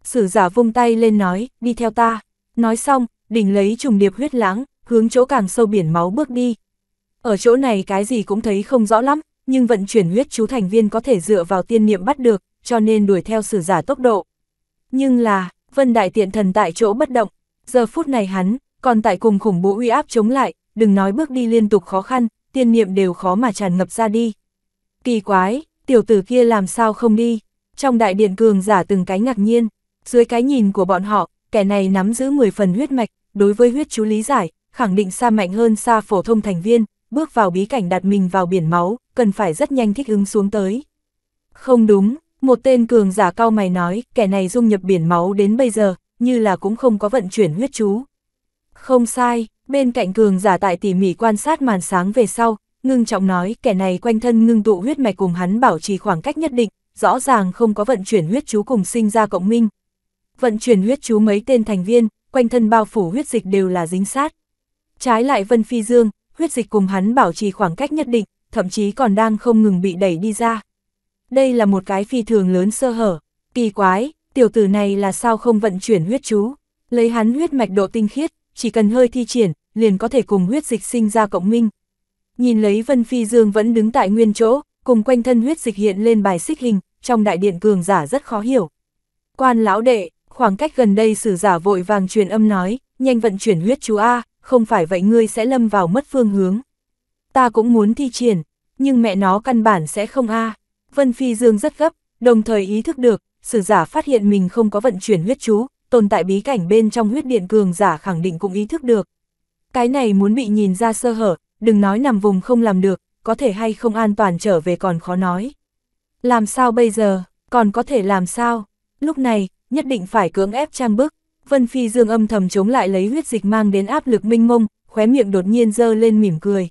Sử giả vung tay lên nói, đi theo ta. Nói xong, đỉnh lấy trùng điệp huyết lãng, hướng chỗ càng sâu biển máu bước đi. Ở chỗ này cái gì cũng thấy không rõ lắm, nhưng vận chuyển huyết chú thành viên có thể dựa vào tiên niệm bắt được, cho nên đuổi theo sử giả tốc độ. Nhưng là, Vân Đại Tiện Thần tại chỗ bất động, giờ phút này hắn, còn tại cùng khủng bố uy áp chống lại, đừng nói bước đi liên tục khó khăn, tiên niệm đều khó mà tràn ngập ra đi. Kỳ quái, tiểu tử kia làm sao không đi, trong đại điện cường giả từng cái ngạc nhiên, dưới cái nhìn của bọn họ, kẻ này nắm giữ 10 phần huyết mạch, đối với huyết chú lý giải, khẳng định xa mạnh hơn xa phổ thông thành viên, bước vào bí cảnh đặt mình vào biển máu, cần phải rất nhanh thích ứng xuống tới. Không đúng, một tên cường giả cao mày nói, kẻ này dung nhập biển máu đến bây giờ, như là cũng không có vận chuyển huyết chú. Không sai, bên cạnh cường giả tại tỉ mỉ quan sát màn sáng về sau, ngưng trọng nói kẻ này quanh thân ngưng tụ huyết mạch cùng hắn bảo trì khoảng cách nhất định, rõ ràng không có vận chuyển huyết chú cùng sinh ra cộng minh. Vận chuyển huyết chú mấy tên thành viên, quanh thân bao phủ huyết dịch đều là dính sát. Trái lại Vân Phi Dương, huyết dịch cùng hắn bảo trì khoảng cách nhất định, thậm chí còn đang không ngừng bị đẩy đi ra đây là một cái phi thường lớn sơ hở, kỳ quái, tiểu tử này là sao không vận chuyển huyết chú, lấy hắn huyết mạch độ tinh khiết, chỉ cần hơi thi triển, liền có thể cùng huyết dịch sinh ra cộng minh. Nhìn lấy Vân Phi Dương vẫn đứng tại nguyên chỗ, cùng quanh thân huyết dịch hiện lên bài xích hình, trong đại điện cường giả rất khó hiểu. Quan lão đệ, khoảng cách gần đây sử giả vội vàng truyền âm nói, nhanh vận chuyển huyết chú A, không phải vậy ngươi sẽ lâm vào mất phương hướng. Ta cũng muốn thi triển, nhưng mẹ nó căn bản sẽ không A. Vân Phi Dương rất gấp, đồng thời ý thức được, sử giả phát hiện mình không có vận chuyển huyết chú, tồn tại bí cảnh bên trong huyết điện cường giả khẳng định cũng ý thức được. Cái này muốn bị nhìn ra sơ hở, đừng nói nằm vùng không làm được, có thể hay không an toàn trở về còn khó nói. Làm sao bây giờ, còn có thể làm sao? Lúc này, nhất định phải cưỡng ép trang bức. Vân Phi Dương âm thầm chống lại lấy huyết dịch mang đến áp lực minh mông, khóe miệng đột nhiên dơ lên mỉm cười.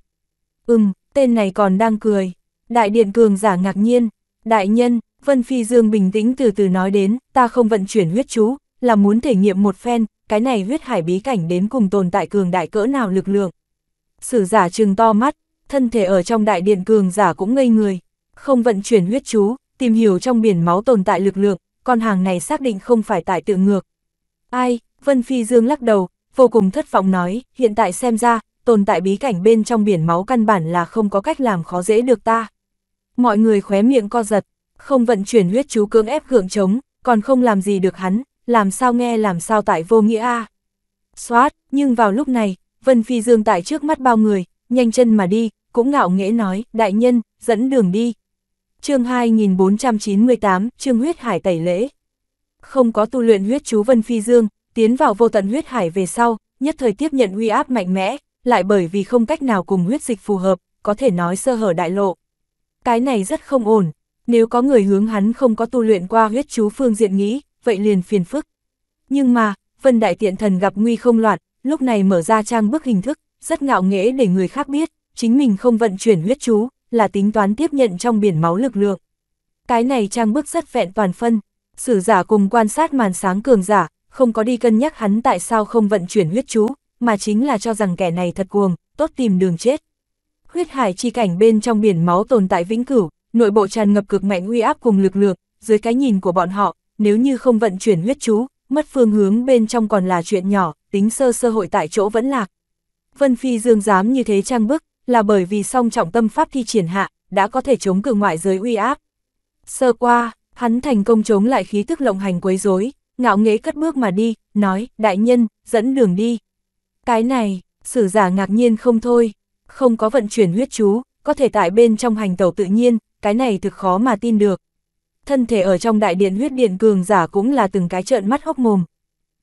Ừm, tên này còn đang cười. Đại điện cường giả ngạc nhiên, Đại nhân, Vân Phi Dương bình tĩnh từ từ nói đến, ta không vận chuyển huyết chú, là muốn thể nghiệm một phen, cái này huyết hải bí cảnh đến cùng tồn tại cường đại cỡ nào lực lượng. Sử giả trừng to mắt, thân thể ở trong đại điện cường giả cũng ngây người, không vận chuyển huyết chú, tìm hiểu trong biển máu tồn tại lực lượng, con hàng này xác định không phải tại tự ngược. Ai, Vân Phi Dương lắc đầu, vô cùng thất vọng nói, hiện tại xem ra, tồn tại bí cảnh bên trong biển máu căn bản là không có cách làm khó dễ được ta mọi người khóe miệng co giật, không vận chuyển huyết chú cưỡng ép gượng chống, còn không làm gì được hắn, làm sao nghe làm sao tại vô nghĩa a. À. Xoát, nhưng vào lúc này, Vân Phi Dương tại trước mắt bao người, nhanh chân mà đi, cũng ngạo nghễ nói, đại nhân, dẫn đường đi. chương 2498, chương huyết hải tẩy lễ. Không có tu luyện huyết chú Vân Phi Dương, tiến vào vô tận huyết hải về sau, nhất thời tiếp nhận uy áp mạnh mẽ, lại bởi vì không cách nào cùng huyết dịch phù hợp, có thể nói sơ hở đại lộ. Cái này rất không ổn, nếu có người hướng hắn không có tu luyện qua huyết chú phương diện nghĩ, vậy liền phiền phức. Nhưng mà, Vân Đại Tiện Thần gặp nguy không loạn, lúc này mở ra trang bức hình thức, rất ngạo nghễ để người khác biết, chính mình không vận chuyển huyết chú, là tính toán tiếp nhận trong biển máu lực lượng. Cái này trang bức rất vẹn toàn phân, sử giả cùng quan sát màn sáng cường giả, không có đi cân nhắc hắn tại sao không vận chuyển huyết chú, mà chính là cho rằng kẻ này thật cuồng, tốt tìm đường chết huyết hải chi cảnh bên trong biển máu tồn tại vĩnh cửu, nội bộ tràn ngập cực mạnh uy áp cùng lực lượng, dưới cái nhìn của bọn họ, nếu như không vận chuyển huyết chú, mất phương hướng bên trong còn là chuyện nhỏ, tính sơ sơ hội tại chỗ vẫn lạc. Vân Phi Dương dám như thế trang bức, là bởi vì song trọng tâm pháp thi triển hạ, đã có thể chống cự ngoại giới uy áp. Sơ qua, hắn thành công chống lại khí thức lộng hành quấy rối, ngạo nghễ cất bước mà đi, nói, đại nhân, dẫn đường đi. Cái này, sử giả ngạc nhiên không thôi, không có vận chuyển huyết chú, có thể tại bên trong hành tẩu tự nhiên, cái này thực khó mà tin được. Thân thể ở trong đại điện huyết điện cường giả cũng là từng cái trợn mắt hốc mồm.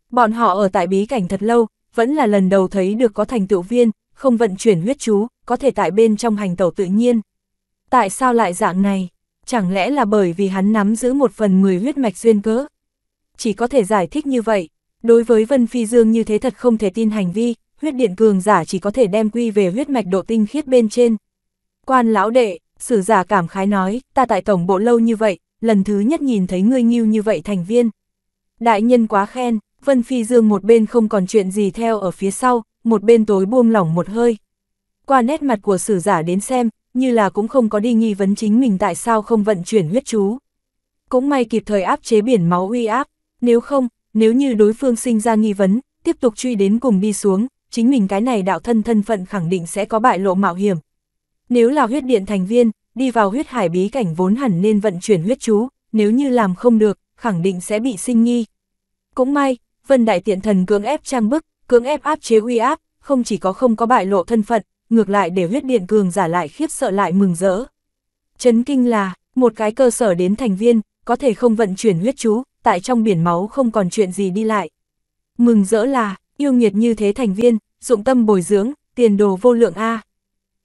Bọn họ ở tại bí cảnh thật lâu, vẫn là lần đầu thấy được có thành tựu viên, không vận chuyển huyết chú, có thể tại bên trong hành tẩu tự nhiên. Tại sao lại dạng này? Chẳng lẽ là bởi vì hắn nắm giữ một phần mười huyết mạch duyên cớ? Chỉ có thể giải thích như vậy. Đối với Vân Phi Dương như thế thật không thể tin hành vi, huyết điện cường giả chỉ có thể đem quy về huyết mạch độ tinh khiết bên trên. Quan lão đệ, sử giả cảm khái nói, ta tại tổng bộ lâu như vậy, lần thứ nhất nhìn thấy ngươi nghiêu như vậy thành viên. Đại nhân quá khen, Vân Phi Dương một bên không còn chuyện gì theo ở phía sau, một bên tối buông lỏng một hơi. Qua nét mặt của sử giả đến xem, như là cũng không có đi nghi vấn chính mình tại sao không vận chuyển huyết chú. Cũng may kịp thời áp chế biển máu uy áp, nếu không, nếu như đối phương sinh ra nghi vấn, tiếp tục truy đến cùng đi xuống, chính mình cái này đạo thân thân phận khẳng định sẽ có bại lộ mạo hiểm. Nếu là huyết điện thành viên, đi vào huyết hải bí cảnh vốn hẳn nên vận chuyển huyết chú, nếu như làm không được, khẳng định sẽ bị sinh nghi. Cũng may, Vân Đại Tiện Thần cưỡng ép trang bức, cưỡng ép áp chế uy áp, không chỉ có không có bại lộ thân phận, ngược lại để huyết điện cường giả lại khiếp sợ lại mừng rỡ. Chấn kinh là, một cái cơ sở đến thành viên, có thể không vận chuyển huyết chú, tại trong biển máu không còn chuyện gì đi lại. Mừng rỡ là, yêu nghiệt như thế thành viên, dụng tâm bồi dưỡng, tiền đồ vô lượng A.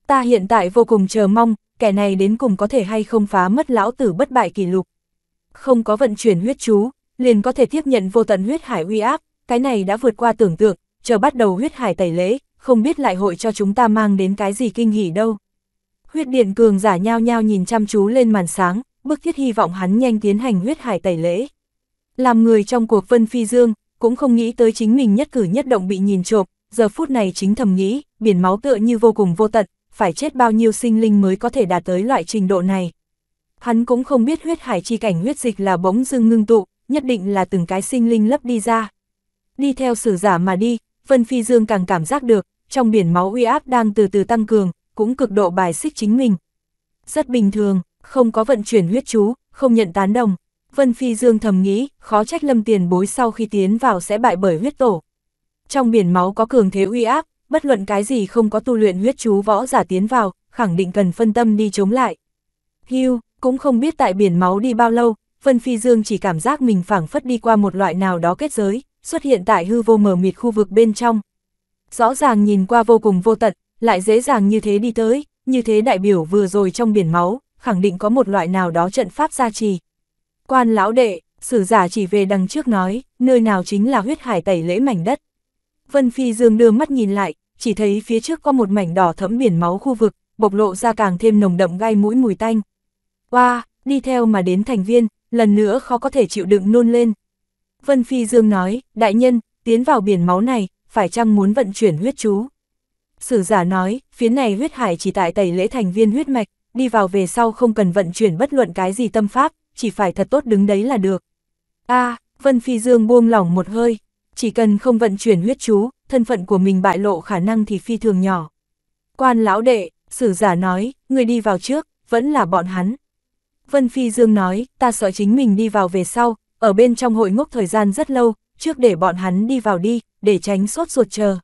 Ta hiện tại vô cùng chờ mong, kẻ này đến cùng có thể hay không phá mất lão tử bất bại kỷ lục. Không có vận chuyển huyết chú, liền có thể tiếp nhận vô tận huyết hải uy áp, cái này đã vượt qua tưởng tượng, chờ bắt đầu huyết hải tẩy lễ, không biết lại hội cho chúng ta mang đến cái gì kinh hỉ đâu. Huyết điện cường giả nhao nhao nhìn chăm chú lên màn sáng, bức thiết hy vọng hắn nhanh tiến hành huyết hải tẩy lễ. Làm người trong cuộc Vân Phi Dương, cũng không nghĩ tới chính mình nhất cử nhất động bị nhìn trộm, giờ phút này chính thầm nghĩ, biển máu tựa như vô cùng vô tận, phải chết bao nhiêu sinh linh mới có thể đạt tới loại trình độ này. Hắn cũng không biết huyết hải chi cảnh huyết dịch là bỗng dưng ngưng tụ, nhất định là từng cái sinh linh lấp đi ra. Đi theo sử giả mà đi, Vân Phi Dương càng cảm giác được, trong biển máu uy áp đang từ từ tăng cường, cũng cực độ bài xích chính mình. Rất bình thường, không có vận chuyển huyết chú, không nhận tán đồng, Vân Phi Dương thầm nghĩ, khó trách lâm tiền bối sau khi tiến vào sẽ bại bởi huyết tổ. Trong biển máu có cường thế uy áp, bất luận cái gì không có tu luyện huyết chú võ giả tiến vào, khẳng định cần phân tâm đi chống lại. Hưu, cũng không biết tại biển máu đi bao lâu, Vân Phi Dương chỉ cảm giác mình phảng phất đi qua một loại nào đó kết giới, xuất hiện tại hư vô mờ mịt khu vực bên trong. Rõ ràng nhìn qua vô cùng vô tận, lại dễ dàng như thế đi tới, như thế đại biểu vừa rồi trong biển máu, khẳng định có một loại nào đó trận pháp gia trì, Quan lão đệ, sử giả chỉ về đằng trước nói, nơi nào chính là huyết hải tẩy lễ mảnh đất. Vân Phi Dương đưa mắt nhìn lại, chỉ thấy phía trước có một mảnh đỏ thẫm biển máu khu vực, bộc lộ ra càng thêm nồng đậm gai mũi mùi tanh. Oa, wow, đi theo mà đến thành viên, lần nữa khó có thể chịu đựng nôn lên. Vân Phi Dương nói, đại nhân, tiến vào biển máu này, phải chăng muốn vận chuyển huyết chú? Sử giả nói, phía này huyết hải chỉ tại tẩy lễ thành viên huyết mạch, đi vào về sau không cần vận chuyển bất luận cái gì tâm pháp, chỉ phải thật tốt đứng đấy là được. a à, Vân Phi Dương buông lỏng một hơi, chỉ cần không vận chuyển huyết chú, thân phận của mình bại lộ khả năng thì phi thường nhỏ. Quan lão đệ, sử giả nói, người đi vào trước, vẫn là bọn hắn. Vân Phi Dương nói, ta sợ chính mình đi vào về sau, ở bên trong hội ngốc thời gian rất lâu, trước để bọn hắn đi vào đi, để tránh sốt ruột chờ.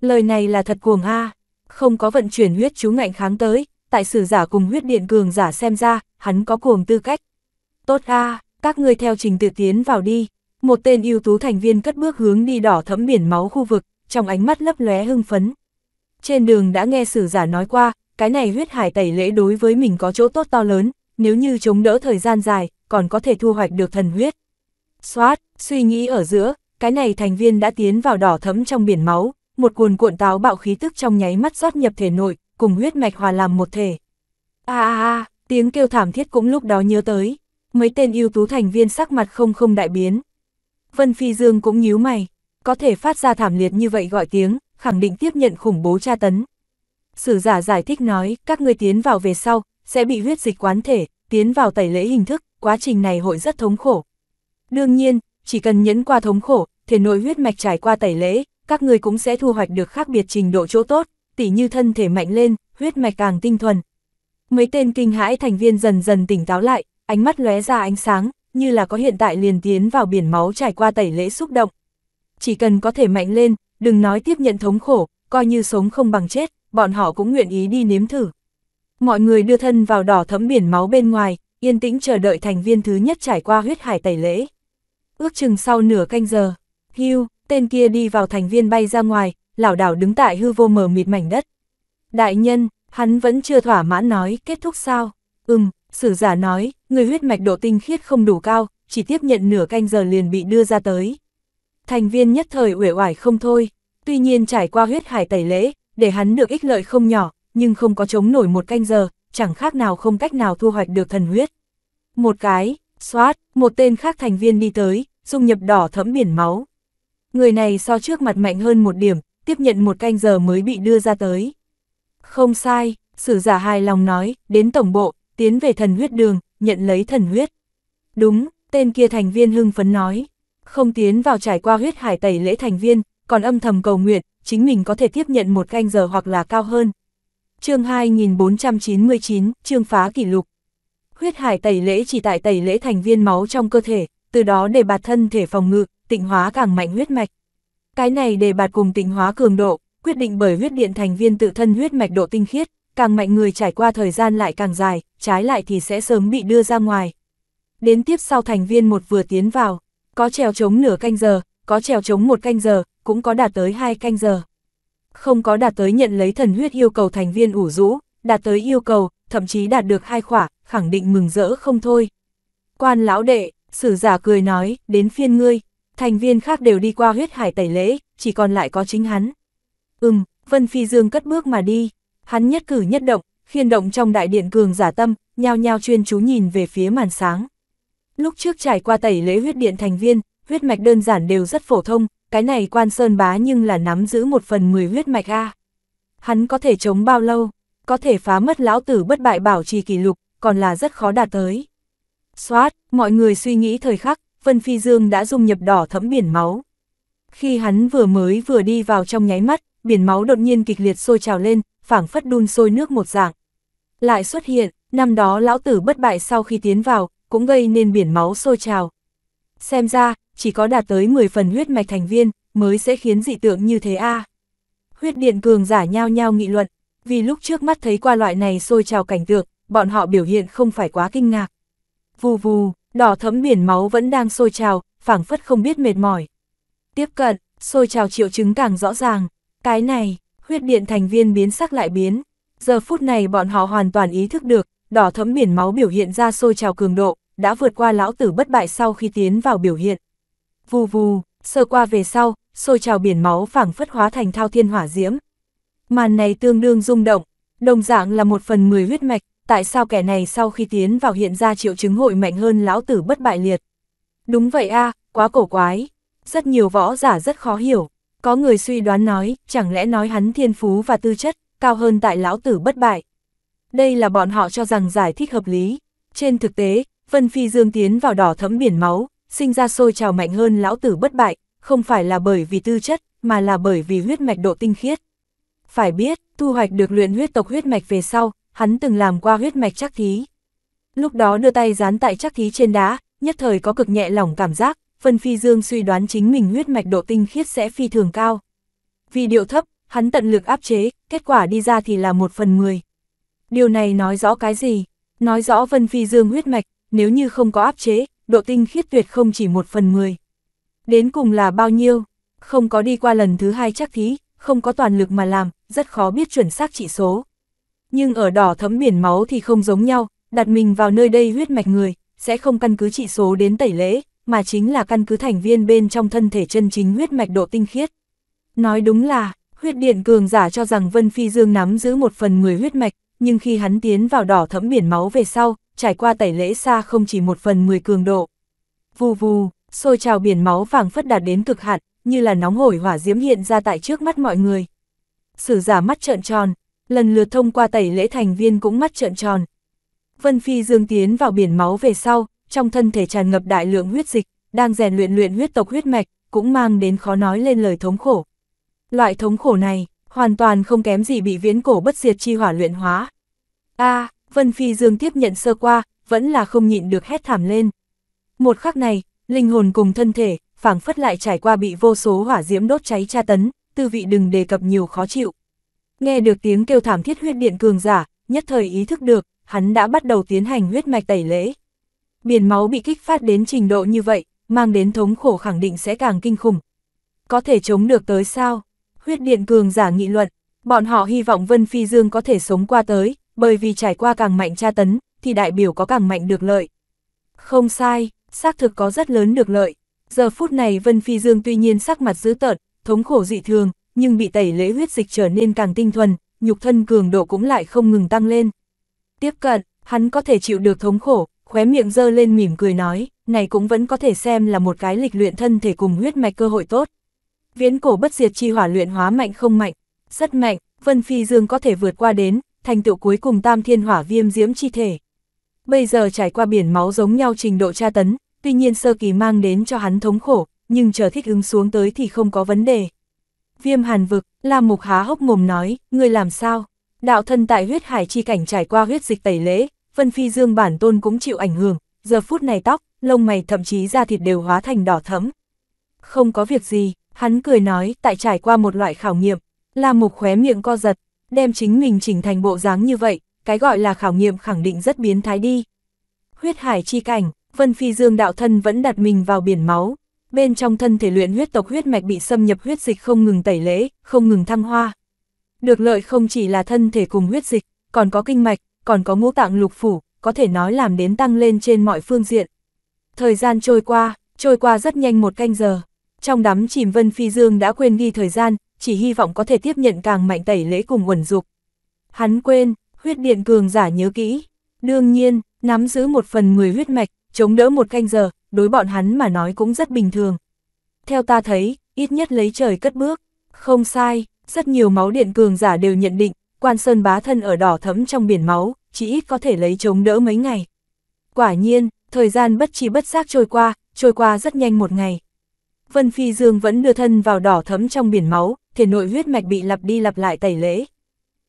Lời này là thật cuồng a à. không có vận chuyển huyết chú ngạnh kháng tới, tại sử giả cùng huyết điện cường giả xem ra, hắn có cuồng tư cách. Tốt a, các ngươi theo trình tự tiến vào đi. Một tên ưu tú thành viên cất bước hướng đi đỏ thẫm biển máu khu vực, trong ánh mắt lấp lóe hưng phấn. Trên đường đã nghe sử giả nói qua, cái này huyết hải tẩy lễ đối với mình có chỗ tốt to lớn, nếu như chống đỡ thời gian dài, còn có thể thu hoạch được thần huyết. Xoát, suy nghĩ ở giữa, cái này thành viên đã tiến vào đỏ thẫm trong biển máu, một cuồn cuộn táo bạo khí tức trong nháy mắt rót nhập thể nội, cùng huyết mạch hòa làm một thể. A a a, tiếng kêu thảm thiết cũng lúc đó nhớ tới mấy tên ưu tú thành viên sắc mặt không không đại biến. Vân Phi Dương cũng nhíu mày, có thể phát ra thảm liệt như vậy gọi tiếng, khẳng định tiếp nhận khủng bố tra tấn. Sử giả giải thích nói, các ngươi tiến vào về sau, sẽ bị huyết dịch quán thể, tiến vào tẩy lễ hình thức, quá trình này hội rất thống khổ. Đương nhiên, chỉ cần nhẫn qua thống khổ, thể nội huyết mạch trải qua tẩy lễ, các ngươi cũng sẽ thu hoạch được khác biệt trình độ chỗ tốt, tỉ như thân thể mạnh lên, huyết mạch càng tinh thuần. Mấy tên kinh hãi thành viên dần dần tỉnh táo lại, ánh mắt lóe ra ánh sáng, như là có hiện tại liền tiến vào biển máu trải qua tẩy lễ xúc động. Chỉ cần có thể mạnh lên, đừng nói tiếp nhận thống khổ, coi như sống không bằng chết, bọn họ cũng nguyện ý đi nếm thử. Mọi người đưa thân vào đỏ thấm biển máu bên ngoài, yên tĩnh chờ đợi thành viên thứ nhất trải qua huyết hải tẩy lễ. Ước chừng sau nửa canh giờ, hưu, tên kia đi vào thành viên bay ra ngoài, lảo đảo đứng tại hư vô mờ mịt mảnh đất. Đại nhân, hắn vẫn chưa thỏa mãn nói kết thúc sao? Ừm, Sử giả nói, người huyết mạch độ tinh khiết không đủ cao, chỉ tiếp nhận nửa canh giờ liền bị đưa ra tới. Thành viên nhất thời uể oải không thôi, tuy nhiên trải qua huyết hải tẩy lễ, để hắn được ích lợi không nhỏ, nhưng không có chống nổi một canh giờ, chẳng khác nào không cách nào thu hoạch được thần huyết. Một cái, xoát, một tên khác thành viên đi tới, dung nhập đỏ thẫm biển máu. Người này so trước mặt mạnh hơn một điểm, tiếp nhận một canh giờ mới bị đưa ra tới. Không sai, sử giả hài lòng nói, đến tổng bộ, tiến về thần huyết đường, nhận lấy thần huyết. Đúng, tên kia thành viên hưng phấn nói, không tiến vào trải qua huyết hải tẩy lễ thành viên, còn âm thầm cầu nguyện, chính mình có thể tiếp nhận một canh giờ hoặc là cao hơn. chương 2499, chương phá kỷ lục. Huyết hải tẩy lễ chỉ tại tẩy lễ thành viên máu trong cơ thể, từ đó để bạt thân thể phòng ngự, tịnh hóa càng mạnh huyết mạch. Cái này để bạt cùng tịnh hóa cường độ, quyết định bởi huyết điện thành viên tự thân huyết mạch độ tinh khiết, càng mạnh người trải qua thời gian lại càng dài, trái lại thì sẽ sớm bị đưa ra ngoài. Đến tiếp sau thành viên một vừa tiến vào, có trèo chống nửa canh giờ, có trèo chống một canh giờ, cũng có đạt tới hai canh giờ. Không có đạt tới nhận lấy thần huyết yêu cầu thành viên ủ rũ, đạt tới yêu cầu, thậm chí đạt được hai khỏa, khẳng định mừng rỡ không thôi. Quan lão đệ, sử giả cười nói, đến phiên ngươi, thành viên khác đều đi qua huyết hải tẩy lễ, chỉ còn lại có chính hắn. Ừm, Vân Phi Dương cất bước mà đi. Hắn nhất cử nhất động, khiên động trong đại điện cường giả tâm, nhao nhao chuyên chú nhìn về phía màn sáng. Lúc trước trải qua tẩy lễ huyết điện thành viên, huyết mạch đơn giản đều rất phổ thông, cái này quan sơn bá nhưng là nắm giữ một phần mười huyết mạch A. Hắn có thể chống bao lâu, có thể phá mất lão tử bất bại bảo trì kỷ lục, còn là rất khó đạt tới. Xoát, mọi người suy nghĩ thời khắc, Vân Phi Dương đã dung nhập đỏ thấm biển máu. Khi hắn vừa mới vừa đi vào trong nháy mắt, biển máu đột nhiên kịch liệt sôi trào lên, phảng phất đun sôi nước một dạng. Lại xuất hiện, năm đó lão tử bất bại sau khi tiến vào, cũng gây nên biển máu sôi trào. Xem ra, chỉ có đạt tới 10 phần huyết mạch thành viên, mới sẽ khiến dị tượng như thế a Huyết điện cường giả nhao nhau nghị luận, vì lúc trước mắt thấy qua loại này sôi trào cảnh tượng, bọn họ biểu hiện không phải quá kinh ngạc. Vù vù, đỏ thấm biển máu vẫn đang sôi trào, phảng phất không biết mệt mỏi. Tiếp cận, sôi trào triệu chứng càng rõ ràng, cái này, huyết điện thành viên biến sắc lại biến. Giờ phút này bọn họ hoàn toàn ý thức được, đỏ thấm biển máu biểu hiện ra sôi trào cường độ, đã vượt qua lão tử bất bại sau khi tiến vào biểu hiện. Vù vù, sơ qua về sau, sôi trào biển máu phảng phất hóa thành thao thiên hỏa diễm. Màn này tương đương rung động, đồng dạng là một phần mười huyết mạch, tại sao kẻ này sau khi tiến vào hiện ra triệu chứng hội mạnh hơn lão tử bất bại liệt. Đúng vậy a quá cổ quái, rất nhiều võ giả rất khó hiểu. Có người suy đoán nói, chẳng lẽ nói hắn thiên phú và tư chất, cao hơn tại lão tử bất bại. Đây là bọn họ cho rằng giải thích hợp lý. Trên thực tế, Vân Phi Dương tiến vào đỏ thẫm biển máu, sinh ra sôi trào mạnh hơn lão tử bất bại, không phải là bởi vì tư chất, mà là bởi vì huyết mạch độ tinh khiết. Phải biết, thu hoạch được luyện huyết tộc huyết mạch về sau, hắn từng làm qua huyết mạch chắc thí. Lúc đó đưa tay dán tại chắc thí trên đá, nhất thời có cực nhẹ lòng cảm giác, Vân Phi Dương suy đoán chính mình huyết mạch độ tinh khiết sẽ phi thường cao. Vì điệu thấp, hắn tận lực áp chế, kết quả đi ra thì là một phần mười. Điều này nói rõ cái gì? Nói rõ Vân Phi Dương huyết mạch, nếu như không có áp chế, độ tinh khiết tuyệt không chỉ một phần mười. Đến cùng là bao nhiêu? Không có đi qua lần thứ hai chắc thí, không có toàn lực mà làm, rất khó biết chuẩn xác chỉ số. Nhưng ở đỏ thấm biển máu thì không giống nhau, đặt mình vào nơi đây huyết mạch người, sẽ không căn cứ chỉ số đến tẩy lễ, mà chính là căn cứ thành viên bên trong thân thể chân chính huyết mạch độ tinh khiết. Nói đúng là, huyết điện cường giả cho rằng Vân Phi Dương nắm giữ một phần 10 huyết mạch, nhưng khi hắn tiến vào đỏ thẫm biển máu về sau, trải qua tẩy lễ xa không chỉ một phần 10 cường độ. Vù vù, sôi trào biển máu vàng phất đạt đến cực hạn, như là nóng hổi hỏa diễm hiện ra tại trước mắt mọi người. Sử giả mắt trợn tròn, lần lượt thông qua tẩy lễ thành viên cũng mắt trợn tròn. Vân Phi Dương tiến vào biển máu về sau, trong thân thể tràn ngập đại lượng huyết dịch, đang rèn luyện luyện huyết tộc huyết mạch, cũng mang đến khó nói lên lời thống khổ. Loại thống khổ này, hoàn toàn không kém gì bị viễn cổ bất diệt chi hỏa luyện hóa. A, Vân Phi Dương tiếp nhận sơ qua, vẫn là không nhịn được hét thảm lên. Một khắc này, linh hồn cùng thân thể, phảng phất lại trải qua bị vô số hỏa diễm đốt cháy tra tấn, tư vị đừng đề cập nhiều khó chịu. Nghe được tiếng kêu thảm thiết huyết điện cường giả, nhất thời ý thức được, hắn đã bắt đầu tiến hành huyết mạch tẩy lễ, Biển máu bị kích phát đến trình độ như vậy, mang đến thống khổ khẳng định sẽ càng kinh khủng. Có thể chống được tới sao? Huyết điện cường giả nghị luận, bọn họ hy vọng Vân Phi Dương có thể sống qua tới, bởi vì trải qua càng mạnh tra tấn, thì đại biểu có càng mạnh được lợi. Không sai, xác thực có rất lớn được lợi. Giờ phút này Vân Phi Dương tuy nhiên sắc mặt dữ tợn, thống khổ dị thường, nhưng bị tẩy lễ huyết dịch trở nên càng tinh thuần, nhục thân cường độ cũng lại không ngừng tăng lên. Tiếp cận, hắn có thể chịu được thống khổ, khóe miệng dơ lên mỉm cười nói, này cũng vẫn có thể xem là một cái lịch luyện thân thể cùng huyết mạch cơ hội tốt. Viễn cổ bất diệt chi hỏa luyện hóa mạnh không mạnh, rất mạnh, Vân Phi Dương có thể vượt qua đến, thành tựu cuối cùng tam thiên hỏa viêm diễm chi thể. Bây giờ trải qua biển máu giống nhau trình độ tra tấn, tuy nhiên sơ kỳ mang đến cho hắn thống khổ, nhưng chờ thích ứng xuống tới thì không có vấn đề. Viêm hàn vực, Lam Mục há hốc mồm nói, người làm sao? Đạo thân tại huyết hải chi cảnh trải qua huyết dịch tẩy lễ, Vân Phi Dương bản tôn cũng chịu ảnh hưởng, giờ phút này tóc, lông mày thậm chí da thịt đều hóa thành đỏ thẫm. Không có việc gì, hắn cười nói, tại trải qua một loại khảo nghiệm, Lam Mục khóe miệng co giật, đem chính mình chỉnh thành bộ dáng như vậy, cái gọi là khảo nghiệm khẳng định rất biến thái đi. Huyết hải chi cảnh, Vân Phi Dương đạo thân vẫn đặt mình vào biển máu, bên trong thân thể luyện huyết tộc huyết mạch bị xâm nhập huyết dịch không ngừng tẩy lễ, không ngừng thăng hoa. Được lợi không chỉ là thân thể cùng huyết dịch, còn có kinh mạch, còn có ngũ tạng lục phủ, có thể nói làm đến tăng lên trên mọi phương diện. Thời gian trôi qua, trôi qua rất nhanh một canh giờ. Trong đám chìm Vân Phi Dương đã quên ghi thời gian, chỉ hy vọng có thể tiếp nhận càng mạnh tẩy lễ cùng uẩn dục. Hắn quên, huyết điện cường giả nhớ kỹ. Đương nhiên, nắm giữ một phần 10 huyết mạch, chống đỡ một canh giờ, đối bọn hắn mà nói cũng rất bình thường. Theo ta thấy, ít nhất lấy trời cất bước. Không sai, rất nhiều máu điện cường giả đều nhận định, quan sơn bá thân ở đỏ thấm trong biển máu, chỉ ít có thể lấy chống đỡ mấy ngày. Quả nhiên, thời gian bất chi bất giác trôi qua, trôi qua rất nhanh một ngày. Vân Phi Dương vẫn đưa thân vào đỏ thấm trong biển máu, thể nội huyết mạch bị lặp đi lặp lại tẩy lễ.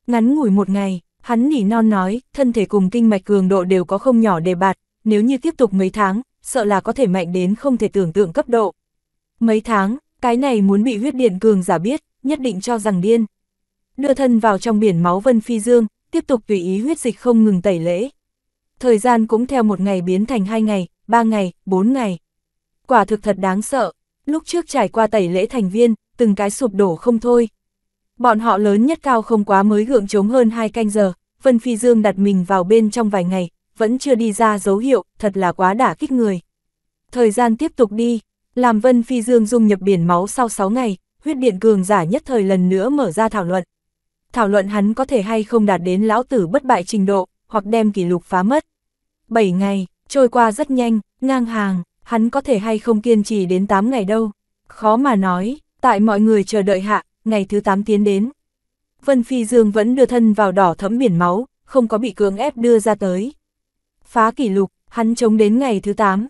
Ngắn ngủi một ngày, hắn nỉ non nói, thân thể cùng kinh mạch cường độ đều có không nhỏ đề bạt, nếu như tiếp tục mấy tháng, sợ là có thể mạnh đến không thể tưởng tượng cấp độ. Mấy tháng, cái này muốn bị huyết điện cường giả biết, nhất định cho rằng điên. Đưa thân vào trong biển máu Vân Phi Dương, tiếp tục tùy ý huyết dịch không ngừng tẩy lễ. Thời gian cũng theo một ngày biến thành hai ngày, ba ngày, bốn ngày. Quả thực thật đáng sợ, lúc trước trải qua tẩy lễ thành viên, từng cái sụp đổ không thôi. Bọn họ lớn nhất cao không quá mới gượng chống hơn hai canh giờ, Vân Phi Dương đặt mình vào bên trong vài ngày, vẫn chưa đi ra dấu hiệu, thật là quá đả kích người. Thời gian tiếp tục đi, làm Vân Phi Dương dung nhập biển máu sau 6 ngày, huyết điện cường giả nhất thời lần nữa mở ra thảo luận, thảo luận hắn có thể hay không đạt đến lão tử bất bại trình độ, hoặc đem kỷ lục phá mất. 7 ngày, trôi qua rất nhanh, ngang hàng, hắn có thể hay không kiên trì đến 8 ngày đâu. Khó mà nói, tại mọi người chờ đợi hạ, ngày thứ 8 tiến đến. Vân Phi Dương vẫn đưa thân vào đỏ thẫm biển máu, không có bị cưỡng ép đưa ra tới. Phá kỷ lục, hắn chống đến ngày thứ 8,